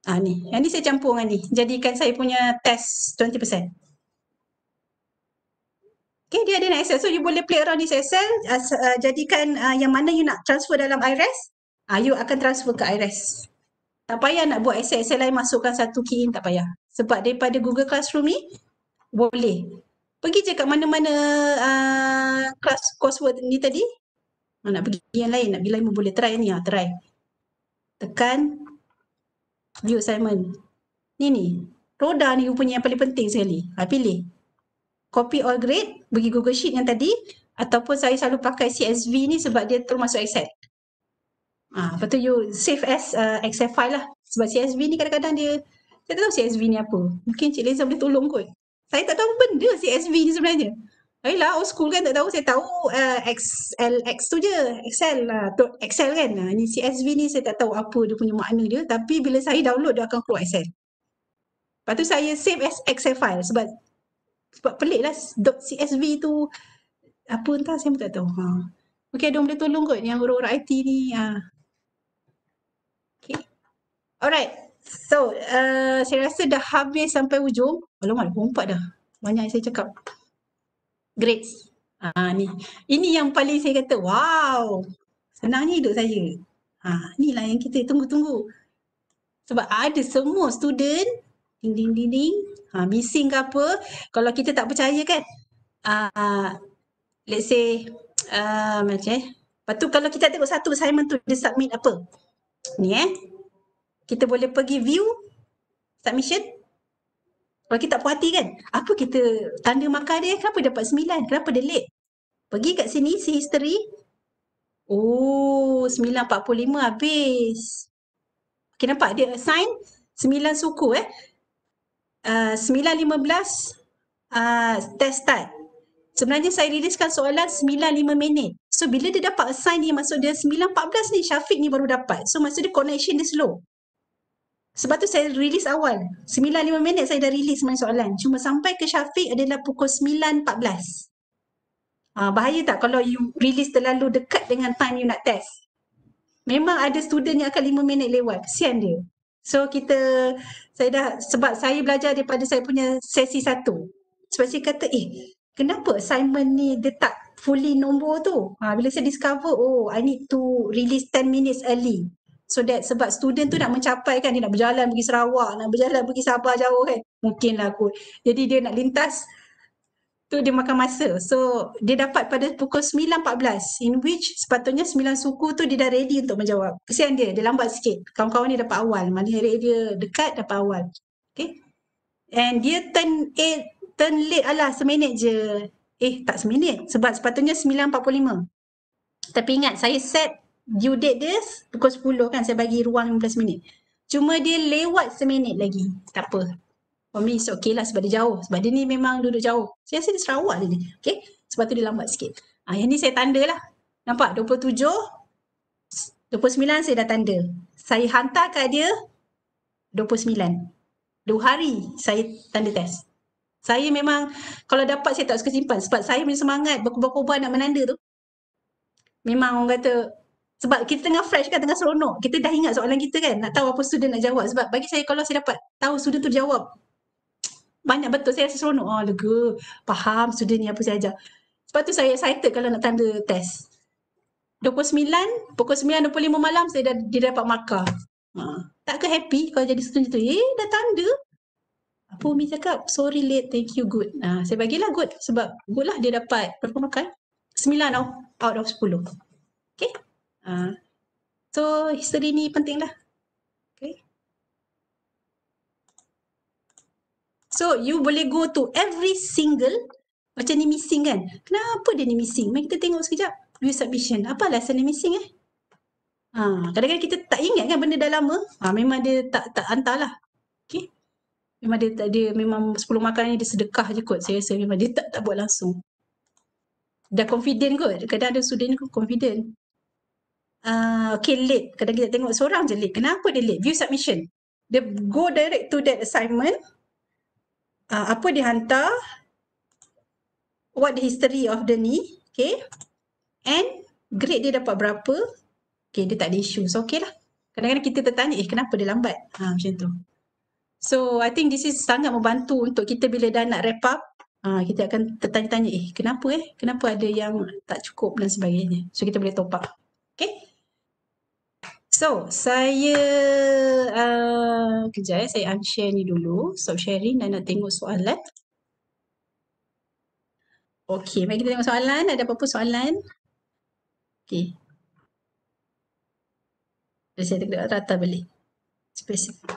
Ah ni, yang ni saya campur dengan ni. Jadikan saya punya test 20%. Okay, dia ada nak access. So you boleh play around this Excel. Uh, uh, jadikan uh, yang mana you nak transfer dalam IRES. Uh, you akan transfer ke IRES. Tak payah nak buat Excel. Excel lain masukkan satu key in, tak payah. Sebab daripada Google Classroom ni, boleh. Pergi je kat mana-mana uh, coursework ni tadi. Nak pergi yang lain, nak pergi lain pun boleh. Try ni lah, try. Tekan view assignment. Ni ni. Roda ni rupanya yang paling penting sekali. Ha, pilih. Copy all grade, bagi Google Sheet yang tadi. Ataupun saya selalu pakai CSV ni sebab dia masuk Excel. Ha, lepas tu you save as uh, Excel file lah. Sebab CSV ni kadang-kadang dia, saya tak tahu CSV ni apa. Mungkin Cik Liza boleh tolong kot. Saya tak tahu benda CSV ni sebenarnya. Ayolah, old school kan tak tahu. Saya tahu XLX uh, tu je. Excel lah. Excel kan. Ni CSV ni saya tak tahu apa dia punya makna dia. Tapi bila saya download dia akan keluar Excel. Lepas tu saya save as Excel file sebab sebab pelik lah .csv tu apa entah saya pun tak tahu. Ha. Okay, ada boleh tolong kot yang orang-orang IT ni. Ha. Okay. Alright. So, uh, saya rasa dah habis sampai hujung. Alamak, dah empat dah. Banyak yang saya cakap grades. Ha, ni. Ini yang paling saya kata, wow, senangnya hidup saya. Ha, ah, inilah yang kita tunggu-tunggu. Sebab ada semua student, ding-ding-ding, ha, ah, missing ke apa, kalau kita tak percaya kan, ha, let's say, ha, macam eh, lepas tu kalau kita tengok satu assignment tu, dia submit apa? Ni eh, kita boleh pergi view submission, kalau kita tak puas hati kan, apa kita tanda makan dia, kenapa dapat sembilan, Kenapa dia late? Pergi kat sini, si history. Oh, sembilan empat puluh lima habis. Okay, nampak dia assign sembilan suku eh. Ah, sembilan lima belas ah, test start. Sebenarnya saya riliskan soalan sembilan lima minit. So bila dia dapat assign ni, maksud dia sembilan empat belas ni Syafiq ni baru dapat. So maksud dia connection dia slow. Sebab tu saya rilis awal. 9.5 minit saya dah rilis main soalan. Cuma sampai ke Syafiq adalah pukul 9.14. Uh, ah, bahaya tak kalau you rilis terlalu dekat dengan time you nak test? Memang ada student yang akan 5 minit lewat. Kesian dia. So kita, saya dah, sebab saya belajar daripada saya punya sesi satu. Sebab saya kata, eh, kenapa assignment ni dia tak fully nombor tu? Ha, bila saya discover, oh, I need to release 10 minutes early. So that sebab student tu nak mencapai kan dia nak berjalan pergi Sarawak, nak berjalan pergi Sabah jauh kan. Mungkinlah kot. Jadi dia nak lintas tu dia makan masa. So dia dapat pada pukul 9.14 in which sepatutnya 9 suku tu dia dah ready untuk menjawab. Kesian dia, dia lambat sikit. Kawan-kawan dia dapat awal. Maknanya dia dekat dapat awal. Okay. And dia turn eight, turn late alah seminit je. Eh tak seminit sebab sepatutnya 9.45. Tapi ingat saya set due date dia pukul 10 kan saya bagi ruang 15 minit. Cuma dia lewat seminit lagi. Tak apa. For me it's okay lah sebab dia jauh. Sebab dia ni memang duduk jauh. Saya rasa dia Sarawak dia ni. Okay. Sebab tu dia lambat sikit. Ha, yang ni saya tanda lah. Nampak 27, 29 saya dah tanda. Saya hantar kat dia 29. Dua hari saya tanda test. Saya memang kalau dapat saya tak suka simpan sebab saya punya semangat berkubah-kubah nak menanda tu. Memang orang kata sebab kita tengah fresh kan, tengah seronok. Kita dah ingat soalan kita kan, nak tahu apa student nak jawab. Sebab bagi saya kalau saya dapat tahu student tu jawab, banyak betul saya rasa seronok. Oh lega, faham student ni apa saya ajar. Sebab tu saya excited kalau nak tanda test. 29, pukul 9.25 malam saya dah, dia dapat markah. Ha. Tak ke happy kalau jadi student tu? Eh, dah tanda. Apa Umi cakap? Sorry late, thank you good. Ha, saya bagilah good sebab good lah dia dapat berapa markah? 9 out of 10. Okay. Uh, so history ni penting lah. Okay. So you boleh go to every single macam ni missing kan? Kenapa dia ni missing? Mari kita tengok sekejap. New submission. Apa lesson ni missing eh? Ha, kadang-kadang kita tak ingat kan benda dah lama. Ha, memang dia tak tak lah, Okay. Memang dia tak dia memang sepuluh makanan ni dia sedekah je kot. Saya rasa memang dia tak tak buat langsung. Dah confident kot. Kadang-kadang ada student confident uh, okay late kadang kita tengok seorang je late kenapa dia late view submission dia go direct to that assignment uh, apa dia hantar what the history of the ni okay and grade dia dapat berapa okay dia tak ada issue so okay lah kadang-kadang kita tertanya eh kenapa dia lambat ha, macam tu so I think this is sangat membantu untuk kita bila dah nak wrap up Uh, kita akan tertanya-tanya eh kenapa eh kenapa ada yang tak cukup dan sebagainya so kita boleh top up okay So, saya uh, kejap ya, eh, saya unshare ni dulu. Stop sharing dan nak tengok soalan. Okay, mari kita tengok soalan. Ada apa-apa soalan? Okay. Jadi saya tengok rata balik. Spesifik.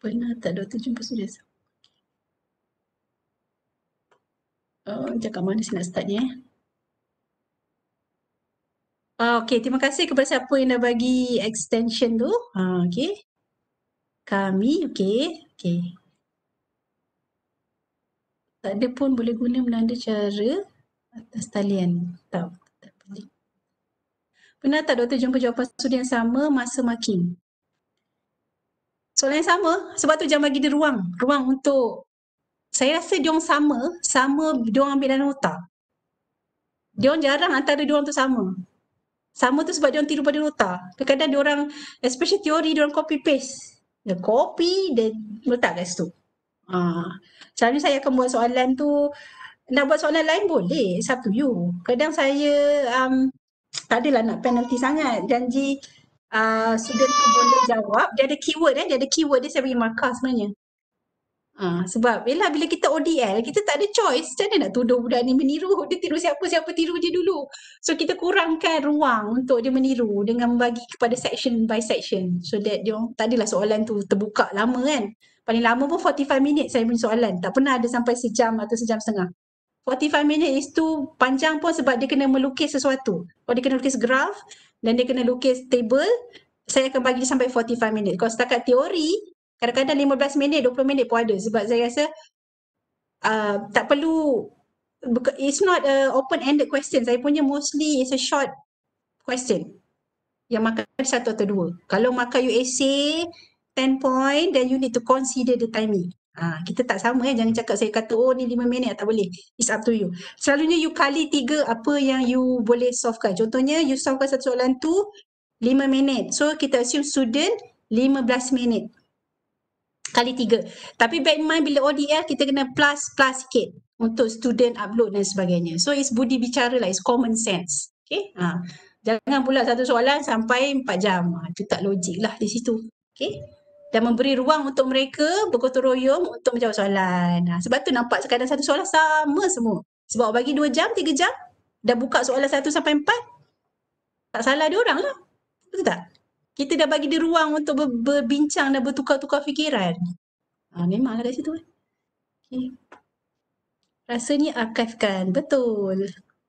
Pernah tak doktor jumpa sudah? Sekejap, oh, okay. uh, mana saya nak start ni eh? Uh, ah, okay, terima kasih kepada siapa yang dah bagi extension tu. Uh, ah, okay. Kami, okay. okay. Tak ada pun boleh guna menanda cara atas talian. Tak, tak boleh. Pernah tak doktor jumpa jawapan sudi yang sama masa marking? Soalan yang sama. Sebab tu jangan bagi dia ruang. Ruang untuk saya rasa dia orang sama, sama dia orang ambil dalam otak. Dia orang jarang antara dia orang tu sama. Sama tu sebab dia orang tiru pada nota. Kadang-kadang dia orang especially teori dia orang copy paste. Dia copy dia letak kat situ. Ha. Selalu saya akan buat soalan tu nak buat soalan lain boleh, satu you. Kadang saya um, tak adalah nak penalty sangat. Janji uh, student tu boleh jawab, dia ada keyword eh, dia ada keyword dia saya bagi markah sebenarnya. Ha, sebab bila bila kita ODL, kita tak ada choice. Macam mana nak tuduh budak ni meniru? Dia tiru siapa, siapa tiru dia dulu. So kita kurangkan ruang untuk dia meniru dengan membagi kepada section by section. So that dia, tadilah soalan tu terbuka lama kan. Paling lama pun 45 minit saya punya soalan. Tak pernah ada sampai sejam atau sejam setengah. 45 minit is tu panjang pun sebab dia kena melukis sesuatu. Kalau oh, dia kena lukis graf dan dia kena lukis table, saya akan bagi dia sampai 45 minit. Kalau setakat teori, kadang-kadang 15 minit 20 minit pun ada sebab saya rasa uh, tak perlu it's not a open ended question saya punya mostly it's a short question yang makan satu atau dua kalau makan you essay 10 point then you need to consider the timing Ha, kita tak sama ya. Jangan cakap saya kata oh ni lima minit tak boleh. It's up to you. Selalunya you kali tiga apa yang you boleh solvekan. Contohnya you solvekan satu soalan tu lima minit. So kita assume student lima belas minit kali tiga. Tapi back in mind bila ODL ya, kita kena plus plus sikit untuk student upload dan sebagainya. So it's budi bicara lah, it's common sense. Okay, ha. jangan pula satu soalan sampai empat jam. Ha. Itu tak logik lah di situ. Okay, dan memberi ruang untuk mereka bergotong royong untuk menjawab soalan. Ha. Sebab tu nampak sekadar satu soalan sama semua. Sebab bagi dua jam, tiga jam, dah buka soalan satu sampai empat, tak salah dia orang lah. Betul tak? kita dah bagi dia ruang untuk ber, berbincang dan bertukar-tukar fikiran. Ha, memanglah dari situ eh. Okay. Rasanya akif kan? Betul.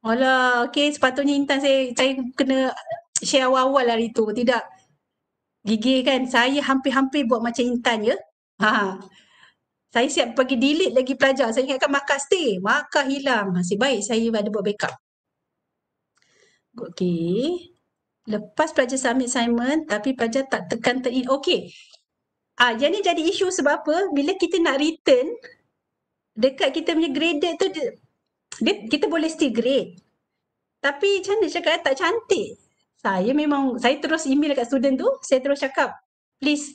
Alah, okay sepatutnya Intan saya, saya kena share awal-awal hari tu. Tidak gigih kan? Saya hampir-hampir buat macam Intan ya. Ha. Saya siap pergi delete lagi pelajar. Saya ingatkan markah stay. Markah hilang. Masih baik saya ada buat backup. Okay lepas pelajar submit assignment tapi pelajar tak tekan turn in. Okay. Ah, yang ni jadi isu sebab apa? Bila kita nak return dekat kita punya grade tu dia, dia, kita boleh still grade. Tapi macam mana cakap tak cantik. Saya memang, saya terus email dekat student tu, saya terus cakap please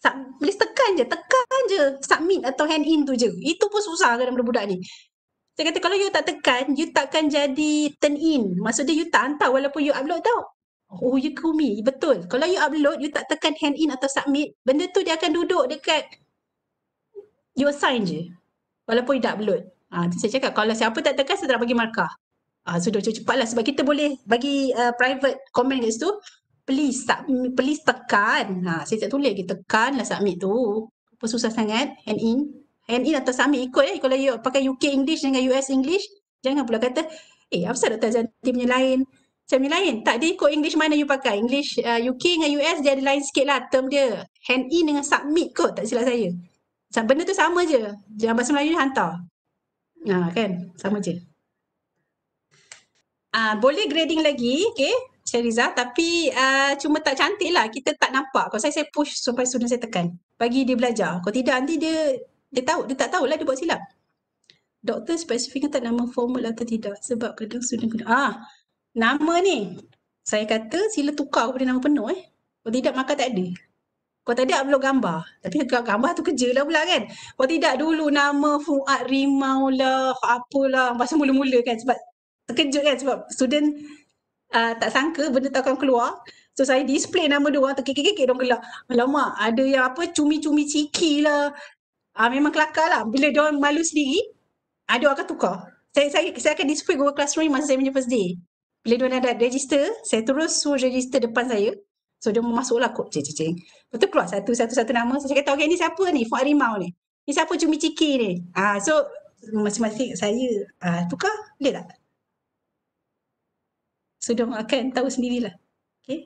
sub, please tekan je, tekan je submit atau hand in tu je. Itu pun susah kadang budak-budak ni. Saya kata kalau you tak tekan, you takkan jadi turn in. Maksudnya you tak hantar walaupun you upload tau. Oh you call me, betul. Kalau you upload, you tak tekan hand in atau submit, benda tu dia akan duduk dekat you assign je. Walaupun you tak upload. Ha, ah, tu saya cakap kalau siapa tak tekan, saya tak bagi markah. Ha, ah, so dah cepat lah sebab kita boleh bagi uh, private comment kat situ. Please, tak, please tekan. Ha, saya tak tulis lagi, tekan lah submit tu. Apa susah sangat, hand in. Hand in atau submit ikut eh. Kalau you pakai UK English dengan US English, jangan pula kata, eh apa sebab Dr. Zanti punya lain? macam ni lain. Tak dia ikut English mana you pakai. English uh, UK dengan US dia ada lain sikit lah term dia. Hand in dengan submit kot tak silap saya. Sama, benda tu sama je. Jangan bahasa Melayu hantar. Ha uh, kan? Sama je. Ah uh, boleh grading lagi, okay? Syariza, tapi uh, cuma tak cantik lah. Kita tak nampak. Kalau saya, saya push supaya sudah saya tekan. Bagi dia belajar. Kalau tidak, nanti dia dia tahu. Dia tak tahulah dia buat silap. Doktor spesifik tak nama formula atau tidak. Sebab kadang sudah kena. Ah, nama ni saya kata sila tukar kepada nama penuh eh. Kalau tidak maka tak ada. Kalau tak ada upload gambar. Tapi gambar tu kerja lah pula kan. Kalau tidak dulu nama Fuad Rimau lah, apalah. Masa mula-mula kan sebab terkejut kan sebab student uh, tak sangka benda tu akan keluar. So saya display nama dia orang terkikik-kikik dia gelak. Alamak ada yang apa cumi-cumi ciki lah. Uh, memang kelakar lah. Bila dia malu sendiri, ada ah, uh, akan tukar. Saya, saya, saya akan display Google Classroom masa saya punya first day. Bila dia dah register, saya terus suruh register depan saya. So dia masuklah kot cik cik. Lepas tu keluar satu satu satu nama. saya kata okey ni siapa ni? Fuad Rimau ni. Ni siapa cumi ciki ni? Ah so masing-masing saya ah tukar boleh tak? So dia akan tahu sendirilah. Okey.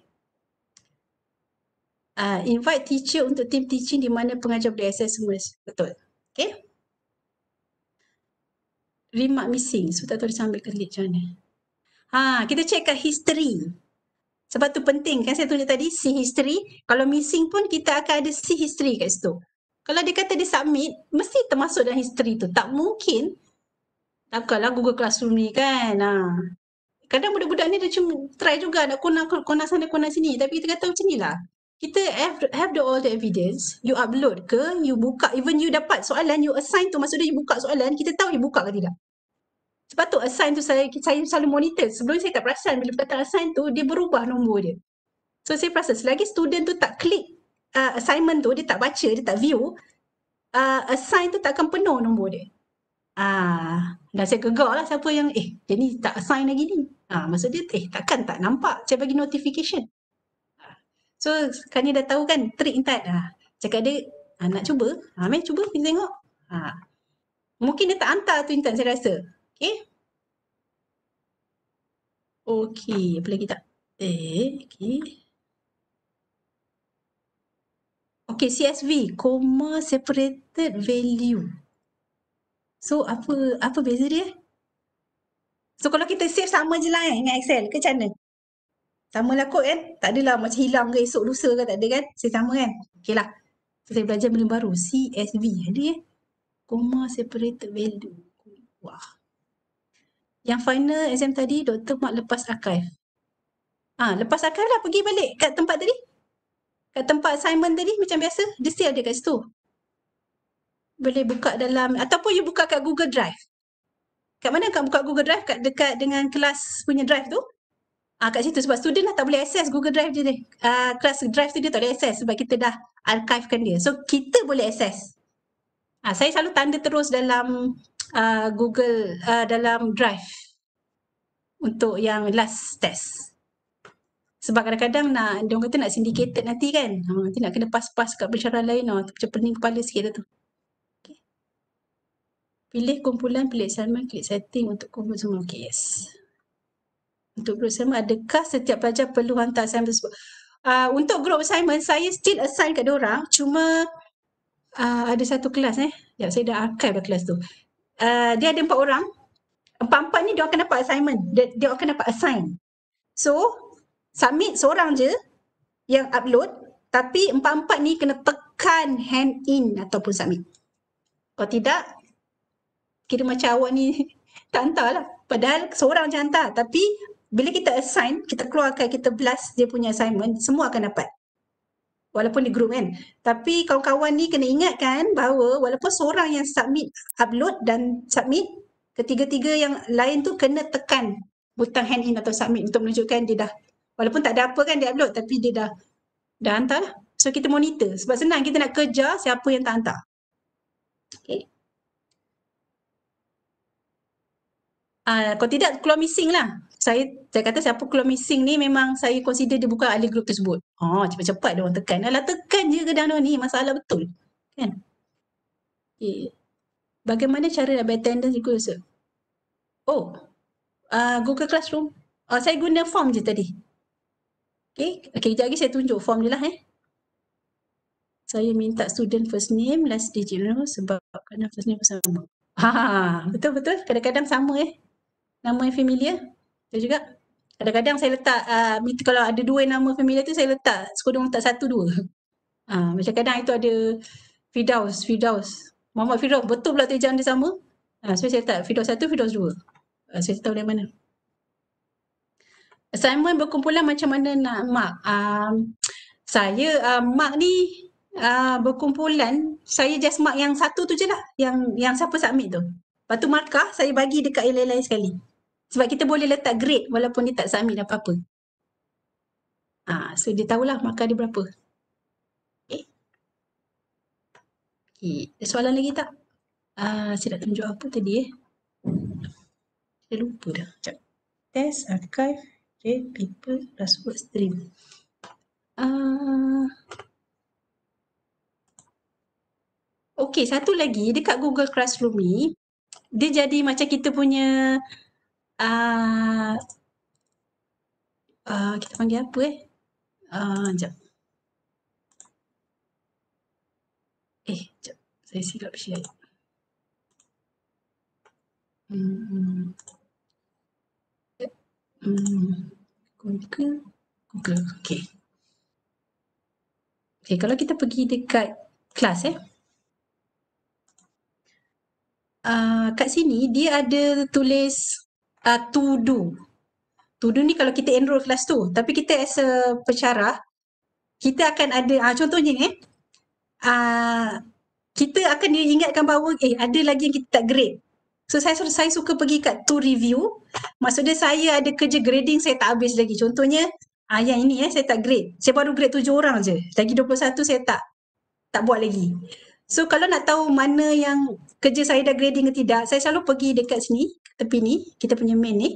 Ah invite teacher untuk team teaching di mana pengajar boleh access semua. Betul. Okay. Remark missing. So tak tahu dia sambil kelip macam mana. Ha, kita check kat history. Sebab tu penting kan saya tunjuk tadi see history. Kalau missing pun kita akan ada see history kat situ. Kalau dia kata dia submit, mesti termasuk dalam history tu. Tak mungkin. Takkanlah Google Classroom ni kan. Ha. Kadang budak-budak ni dia cuma try juga nak kona, kona sana, kona sini. Tapi kita kata macam ni lah. Kita have, have the all the evidence, you upload ke, you buka, even you dapat soalan, you assign tu, maksudnya you buka soalan, kita tahu you buka ke tidak. Sebab tu assign tu saya saya selalu monitor. Sebelum saya tak perasan bila kata assign tu dia berubah nombor dia. So saya perasan selagi student tu tak klik uh, assignment tu, dia tak baca, dia tak view, uh, assign tu tak akan penuh nombor dia. Ah, dah saya gegar lah siapa yang eh dia ni tak assign lagi ni. Ah, maksud dia eh takkan tak nampak. Saya bagi notification. Ah, so kan dia dah tahu kan trick intan. Ah, cakap dia ah, nak cuba. Ah, mai cuba kita tengok. Ah, mungkin dia tak hantar tu intan saya rasa. Okay. Eh? Okay. Apa lagi tak? Eh, okay. Okay, CSV, comma separated value. So, apa apa beza dia? So, kalau kita save sama je lah eh, dengan Excel ke macam mana? Sama lah kot kan? Tak adalah macam hilang ke esok lusa ke tak ada kan? Save sama kan? Okay lah. So, saya belajar benda baru. CSV ada eh. Comma separated value. Wah yang final exam tadi Dr. Mak lepas archive. Ah, ha, lepas archive lah pergi balik kat tempat tadi. Kat tempat assignment tadi macam biasa, dia still ada kat situ. Boleh buka dalam ataupun you buka kat Google Drive. Kat mana kau buka Google Drive? Kat dekat dengan kelas punya drive tu. Ah, ha, kat situ sebab student lah tak boleh access Google Drive dia ni. Uh, kelas drive tu dia tak boleh access sebab kita dah archivekan dia. So kita boleh access. Ah, ha, saya selalu tanda terus dalam uh, Google uh, dalam Drive untuk yang last test. Sebab kadang-kadang nak, dia kata nak syndicated nanti kan. Ha, nanti nak kena pas-pas kat pencara lain lah. Macam pening kepala sikit tu. Okay. Pilih kumpulan, pilih assignment, klik setting untuk kumpul semua. Okay, yes. Untuk group assignment, adakah setiap pelajar perlu hantar assignment tersebut? Uh, untuk group assignment, saya still assign kat orang. Cuma uh, ada satu kelas eh. Ya, saya dah archive kelas tu uh, dia ada empat orang. Empat-empat ni dia akan dapat assignment. Dia, dia akan dapat assign. So, submit seorang je yang upload tapi empat-empat ni kena tekan hand in ataupun submit. Kalau tidak, kira macam awak ni tak hantarlah. Padahal seorang je hantar. Tapi bila kita assign, kita keluarkan, kita blast dia punya assignment, semua akan dapat walaupun di group kan. Tapi kawan-kawan ni kena ingatkan bahawa walaupun seorang yang submit upload dan submit, ketiga-tiga yang lain tu kena tekan butang hand in atau submit untuk menunjukkan dia dah walaupun tak ada apa kan dia upload tapi dia dah dah hantar lah. So kita monitor sebab senang kita nak kerja siapa yang tak hantar. Okay. Uh, kalau tidak keluar missing lah saya saya kata siapa keluar missing ni memang saya consider dia bukan ahli grup tersebut. Oh, cepat-cepat dia orang tekan. Alah tekan je gedano ni masalah betul. Kan? Okay. Bagaimana cara nak attendance ikut Ustaz? Oh. Uh, Google Classroom. Oh saya guna form je tadi. Okay. Okay, sekejap lagi saya tunjuk form je lah eh. Saya minta student first name, last digit dulu sebab kena first name sama. Ha, ha, ha, betul-betul. Kadang-kadang sama eh. Nama yang familiar. Betul juga. Kadang-kadang saya letak uh, kalau ada dua nama familiar tu saya letak sekodong letak satu dua. Ha, uh, macam kadang itu ada Fidaus, Fidaus. Muhammad Fidaus betul pula tu jangan dia sama. uh, so saya letak Fidaus satu, Fidaus dua. Uh, saya tahu dari mana. Assignment berkumpulan macam mana nak mark? Uh, saya uh, mark ni uh, berkumpulan, saya just mark yang satu tu je lah. Yang, yang siapa submit tu. Lepas tu markah saya bagi dekat yang lain-lain sekali. Sebab kita boleh letak grade walaupun dia tak submit apa-apa. Ha, so dia tahulah markah dia berapa. Okay. okay. Soalan lagi tak? Uh, saya nak tunjuk apa tadi eh. Saya lupa dah. Sekejap. Test, archive, okay, paper, password, stream. Uh, ah. okay, satu lagi. Dekat Google Classroom ni, dia jadi macam kita punya uh, uh, kita panggil apa eh? Uh, jap. Eh, jap. Saya silap share. Hmm. Hmm. Google. Google. Okay. Okay, kalau kita pergi dekat kelas eh. Uh, kat sini dia ada tulis uh, to do. To do ni kalau kita enroll kelas tu. Tapi kita as a pencarah, kita akan ada, uh, contohnya eh, uh, kita akan diingatkan bahawa eh ada lagi yang kita tak grade. So saya, saya suka pergi kat to review. Maksudnya saya ada kerja grading saya tak habis lagi. Contohnya ah, yang ini eh, saya tak grade. Saya baru grade tujuh orang je. Lagi 21 saya tak tak buat lagi. So kalau nak tahu mana yang kerja saya dah grading ke tidak, saya selalu pergi dekat sini tepi ni, kita punya main ni.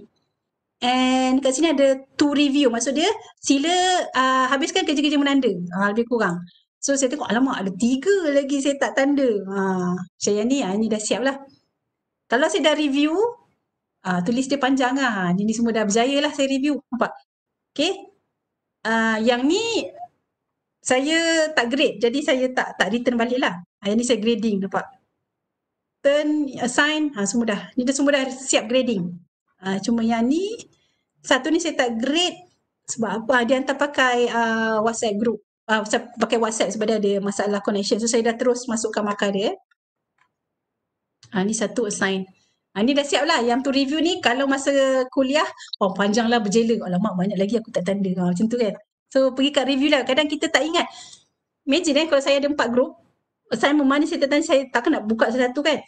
And kat sini ada to review. Maksud dia sila uh, habiskan kerja-kerja menanda. Uh, lebih kurang. So saya tengok alamak ada tiga lagi saya tak tanda. Ha, uh, saya ni, uh, ni dah siap lah. Kalau saya dah review, uh, tulis dia panjang lah. Ini, ini semua dah berjaya lah saya review. Nampak? Okay. Uh, yang ni saya tak grade. Jadi saya tak tak return balik lah. Yang ni saya grading nampak turn, assign, ha, semua dah. Ni dah semua dah siap grading. Ha, cuma yang ni, satu ni saya tak grade sebab apa ha, dia hantar pakai uh, WhatsApp group. Uh, ah, saya pakai WhatsApp sebab dia ada masalah connection. So saya dah terus masukkan makar dia. Ha, ni satu assign. Ha, ni dah siap lah. Yang tu review ni kalau masa kuliah, oh, panjang lah berjela. Alamak banyak lagi aku tak tanda. Ha, macam tu kan. So pergi kat review lah. Kadang kita tak ingat. Imagine eh kalau saya ada empat group, saya mana saya tanya saya tak nak buka satu kan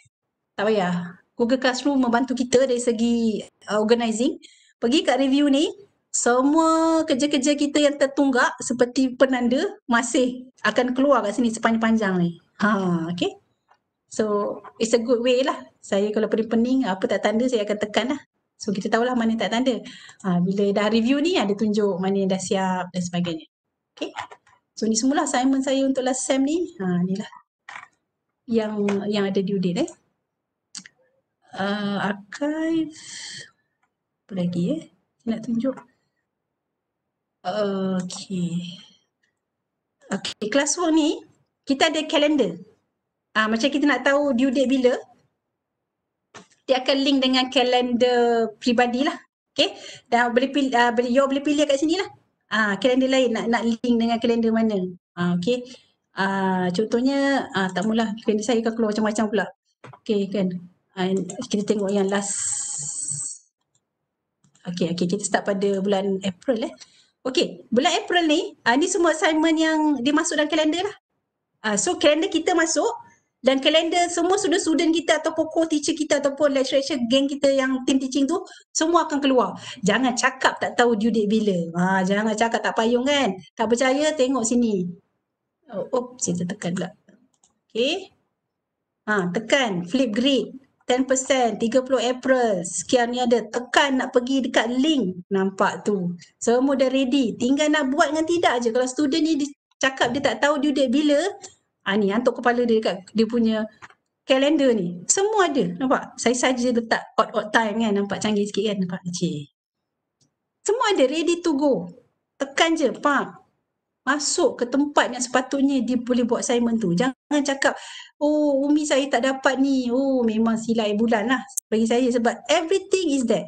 tak payah Google Classroom membantu kita dari segi uh, organizing pergi kat review ni semua kerja-kerja kita yang tertunggak seperti penanda masih akan keluar kat sini sepanjang-panjang ni ha okay so it's a good way lah saya kalau pening-pening apa tak tanda saya akan tekan lah so kita tahulah mana tak tanda ha, bila dah review ni ada tunjuk mana yang dah siap dan sebagainya okay So ni semula assignment saya untuk last sem ni. Ha ni lah yang yang ada due date eh. Uh, archive apa lagi eh? nak tunjuk. Okay. Okay, kelas work ni kita ada kalender. Ah uh, macam kita nak tahu due date bila, dia akan link dengan kalender pribadilah, lah. Okay. Dan boleh pilih, ah, uh, boleh, you boleh pilih kat sini lah. Ah uh, kalender lain nak nak link dengan kalender mana. Ah uh, okay. Uh, contohnya, uh, tak mula. Kena saya akan keluar macam-macam pula. Okay, kan? And ah, kita tengok yang last. Okay, okay. Kita start pada bulan April eh. Okay, bulan April ni, uh, ni semua assignment yang dia masuk dalam kalender lah. Uh, so, kalender kita masuk dan kalender semua student-student kita ataupun core teacher kita ataupun lecturer gang kita yang team teaching tu semua akan keluar. Jangan cakap tak tahu due date bila. Ha, jangan cakap tak payung kan. Tak percaya tengok sini. Oh, op, oh, saya tekan pula. Okay. Ha, tekan flip grid 10% 30 April. Sekian ni ada tekan nak pergi dekat link. Nampak tu. Semua dah ready. Tinggal nak buat dengan tidak je. Kalau student ni cakap dia tak tahu dia date bila. Ha, ni antuk kepala dia dekat dia punya kalender ni. Semua ada. Nampak? Saya saja letak odd odd time kan. Nampak canggih sikit kan. Nampak? Cik. Semua ada ready to go. Tekan je. pak masuk ke tempat yang sepatutnya dia boleh buat assignment tu. Jangan cakap, oh Umi saya tak dapat ni, oh memang silai bulan lah bagi saya sebab everything is there.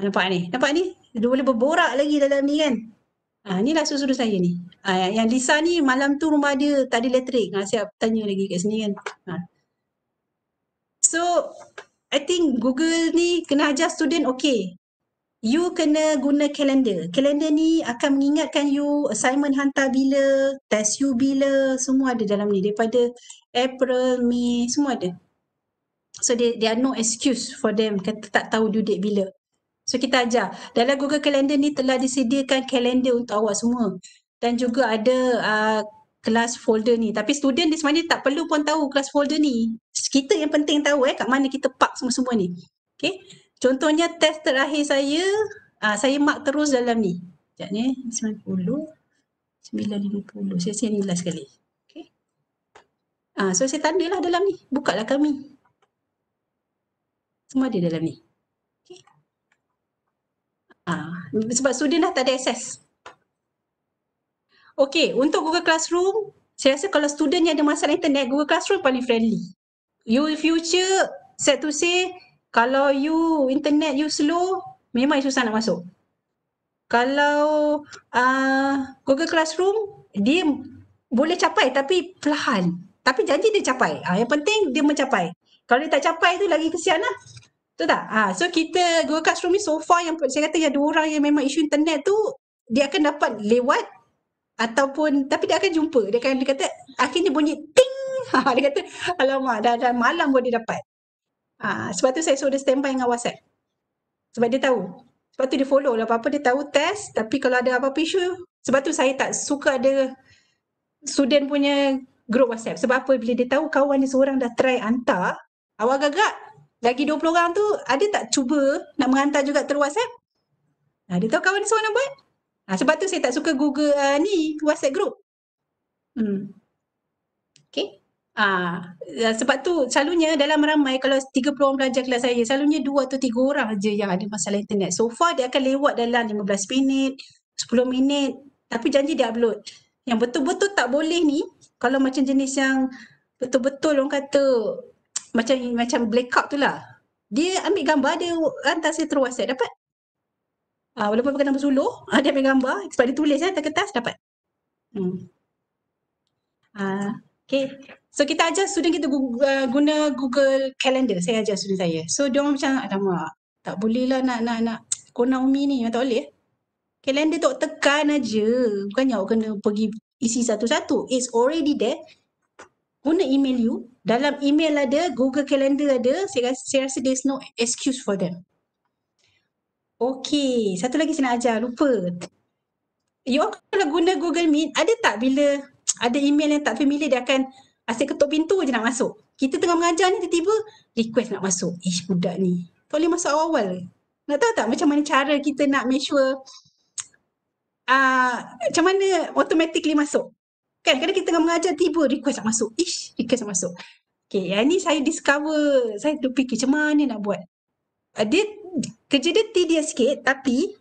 Ah, nampak ni? Nampak ni? Dia boleh berborak lagi dalam ni kan? Ha, ni lah susu saya ni. Ha, yang Lisa ni malam tu rumah dia tak ada elektrik. Ha, siap tanya lagi kat sini kan? Ha. So, I think Google ni kena ajar student okay you kena guna kalender. Kalender ni akan mengingatkan you assignment hantar bila, test you bila, semua ada dalam ni. Daripada April, Mei, semua ada. So they, they are no excuse for them kata tak tahu due date bila. So kita ajar. Dalam Google Calendar ni telah disediakan kalender untuk awak semua. Dan juga ada uh, kelas folder ni. Tapi student di sebenarnya tak perlu pun tahu kelas folder ni. Kita yang penting tahu eh kat mana kita park semua-semua ni. Okay. Contohnya test terakhir saya, uh, saya mark terus dalam ni. Sekejap ni, 90, 950. Saya sini last sekali. Okay. Uh, ah, so saya tandalah dalam ni. Bukalah kami. Semua ada dalam ni. Okay. Uh, ah, sebab student dah tak ada access. Okay, untuk Google Classroom, saya rasa kalau student yang ada masalah internet, Google Classroom paling friendly. You future, set to say, kalau you internet you slow memang you susah nak masuk kalau uh, Google Classroom dia boleh capai tapi perlahan tapi janji dia capai uh, yang penting dia mencapai kalau dia tak capai tu lagi kesian lah Betul tak? Ha, so kita Google Classroom ni so far yang saya kata yang ada orang yang memang isu internet tu dia akan dapat lewat ataupun tapi dia akan jumpa. Dia akan dia kata akhirnya bunyi ting. Ha, dia kata alamak dah, dah malam pun dia dapat. Ha, sebab tu saya suruh dia standby dengan WhatsApp. Sebab dia tahu. Sebab tu dia follow lah apa-apa, dia tahu test. Tapi kalau ada apa-apa isu, sebab tu saya tak suka ada student punya group WhatsApp. Sebab apa? Bila dia tahu kawan dia seorang dah try hantar, awak gagak lagi 20 orang tu ada tak cuba nak menghantar juga terus WhatsApp? Nah, dia tahu kawan dia seorang buat? Nah, sebab tu saya tak suka Google uh, ni WhatsApp group. Hmm. Okay. Ah, uh, sebab tu selalunya dalam ramai kalau 30 orang pelajar kelas saya selalunya 2 atau 3 orang aja yang ada masalah internet. So far dia akan lewat dalam 15 minit, 10 minit tapi janji dia upload. Yang betul-betul tak boleh ni kalau macam jenis yang betul-betul orang kata macam macam blackout tu lah. Dia ambil gambar dia hantar saya terus WhatsApp dapat. Ah, walaupun bukan nombor suluh, uh, dia ambil gambar sebab dia tulis ya, atas kertas dapat. Hmm. Ah, Okay. So kita ajar student kita Google, uh, guna Google Calendar. Saya ajar student saya. So dia orang macam alamak tak boleh lah nak nak nak guna umi ni tak boleh. Calendar tu tekan aja. Bukannya awak kena pergi isi satu-satu. It's already there. Guna email you. Dalam email ada, Google Calendar ada. Saya rasa, saya rasa there's no excuse for them. Okay, satu lagi saya nak ajar. Lupa. You all kalau guna Google Meet, ada tak bila ada email yang tak familiar dia akan asyik ketuk pintu je nak masuk. Kita tengah mengajar ni tiba-tiba request nak masuk. Ish budak ni. Tak boleh masuk awal-awal. Nak tahu tak macam mana cara kita nak make sure uh, macam mana automatically masuk. Kan kadang kita tengah mengajar tiba request nak masuk. Ish request nak masuk. Okay yang ni saya discover. Saya tu fikir macam mana nak buat. Uh, dia, kerja dia tedious sikit tapi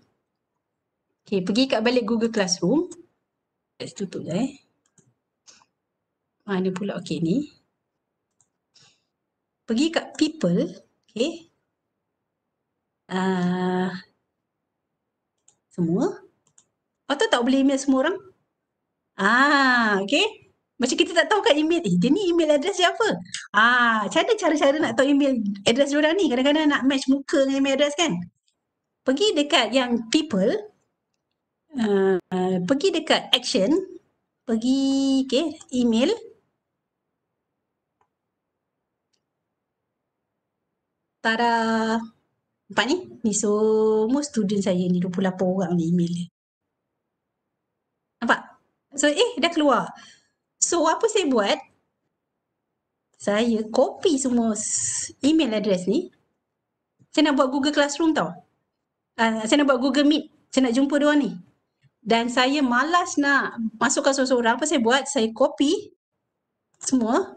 Okay, pergi kat balik Google Classroom. Let's tutup dah eh mana pula okey ni pergi kat people okey uh, semua atau tak boleh email semua orang ah okey macam kita tak tahu kat email eh, dia ni email address apa ah macam mana cara-cara nak tahu email address dia orang ni kadang-kadang nak match muka dengan email address kan pergi dekat yang people uh, pergi dekat action pergi okey email Tara Nampak ni? Ni semua student saya ni 28 orang ni email dia Nampak? So eh dah keluar So apa saya buat? Saya copy semua email address ni Saya nak buat Google Classroom tau uh, Saya nak buat Google Meet Saya nak jumpa dia ni Dan saya malas nak masukkan seorang-seorang Apa saya buat? Saya copy semua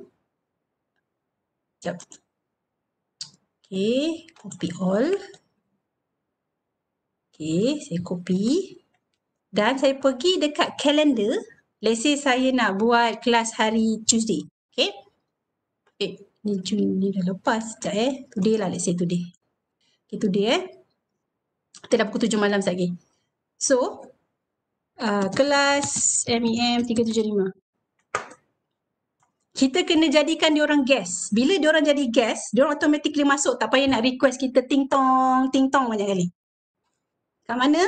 Sekejap Okay, copy all. Okay, saya copy. Dan saya pergi dekat kalender. Let's say saya nak buat kelas hari Tuesday. Okay. Eh, ni, ni dah lepas sekejap eh. Today lah, let's say today. Okay, today eh. Kita dah pukul tujuh malam sekejap lagi. So, uh, kelas MEM 375. E kita kena jadikan dia orang guest. Bila dia orang jadi guest, dia orang automatically masuk. Tak payah nak request kita ting tong, ting tong banyak kali. Kat mana?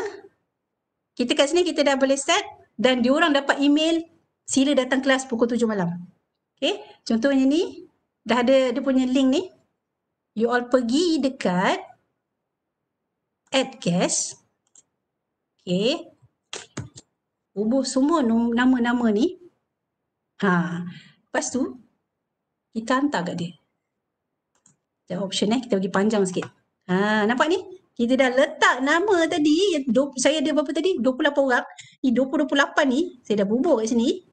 Kita kat sini kita dah boleh set dan dia orang dapat email sila datang kelas pukul 7 malam. Okay, contohnya ni dah ada dia punya link ni. You all pergi dekat add guest. Okay, ubah semua nama-nama ni. Ha. Lepas tu, kita hantar kat dia. Kita option eh, kita bagi panjang sikit. Ha, nampak ni? Kita dah letak nama tadi, saya ada berapa tadi? 28 orang. Ni 28 ni, saya dah bubuk kat sini.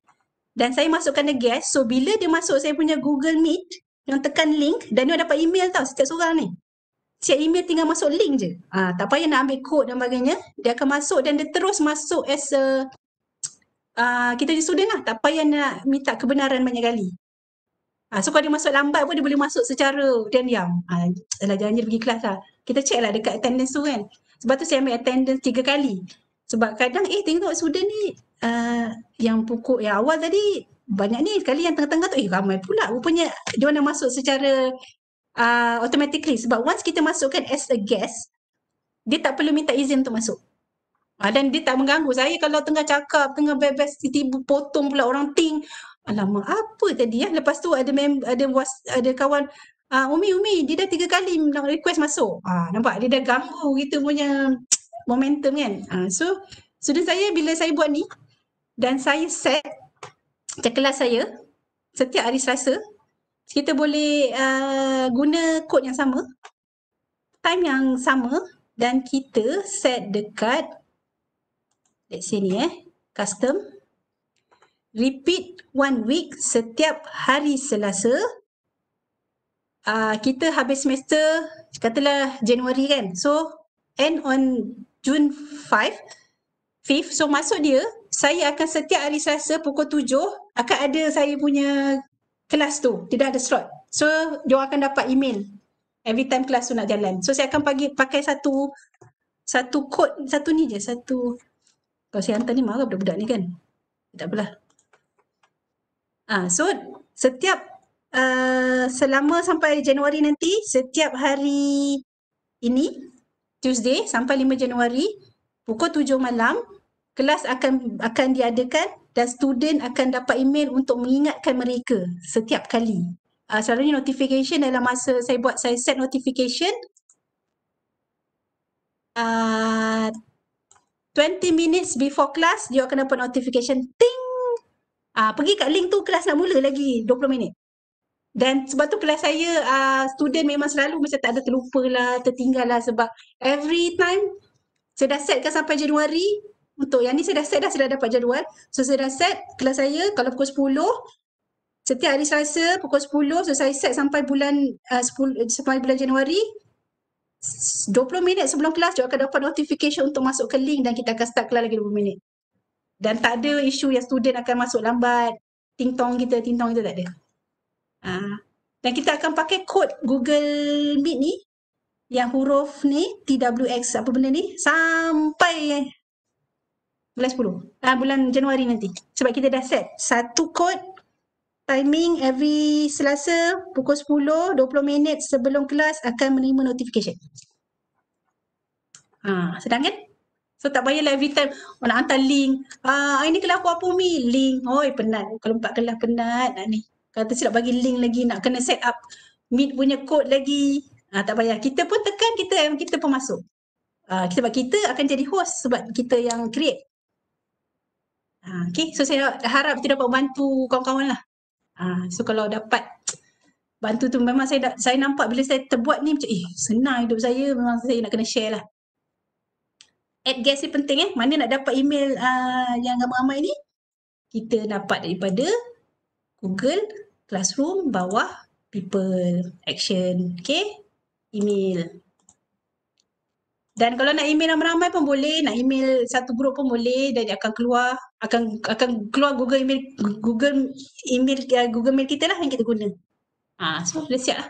Dan saya masukkan dia guest. So, bila dia masuk saya punya Google Meet, yang tekan link, dan dia dapat email tau setiap seorang ni. Setiap email tinggal masuk link je. Ha, tak payah nak ambil kod dan bagainya Dia akan masuk dan dia terus masuk as a uh, kita jadi student lah. Tak payah nak minta kebenaran banyak kali. Uh, so kalau dia masuk lambat pun dia boleh masuk secara dan diam Uh, ah, jangan dia pergi kelas lah. Kita check lah dekat attendance tu kan. Sebab tu saya ambil attendance tiga kali. Sebab kadang eh tengok student ni uh, yang pukul yang awal tadi banyak ni sekali yang tengah-tengah tu eh ramai pula rupanya dia nak masuk secara uh, automatically sebab once kita masukkan as a guest dia tak perlu minta izin untuk masuk Ha, dan dia tak mengganggu saya kalau tengah cakap, tengah bebas, tiba-tiba potong pula orang ting. Alamak, apa tadi ya? Lepas tu ada mem- ada was- ada kawan, uh, Umi, Umi, dia dah tiga kali nak request masuk. Ha, nampak? Dia dah ganggu gitu punya momentum kan? Ha, so, sudah so saya bila saya buat ni, dan saya set macam kelas saya, setiap hari selasa, kita boleh uh, guna kod yang sama, time yang sama, dan kita set dekat kat sini eh. Custom. Repeat one week setiap hari selasa. Uh, kita habis semester, katalah Januari kan. So, end on June 5. Fifth. So, masuk dia, saya akan setiap hari selasa pukul 7, akan ada saya punya kelas tu. Dia dah ada slot. So, dia akan dapat email every time kelas tu nak jalan. So, saya akan pakai satu satu kod, satu ni je, satu kalau saya hantar ni marah budak-budak ni kan. Tak apalah. Ha, so setiap uh, selama sampai Januari nanti, setiap hari ini, Tuesday sampai 5 Januari, pukul 7 malam, kelas akan akan diadakan dan student akan dapat email untuk mengingatkan mereka setiap kali. Uh, selalunya notification dalam masa saya buat, saya set notification. Uh, 20 minutes before class dia akan dapat notification ting ah uh, pergi kat link tu kelas nak mula lagi 20 minit dan sebab tu kelas saya uh, student memang selalu macam tak ada terlupa lah tertinggal lah sebab every time saya dah setkan sampai Januari untuk yang ni saya dah set dah, saya dah dapat jadual. So saya dah set kelas saya kalau pukul 10 setiap hari Selasa pukul 10 so saya set sampai bulan uh, ah, 10, sampai bulan Januari 20 minit sebelum kelas juga akan dapat notification untuk masuk ke link dan kita akan start kelas lagi 20 minit. Dan tak ada isu yang student akan masuk lambat, ting-tong kita, ting-tong kita tak ada. Ha. Dan kita akan pakai kod Google Meet ni yang huruf ni TWX apa benda ni sampai bulan 10. Ha, ah, bulan Januari nanti. Sebab kita dah set satu kod timing every Selasa pukul 10 20 minit sebelum kelas akan menerima notification. Ha, sedangkan so tak payahlah every time oh, nak hantar link. Ah ini kelas aku apa mi link. Oi penat. Kalau empat kelas penat nak lah ni. Kata silap bagi link lagi nak kena set up meet punya code lagi. Ah ha, tak payah. Kita pun tekan kita yang kita pun masuk. Ah kita sebab kita akan jadi host sebab kita yang create. Ha, okay, so saya harap kita dapat bantu kawan-kawan lah. Ha, so kalau dapat bantu tu memang saya saya nampak bila saya terbuat ni macam eh senang hidup saya memang saya nak kena share lah. Add guest ni penting eh. Mana nak dapat email uh, yang ramai-ramai ni? Kita dapat daripada Google Classroom bawah people action. Okay. Email. Dan kalau nak email ramai-ramai pun boleh, nak email satu grup pun boleh dan dia akan keluar akan akan keluar Google email Google email eh, Google mail kita lah yang kita guna. Ah, ha, so boleh siap lah.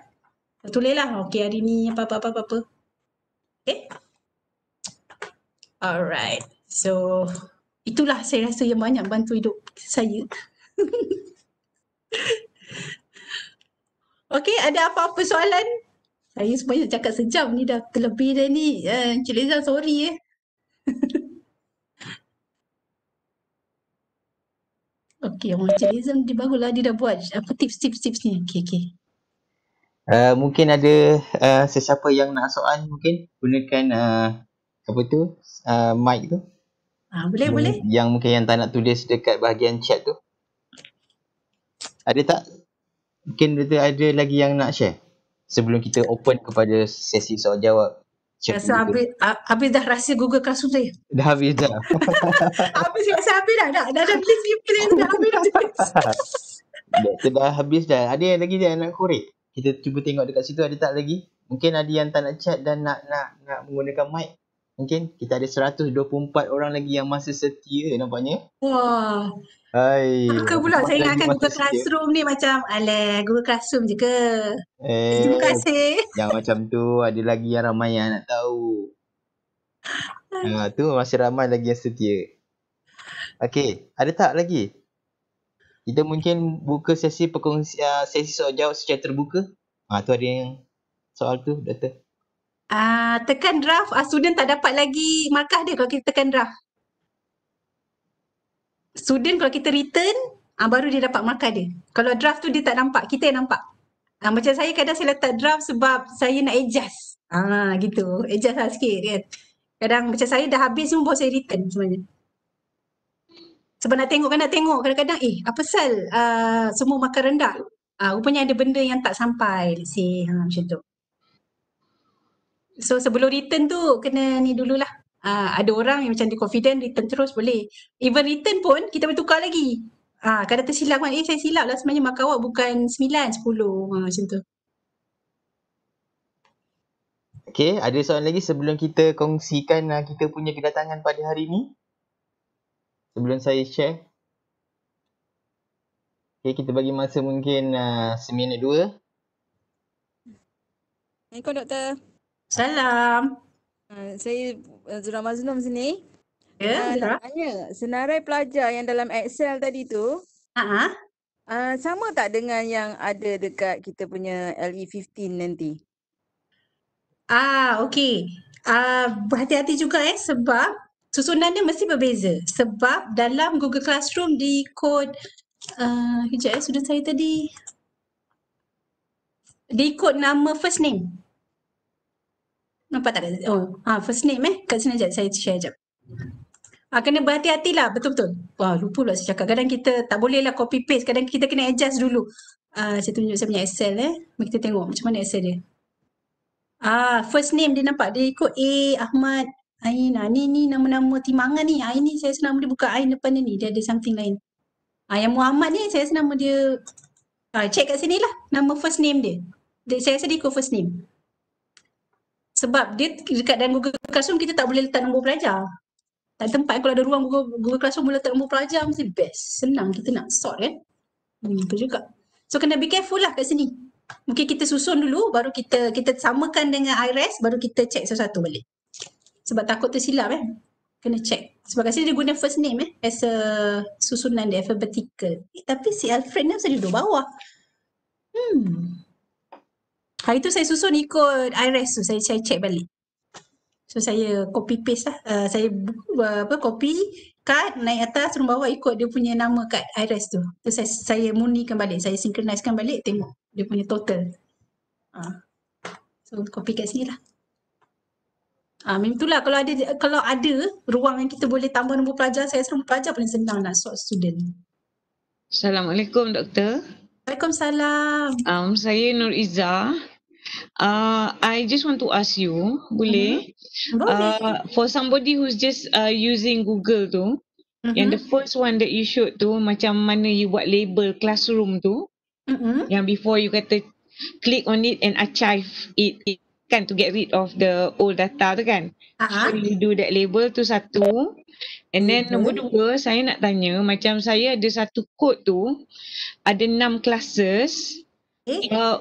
Tulis lah, okay hari ni apa-apa apa-apa. Okay. Alright. So itulah saya rasa yang banyak bantu hidup saya. okay, ada apa-apa soalan? Saya sebenarnya cakap sejam ni dah terlebih dah ni. Eh, Encik uh, Liza sorry eh. okay, orang Encik Liza ni barulah dia dah buat apa tips-tips-tips ni. Okay, okay. Uh, eh, mungkin ada uh, sesiapa yang nak soalan mungkin gunakan uh, apa tu uh, mic tu. Ah, uh, boleh, yang, boleh. Yang mungkin yang tak nak tulis dekat bahagian chat tu. Ada tak? Mungkin ada lagi yang nak share? sebelum kita open kepada sesi soal jawab. Rasa habis, ha, habis dah rahsia Google Classroom saya. Dah habis dah. habis rasa habis dah. Dah dah, dah beli simple dah habis dah. dah, dah habis dah. Ada yang lagi yang nak korek? Kita cuba tengok dekat situ ada tak lagi? Mungkin ada yang tak nak chat dan nak nak nak menggunakan mic. Mungkin kita ada 124 orang lagi yang masih setia nampaknya. Wah. Hai. Apakah pula saya ingatkan Google Classroom ni macam alah Google Classroom je ke? Eh, Terima kasih. Yang macam tu ada lagi yang ramai yang nak tahu. Ha, tu masih ramai lagi yang setia. Okay, ada tak lagi? Kita mungkin buka sesi perkongsian, ah, sesi soal jawab secara terbuka. Ha, tu ada yang soal tu, Dato'. Ah, tekan draft, ah, student tak dapat lagi markah dia kalau kita tekan draft. Student kalau kita return, ah, baru dia dapat markah dia. Kalau draft tu dia tak nampak, kita yang nampak. Ah, macam saya kadang saya letak draft sebab saya nak adjust. Ah, gitu, adjust lah sikit kan. Kadang macam saya dah habis semua baru saya return sebenarnya. Sebab nak tengok kan nak tengok kadang-kadang eh apa sel? uh, ah, semua makan rendah. Uh, rupanya ada benda yang tak sampai let's say ha, macam tu. So sebelum return tu kena ni dululah. Uh, ada orang yang macam di confident return terus boleh. Even return pun kita boleh tukar lagi. Ha, uh, kadang tersilap kan. Eh saya silap lah sebenarnya mark awak bukan 9, 10 ah, macam tu. Okay, ada soalan lagi sebelum kita kongsikan uh, kita punya kedatangan pada hari ini? Sebelum saya share. Okay, kita bagi masa mungkin uh, seminit dua. Assalamualaikum, Doktor. Salam. Uh, saya eh, Zura Maznum sini. Ya, ah, Zura. Uh, tanya, senarai pelajar yang dalam Excel tadi tu, uh-huh. uh, sama tak dengan yang ada dekat kita punya LE15 nanti? Ah, uh, okey. Ah, uh, berhati-hati juga eh sebab susunan dia mesti berbeza. Sebab dalam Google Classroom di kod, uh, kejap eh, sudah saya tadi. Di kod nama first name. Nampak tak? Oh, ha, first name eh. Kat sini je, saya share sekejap. Ha, kena berhati-hatilah betul-betul. Wah, lupa lah saya cakap. Kadang kita tak bolehlah copy paste. Kadang kita kena adjust dulu. Ha, saya tunjuk saya punya Excel eh. Mari kita tengok macam mana Excel dia. Ah, first name dia nampak. Dia ikut A, Ahmad, Ain. Ah, ni ni nama-nama timangan ni. Ain ah, ni saya rasa nama dia bukan Ain depan dia ni. Dia ada something lain. Ah, yang Muhammad ni saya rasa nama dia. Ah, check kat sini lah. Nama first name dia. dia saya rasa dia ikut first name sebab dia dekat dalam Google Classroom kita tak boleh letak nombor pelajar. Tak ada tempat kalau ada ruang Google, Google Classroom boleh letak nombor pelajar mesti best. Senang kita nak sort kan. Hmm, betul juga. So kena be careful lah kat sini. Mungkin kita susun dulu baru kita kita samakan dengan IRS baru kita check satu-satu balik. Sebab takut tersilap eh. Kena check. Sebab kat sini dia guna first name eh as a susunan dia alphabetical. Eh, tapi si Alfred ni mesti duduk bawah. Hmm. Hari tu saya susun ikut IRS tu. Saya, saya check balik. So saya copy paste lah. Uh, saya apa, copy kad naik atas turun bawah ikut dia punya nama kad IRS tu. So saya, saya murnikan balik. Saya synchronisekan balik tengok dia punya total. Uh. So copy kat sini lah. Ah, memang itulah kalau ada kalau ada ruang yang kita boleh tambah nombor pelajar, saya rasa nombor pelajar paling senang nak sort student. Assalamualaikum doktor. Waalaikumsalam. Um, saya Nur Izzah uh, I just want to ask you, boleh? Mm-hmm. Uh, for somebody who's just uh, using Google tu, mm-hmm. and the first one that you showed tu, macam mana you buat label classroom tu, mm-hmm. yang before you kata click on it and archive it, it kan to get rid of the old data tu kan. Uh-huh. So you do that label tu satu. And then mm-hmm. nombor dua, saya nak tanya macam saya ada satu code tu, ada enam classes. Eh? Uh,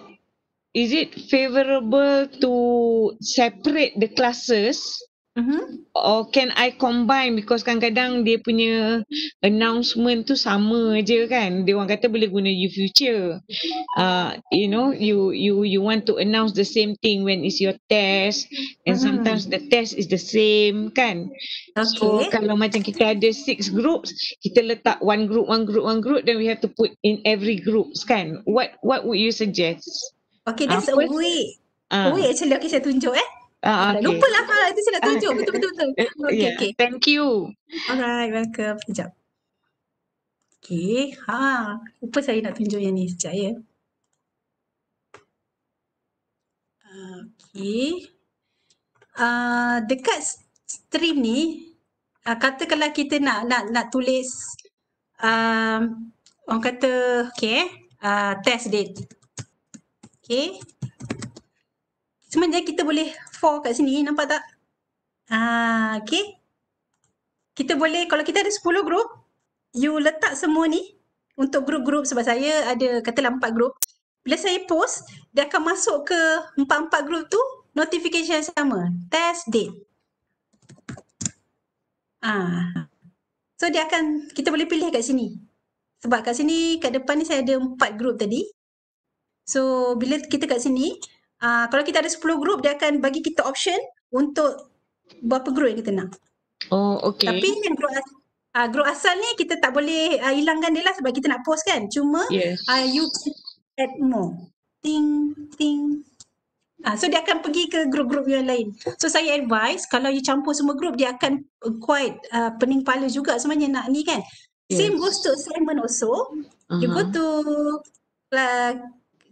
is it favorable to separate the classes Uh-huh. Or can I combine because kadang-kadang dia punya announcement tu sama je kan. Dia orang kata boleh guna you future. Ah uh, you know you you you want to announce the same thing when is your test and uh-huh. sometimes the test is the same kan. Okay. So kalau macam kita ada six groups, kita letak one group one group one group then we have to put in every groups kan. What what would you suggest? Okay, that's Apa? Ah. a wig. Uh. Wig actually. Okay, saya tunjuk eh. Uh, okay. Lupa lah kalau lah, itu saya nak tunjuk. Ah. betul, betul, betul. Eh, okay, yeah. okay. Thank you. Alright, welcome. Sekejap. Okay, ha. Lupa saya nak tunjuk yang ni sekejap ya. Okay. Uh, dekat stream ni, uh, katakanlah kita nak nak nak tulis um, orang kata, okay, uh, test date. Okay. Sebenarnya kita boleh for kat sini nampak tak? Ah, okay. Kita boleh kalau kita ada 10 group, you letak semua ni untuk group-group sebab saya ada katalah 4 group. Bila saya post, dia akan masuk ke 4-4 group tu notification yang sama. Test date. Ah. So dia akan, kita boleh pilih kat sini. Sebab kat sini, kat depan ni saya ada empat group tadi. So bila kita kat sini, uh, kalau kita ada 10 group dia akan bagi kita option untuk berapa group yang kita nak. Oh okay. Tapi yang group, as- uh, group asal ni kita tak boleh uh, hilangkan dia lah sebab kita nak post kan. Cuma yes. uh, you can add more. Ting, ting. Uh, so dia akan pergi ke group grup yang lain. So saya advise kalau you campur semua group dia akan quite uh, pening kepala juga sebenarnya nak ni kan. Yes. Same goes to assignment also. Uh-huh. You go uh-huh. to uh,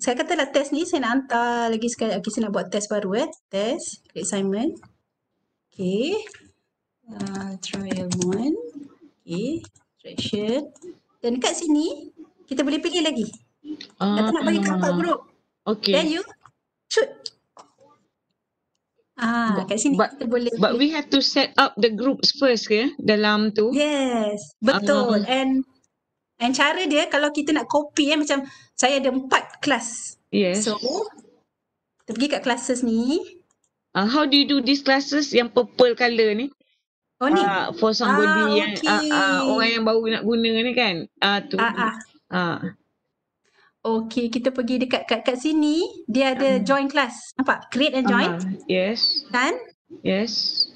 saya katalah test ni saya nak hantar lagi sekali. Okay, saya nak buat test baru eh. Test, assignment. Okay. Uh, ah, trial one. Okay. Traction. Dan kat sini, kita boleh pilih lagi. Uh, Kata nak bagi ah. kat empat grup. Okay. Then you shoot. Ah, but, kat sini but, kita boleh. But we have to set up the groups first ke dalam tu. Yes, betul. Uh, And And cara dia kalau kita nak copy eh macam saya ada empat kelas. Yes. So kita pergi kat classes ni. Uh, how do you do these classes yang purple colour ni? Oh ni? Uh, for somebody ah, yang uh, uh, orang yang baru nak guna ni kan. Ah uh, tu. Ah. Uh, uh. Okay, kita pergi dekat kat, kat sini. Dia ada um. join class. Nampak? Create and join. Uh, yes. Kan? Yes.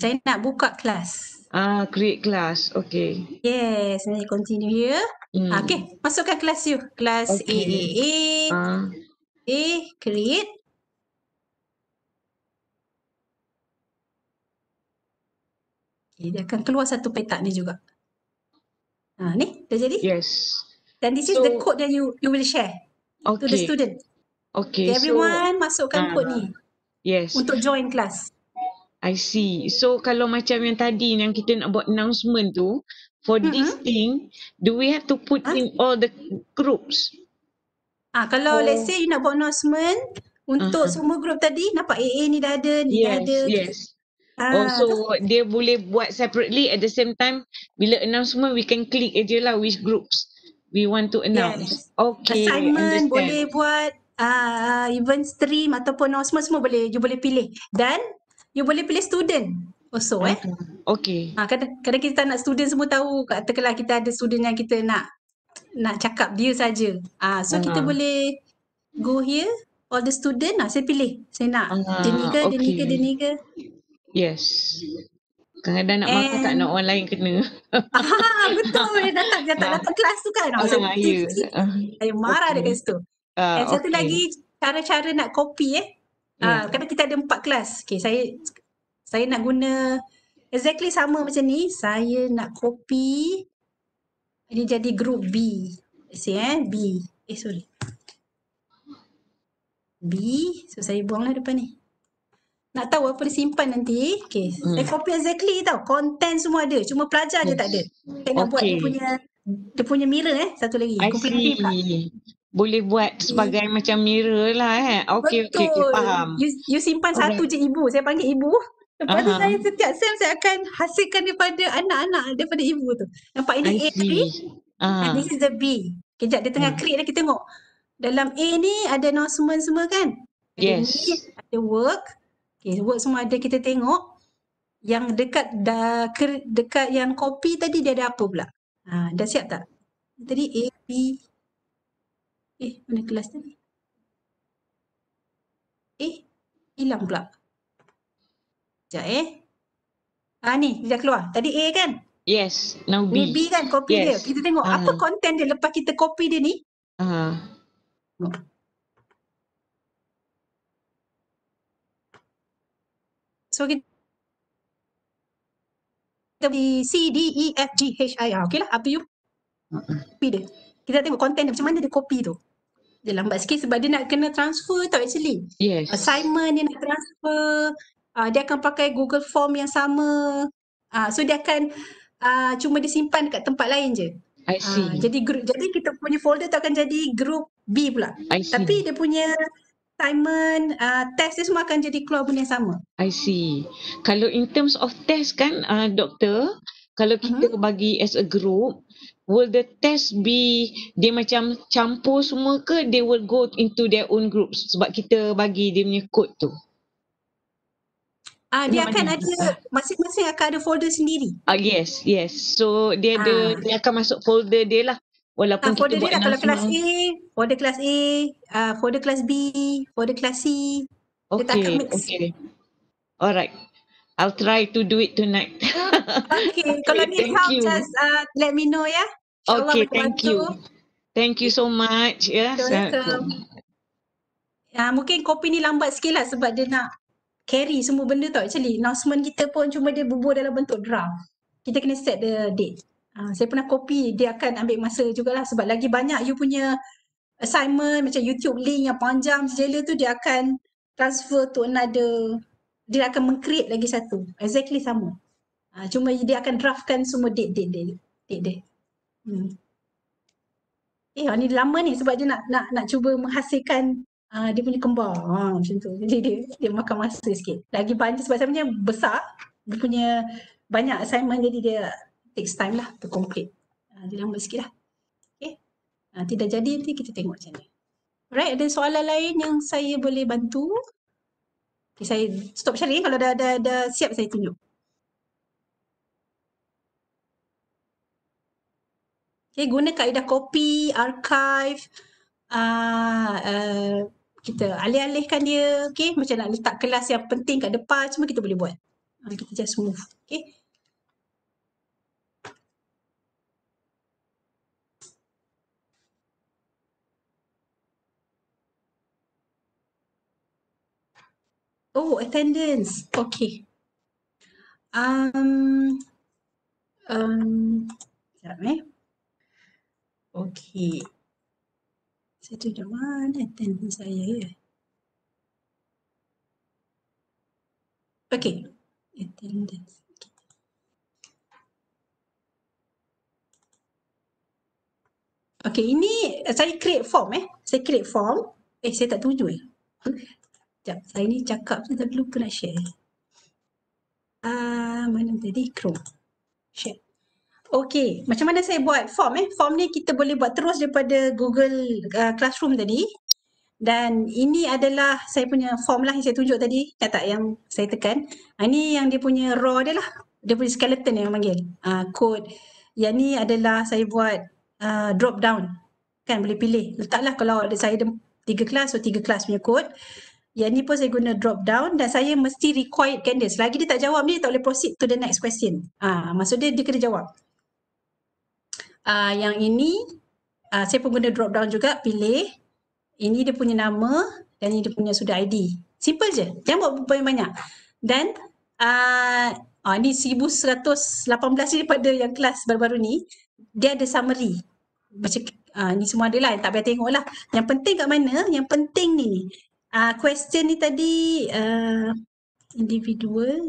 Saya nak buka kelas. Ah, uh, create class. Okay. Yes, let continue ya. here. Mm. Ah, okay, masukkan kelas you. Kelas okay. A, A, A. Uh. A, create. Okay, dia akan keluar satu petak ni juga. Ha, ni, dah jadi? Yes. Dan this is the code that you you will share okay. to the student. Okay, okay everyone so, masukkan uh, code ni. Yes. Untuk join class. I see. So kalau macam yang tadi yang kita nak buat announcement tu for uh-huh. this thing, do we have to put huh in all the groups? Ah kalau oh. let's say you nak buat announcement untuk uh-huh. semua group tadi, nampak AA ni dah ada, ni yes, dah ada. Yes. Ah. Oh so dia boleh buat separately at the same time bila announcement we can click aja lah which groups we want to announce. Yes. Okay. Assignment boleh buat Uh, event stream ataupun announcement semua boleh you boleh pilih dan you boleh pilih student also eh. Okay. Ha, kadang, kadang kita tak nak student semua tahu katakanlah kita ada student yang kita nak nak cakap dia saja. Ah, ha, so uh-huh. kita boleh go here all the student lah saya pilih. Saya nak uh-huh. dia ni ke, dia ni ke, dia ni ke. Yes. Kadang-kadang nak And... makan tak nak orang lain kena. Ah, betul. Dia datang, dia tak datang kelas tu kan. Saya Ayuh marah okay. dekat situ. Uh, And okay. satu lagi cara-cara nak copy eh. Yeah. Ya. kadang kita ada empat kelas. Okay, saya saya nak guna exactly sama macam ni. Saya nak copy ini jadi group B. Say, eh? B. Eh, sorry. B. So, saya buanglah depan ni. Nak tahu apa dia simpan nanti. Okay. Mm. Saya copy exactly tau. Content semua ada. Cuma pelajar yes. je tak ada. Tengok okay. buat dia punya dia punya mirror eh. Satu lagi. I see boleh buat sebagai yeah. macam mirror lah eh. Okey okey okay, faham. You, you simpan okay. satu je ibu. Saya panggil ibu. Lepas uh-huh. saya setiap sem saya akan hasilkan daripada anak-anak daripada ibu tu. Nampak ini I A see. tadi. Uh-huh. And ah, this is the B. Kejap dia tengah uh-huh. create dah kita tengok. Dalam A ni ada announcement semua kan? yes. Need, ada work. Okay, work semua ada kita tengok. Yang dekat da, dekat yang copy tadi dia ada apa pula? Ha, dah siap tak? Tadi A, B, Eh, mana kelas tadi? Eh, hilang pula. Sekejap eh. Ha ni, dia keluar. Tadi A kan? Yes, now B. B kan, copy yes. dia. Kita tengok uh-huh. apa konten ah. dia lepas kita copy dia ni. Haa. Uh-huh. So kita di C, D, E, F, G, H, I, R. Okay lah, up to you. Copy dia. Kita tengok konten dia macam mana dia copy tu dia lambat sikit sebab dia nak kena transfer tau actually. Yes. Assignment dia nak transfer, uh, dia akan pakai Google Form yang sama. Uh, so dia akan uh, cuma disimpan dekat tempat lain je. I see. Uh, jadi group jadi kita punya folder tu akan jadi group B pula. I see. Tapi dia punya assignment, uh, test dia semua akan jadi keluar benda yang sama. I see. Kalau in terms of test kan uh, doktor, kalau kita uh-huh. bagi as a group, will the test be dia macam campur semua ke they will go into their own groups sebab kita bagi dia punya code tu? Ah, dia akan ada masing-masing akan ada folder sendiri. Ah yes, yes. So dia ada ah. dia akan masuk folder dia lah. Walaupun ah, folder kita dia buat lah. kalau kelas A, folder kelas A, ah uh, folder kelas B, folder kelas C. Okay, Okay. Alright. I'll try to do it tonight. okay, kalau need help, just uh, let me know ya. Yeah? Okay, thank you. Thank you so much. Ya, yeah, Ya, mungkin kopi ni lambat sikit lah sebab dia nak carry semua benda tau actually. Announcement kita pun cuma dia bubur dalam bentuk draft. Kita kena set the date. Uh, saya pernah kopi dia akan ambil masa jugalah sebab lagi banyak you punya assignment macam YouTube link yang panjang sejela tu dia akan transfer to another dia akan mengcreate lagi satu. Exactly sama. Uh, cuma dia akan draftkan semua date Date-date. Hmm. Eh ni lama ni sebab dia nak nak nak cuba menghasilkan uh, dia punya kembar ha, macam tu. Jadi dia, dia makan masa sikit. Lagi banyak sebab sebenarnya besar. Dia punya banyak assignment jadi dia takes time lah to complete. Uh, dia lama sikit lah. Okay. Nanti dah jadi nanti kita tengok macam ni. Alright ada soalan lain yang saya boleh bantu? Okay, saya stop sharing kalau dah, dah, dah siap saya tunjuk. Okay, eh, guna kaedah copy, archive, uh, uh, kita alih-alihkan dia, okay? macam nak letak kelas yang penting kat depan, semua kita boleh buat. Kita just move. Okay. Oh, attendance. Okay. Um, um, sekejap eh. Okey. Saya tidak mana tentu saya ya. Okey. Attendance. Okey, ini eh, saya create form eh. Saya create form. Eh, saya tak tuju eh. Sekejap, saya ni cakap tu tapi lupa nak share. Ah, uh, mana tadi? Chrome. Share. Okey, macam mana saya buat form eh? Form ni kita boleh buat terus daripada Google uh, Classroom tadi. Dan ini adalah saya punya form lah yang saya tunjuk tadi. Tak tak yang saya tekan. Ha, ini yang dia punya raw dia lah. Dia punya skeleton yang panggil. Uh, code. Yang ni adalah saya buat uh, drop down. Kan boleh pilih. Letaklah kalau ada saya ada tiga kelas, so tiga kelas punya code. Yang ni pun saya guna drop down dan saya mesti requirekan dia. Selagi dia tak jawab ni, tak boleh proceed to the next question. Ah, ha, maksud dia, dia kena jawab uh, yang ini uh, saya pengguna drop down juga pilih ini dia punya nama dan ini dia punya sudah ID. Simple je. Jangan buat banyak-banyak. Dan uh, oh, ini 1118 daripada yang kelas baru-baru ni dia ada summary. Macam uh, ni semua adalah yang tak payah tengok lah. Yang penting kat mana? Yang penting ni. Uh, question ni tadi uh, individual.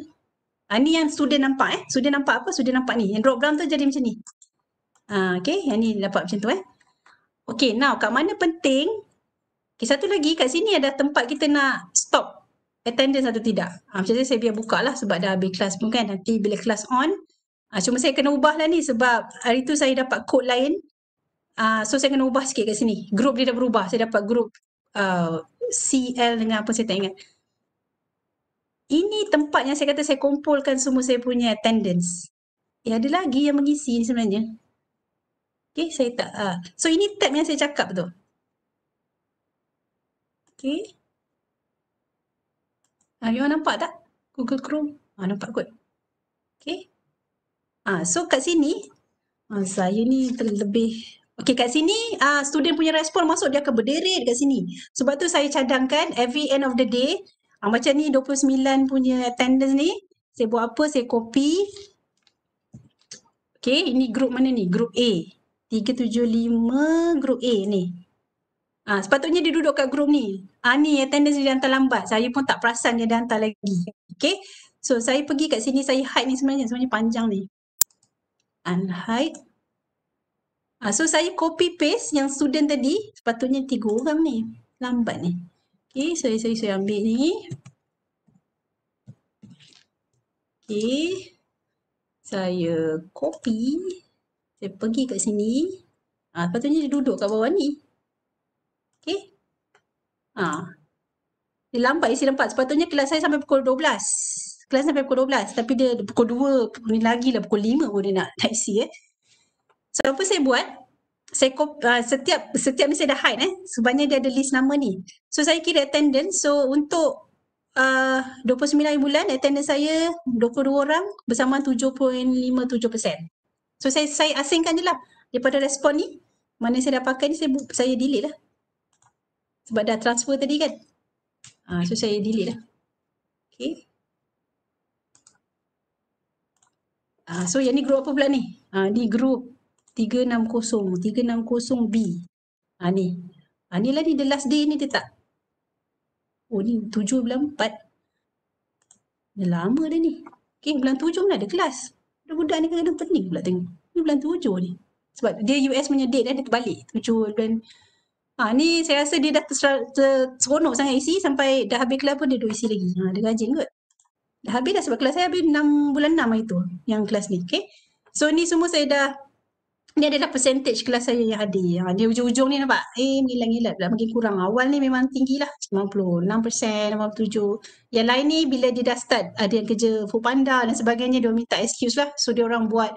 Uh, ni yang student nampak eh. Student nampak apa? Student nampak ni. Yang drop down tu jadi macam ni. Ah, okay, yang ni dapat macam tu eh. Okay, now kat mana penting? Okay, satu lagi kat sini ada tempat kita nak stop attendance atau tidak. Ha, macam tu saya biar buka lah sebab dah habis kelas pun kan. Nanti bila kelas on, ha, cuma saya kena ubah lah ni sebab hari tu saya dapat code lain. Uh, so saya kena ubah sikit kat sini. Group dia dah berubah. Saya dapat group uh, CL dengan apa saya tak ingat. Ini tempat yang saya kata saya kumpulkan semua saya punya attendance. Ya, ada lagi yang mengisi sebenarnya. Okay, saya tak. Uh. So, ini tab yang saya cakap tu. Okay. Ah, you nampak tak? Google Chrome. Ah, nampak kot. Okay. Ah, so, kat sini, ah, saya ni terlebih. Okay, kat sini, ah, student punya respon masuk, dia akan berderet dekat sini. Sebab tu saya cadangkan every end of the day, ah, macam ni 29 punya attendance ni, saya buat apa, saya copy. Okay, ini group mana ni? Group A. 375 group A ni. Ha, sepatutnya dia duduk kat group ni. Ha, ni attendance dia hantar lambat. Saya pun tak perasan dia dah hantar lagi. Okay. So saya pergi kat sini, saya hide ni sebenarnya. Sebenarnya panjang ni. Unhide. Ha, ah, so saya copy paste yang student tadi. Sepatutnya tiga orang ni. Lambat ni. Okay, so saya, saya, saya ambil ni. Okay. Saya copy. Dia pergi kat sini. ah sepatutnya dia duduk kat bawah ni. Okay. ah Dia lambat, isi lambat. Sepatutnya kelas saya sampai pukul 12. Kelas sampai pukul 12. Tapi dia pukul 2, pukul lagi lah. Pukul 5 pun dia nak, nak isi. Eh. So apa saya buat? Saya kop, uh, setiap setiap ni saya dah hide. Eh. Sebabnya dia ada list nama ni. So saya kira attendance. So untuk ah, uh, 29 bulan, attendance saya 22 orang bersama 7.57%. So saya saya asingkan je lah daripada respon ni. Mana saya dah pakai ni saya, saya delete lah. Sebab dah transfer tadi kan. Ha, so saya delete lah. Okay. Ha, so yang ni group apa pula ni? Ha, ni group 360. 360B. Ha, ni. Ha, ni lah ni the last day ni dia tak. Oh ni 7 bulan 4. Dah lama dah ni. Okay bulan 7 mana ada kelas budak ni kadang-kadang pening pula tengok. Ni bulan tujuh ni. Sebab dia US punya date kan, dia terbalik. Tujuh bulan. Ha, ni saya rasa dia dah terser- terseronok sangat isi sampai dah habis kelas pun dia duduk isi lagi. Ha, dia rajin kot. Dah habis dah sebab kelas saya habis enam bulan 6 hari tu yang kelas ni. Okay. So ni semua saya dah ini adalah percentage kelas saya yang ada? Ha, dia ujung-ujung ni nampak, eh ngilat-ngilat pula makin kurang. Awal ni memang tinggi lah, 96%, 97%. Yang lain ni bila dia dah start ada ah, yang kerja full panda dan sebagainya, dia minta excuse lah. So dia orang buat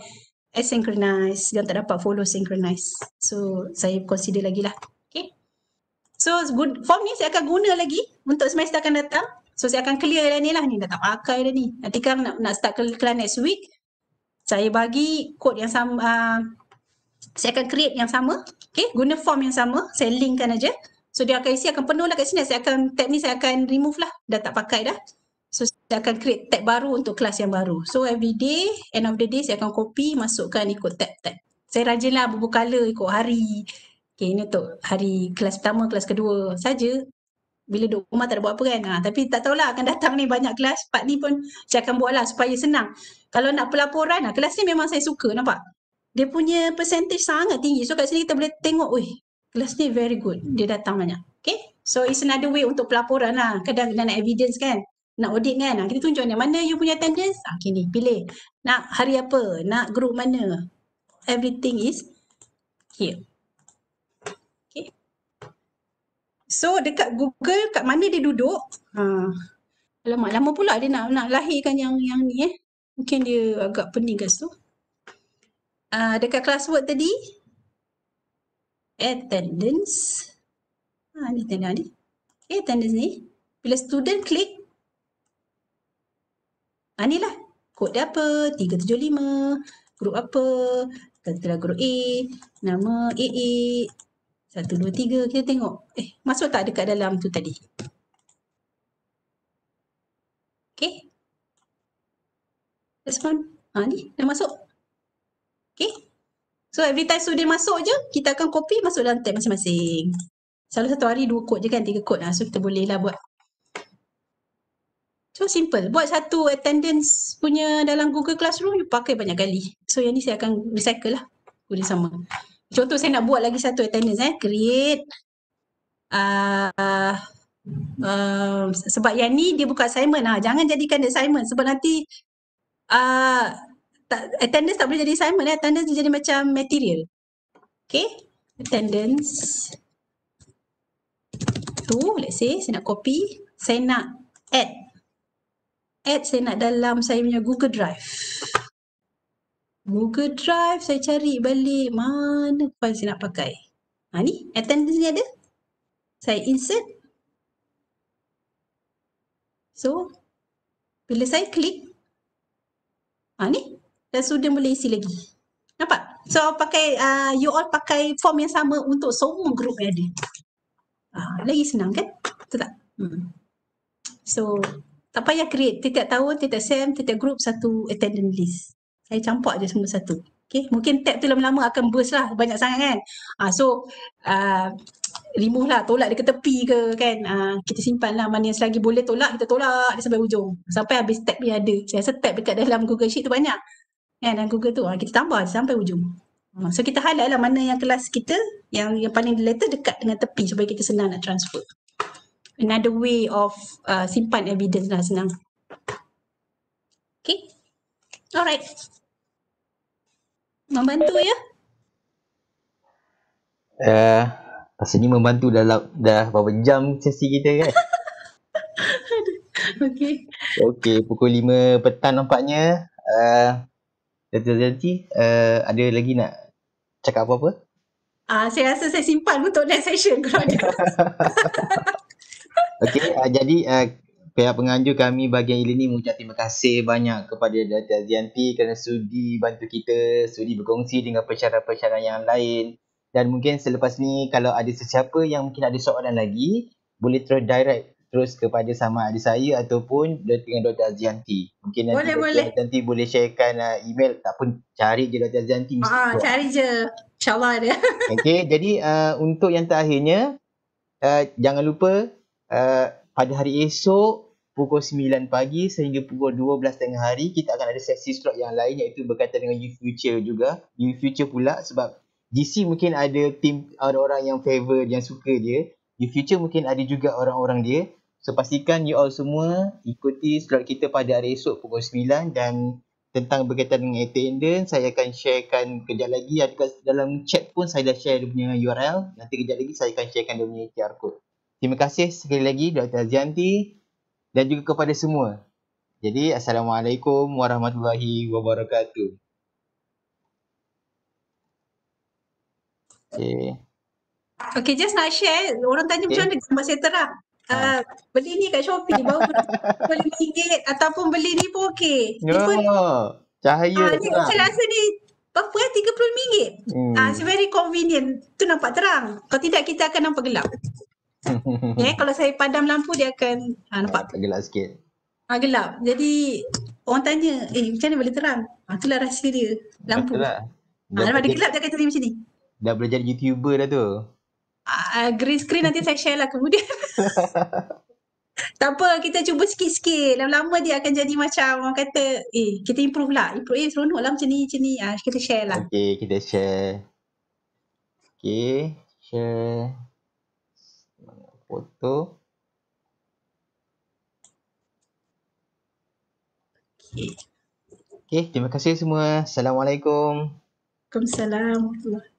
asynchronize, dia tak dapat follow synchronize. So saya consider lagi lah. Okay. So good, form ni saya akan guna lagi untuk semester akan datang. So saya akan clear dah ni lah ni, dah tak pakai dah ni. Nanti kan nak, nak start kelas next week, saya bagi kod yang sama, uh, saya akan create yang sama okay guna form yang sama saya linkkan aja so dia akan isi akan penuh lah kat sini saya akan tab ni saya akan remove lah dah tak pakai dah so saya akan create tab baru untuk kelas yang baru so every day end of the day saya akan copy masukkan ikut tab-tab saya rajinlah berbukala ikut hari okay ini untuk hari kelas pertama kelas kedua saja bila duduk rumah tak ada buat apa kan ha, tapi tak tahulah akan datang ni banyak kelas part ni pun saya akan buat lah supaya senang kalau nak pelaporan lah kelas ni memang saya suka nampak dia punya percentage sangat tinggi. So kat sini kita boleh tengok, weh, kelas ni very good. Dia datang banyak. Okay? So it's another way untuk pelaporan lah. Kadang kita nak evidence kan? Nak audit kan? Kita tunjuk ni, mana you punya attendance? Ah, okay ni, pilih. Nak hari apa? Nak group mana? Everything is here. Okay. So dekat Google, kat mana dia duduk? Ha. Ah, lama, lama pula dia nak, nak lahirkan yang yang ni eh. Mungkin dia agak pening kat situ uh, dekat class word tadi attendance ha ni tengah ni eh, attendance ni bila student klik ha ni lah kod dia apa 375 grup apa katalah grup A nama AA 1, 2, 3 kita tengok eh masuk tak dekat dalam tu tadi okay respond ha ni dah masuk Okay. So every time student masuk je, kita akan copy masuk dalam tab masing-masing. Selalu satu hari dua kod je kan, tiga kod lah. So kita boleh lah buat. So simple. Buat satu attendance punya dalam Google Classroom, you pakai banyak kali. So yang ni saya akan recycle lah. Boleh sama. Contoh saya nak buat lagi satu attendance eh. Create. Uh, uh, sebab yang ni dia buka assignment lah. Jangan jadikan assignment sebab nanti uh, tak, attendance tak boleh jadi assignment eh. Attendance dia jadi macam material. Okay. Attendance tu let's say saya nak copy. Saya nak add. Add saya nak dalam saya punya Google Drive. Google Drive saya cari balik mana file saya nak pakai. Ha ni attendance ni ada. Saya insert. So bila saya klik Ha ni dan student boleh isi lagi. Nampak? So pakai uh, you all pakai form yang sama untuk semua group yang ada. Uh, lagi senang kan? Betul tak? Hmm. So tak payah create tidak tiap tahun, tiap-tiap SEM, tiap group satu attendance list. Saya campak aja semua satu. Okay. Mungkin tab tu lama-lama akan burst lah banyak sangat kan. Uh, so uh, remove lah, tolak dia ke tepi ke kan. Uh, kita simpan lah mana yang selagi boleh tolak, kita tolak dia sampai hujung. Sampai habis tab yang ada. Saya rasa tab dekat dalam Google Sheet tu banyak kan dan Google tu ah, kita tambah sampai hujung ah, so kita highlight lah mana yang kelas kita yang yang paling letter dekat dengan tepi supaya kita senang nak transfer another way of uh, simpan evidence lah senang okay alright membantu ya eh uh, pasal ni membantu dalam dah berapa jam sesi kita kan Okay. Okay, pukul 5 petang nampaknya. Uh, Dato' Zanti uh, ada lagi nak cakap apa-apa? Uh, saya rasa saya simpan untuk next session kalau ada. Okey, uh, jadi uh, pihak penganjur kami bahagian ilmu ini mengucap terima kasih banyak kepada Dato' Zanti kerana sudi bantu kita, sudi berkongsi dengan persyaran-persyaran yang lain. Dan mungkin selepas ni kalau ada sesiapa yang mungkin ada soalan lagi, boleh terus direct terus kepada sama ada saya ataupun dengan Dr. Azianti. Mungkin nanti boleh, Dr. boleh. Azianti boleh sharekan uh, email ataupun cari je Dr. Azianti. Ah, cari je. InsyaAllah ada. Okey, jadi uh, untuk yang terakhirnya, uh, jangan lupa uh, pada hari esok pukul 9 pagi sehingga pukul 12 tengah hari kita akan ada sesi stroke yang lain iaitu berkaitan dengan Youth Future juga. Youth Future pula sebab GC mungkin ada tim orang-orang yang favor yang suka dia. Youth Future mungkin ada juga orang-orang dia. So pastikan you all semua ikuti slot kita pada hari esok pukul 9 dan tentang berkaitan dengan attendance saya akan sharekan kejap lagi ada dalam chat pun saya dah share dia punya URL nanti kejap lagi saya akan sharekan dia punya QR code. Terima kasih sekali lagi Dr. Azianti dan juga kepada semua. Jadi Assalamualaikum Warahmatullahi Wabarakatuh. Okay. Okay, just nak share. Orang tanya okay. macam mana gambar terang. Ah, beli ni kat Shopee baru RM5 ataupun beli ni pun okey. Ya. Yeah. Cahaya. Ah, ni, lah. saya rasa ni berapa ya? RM30. Hmm. Ah, it's very convenient. Tu nampak terang. Kalau tidak kita akan nampak gelap. ya, yeah, kalau saya padam lampu dia akan ha, nampak. Uh, gelap sikit. Ha, gelap. Jadi orang tanya, eh macam ni boleh terang? Ha, itulah rahsia dia. Lampu. Betul lah. Ha, dah gelap dia akan jadi macam ni. Dah boleh jadi YouTuber dah tu uh, green screen nanti saya share lah kemudian. tak kita cuba sikit-sikit. Lama-lama dia akan jadi macam orang kata, eh, kita improve lah. Improve, eh, seronok lah macam ni, macam ni. Uh, kita share lah. Okay, kita share. Okay, share. Foto. Okay. Okay, terima kasih semua. Assalamualaikum. Waalaikumsalam.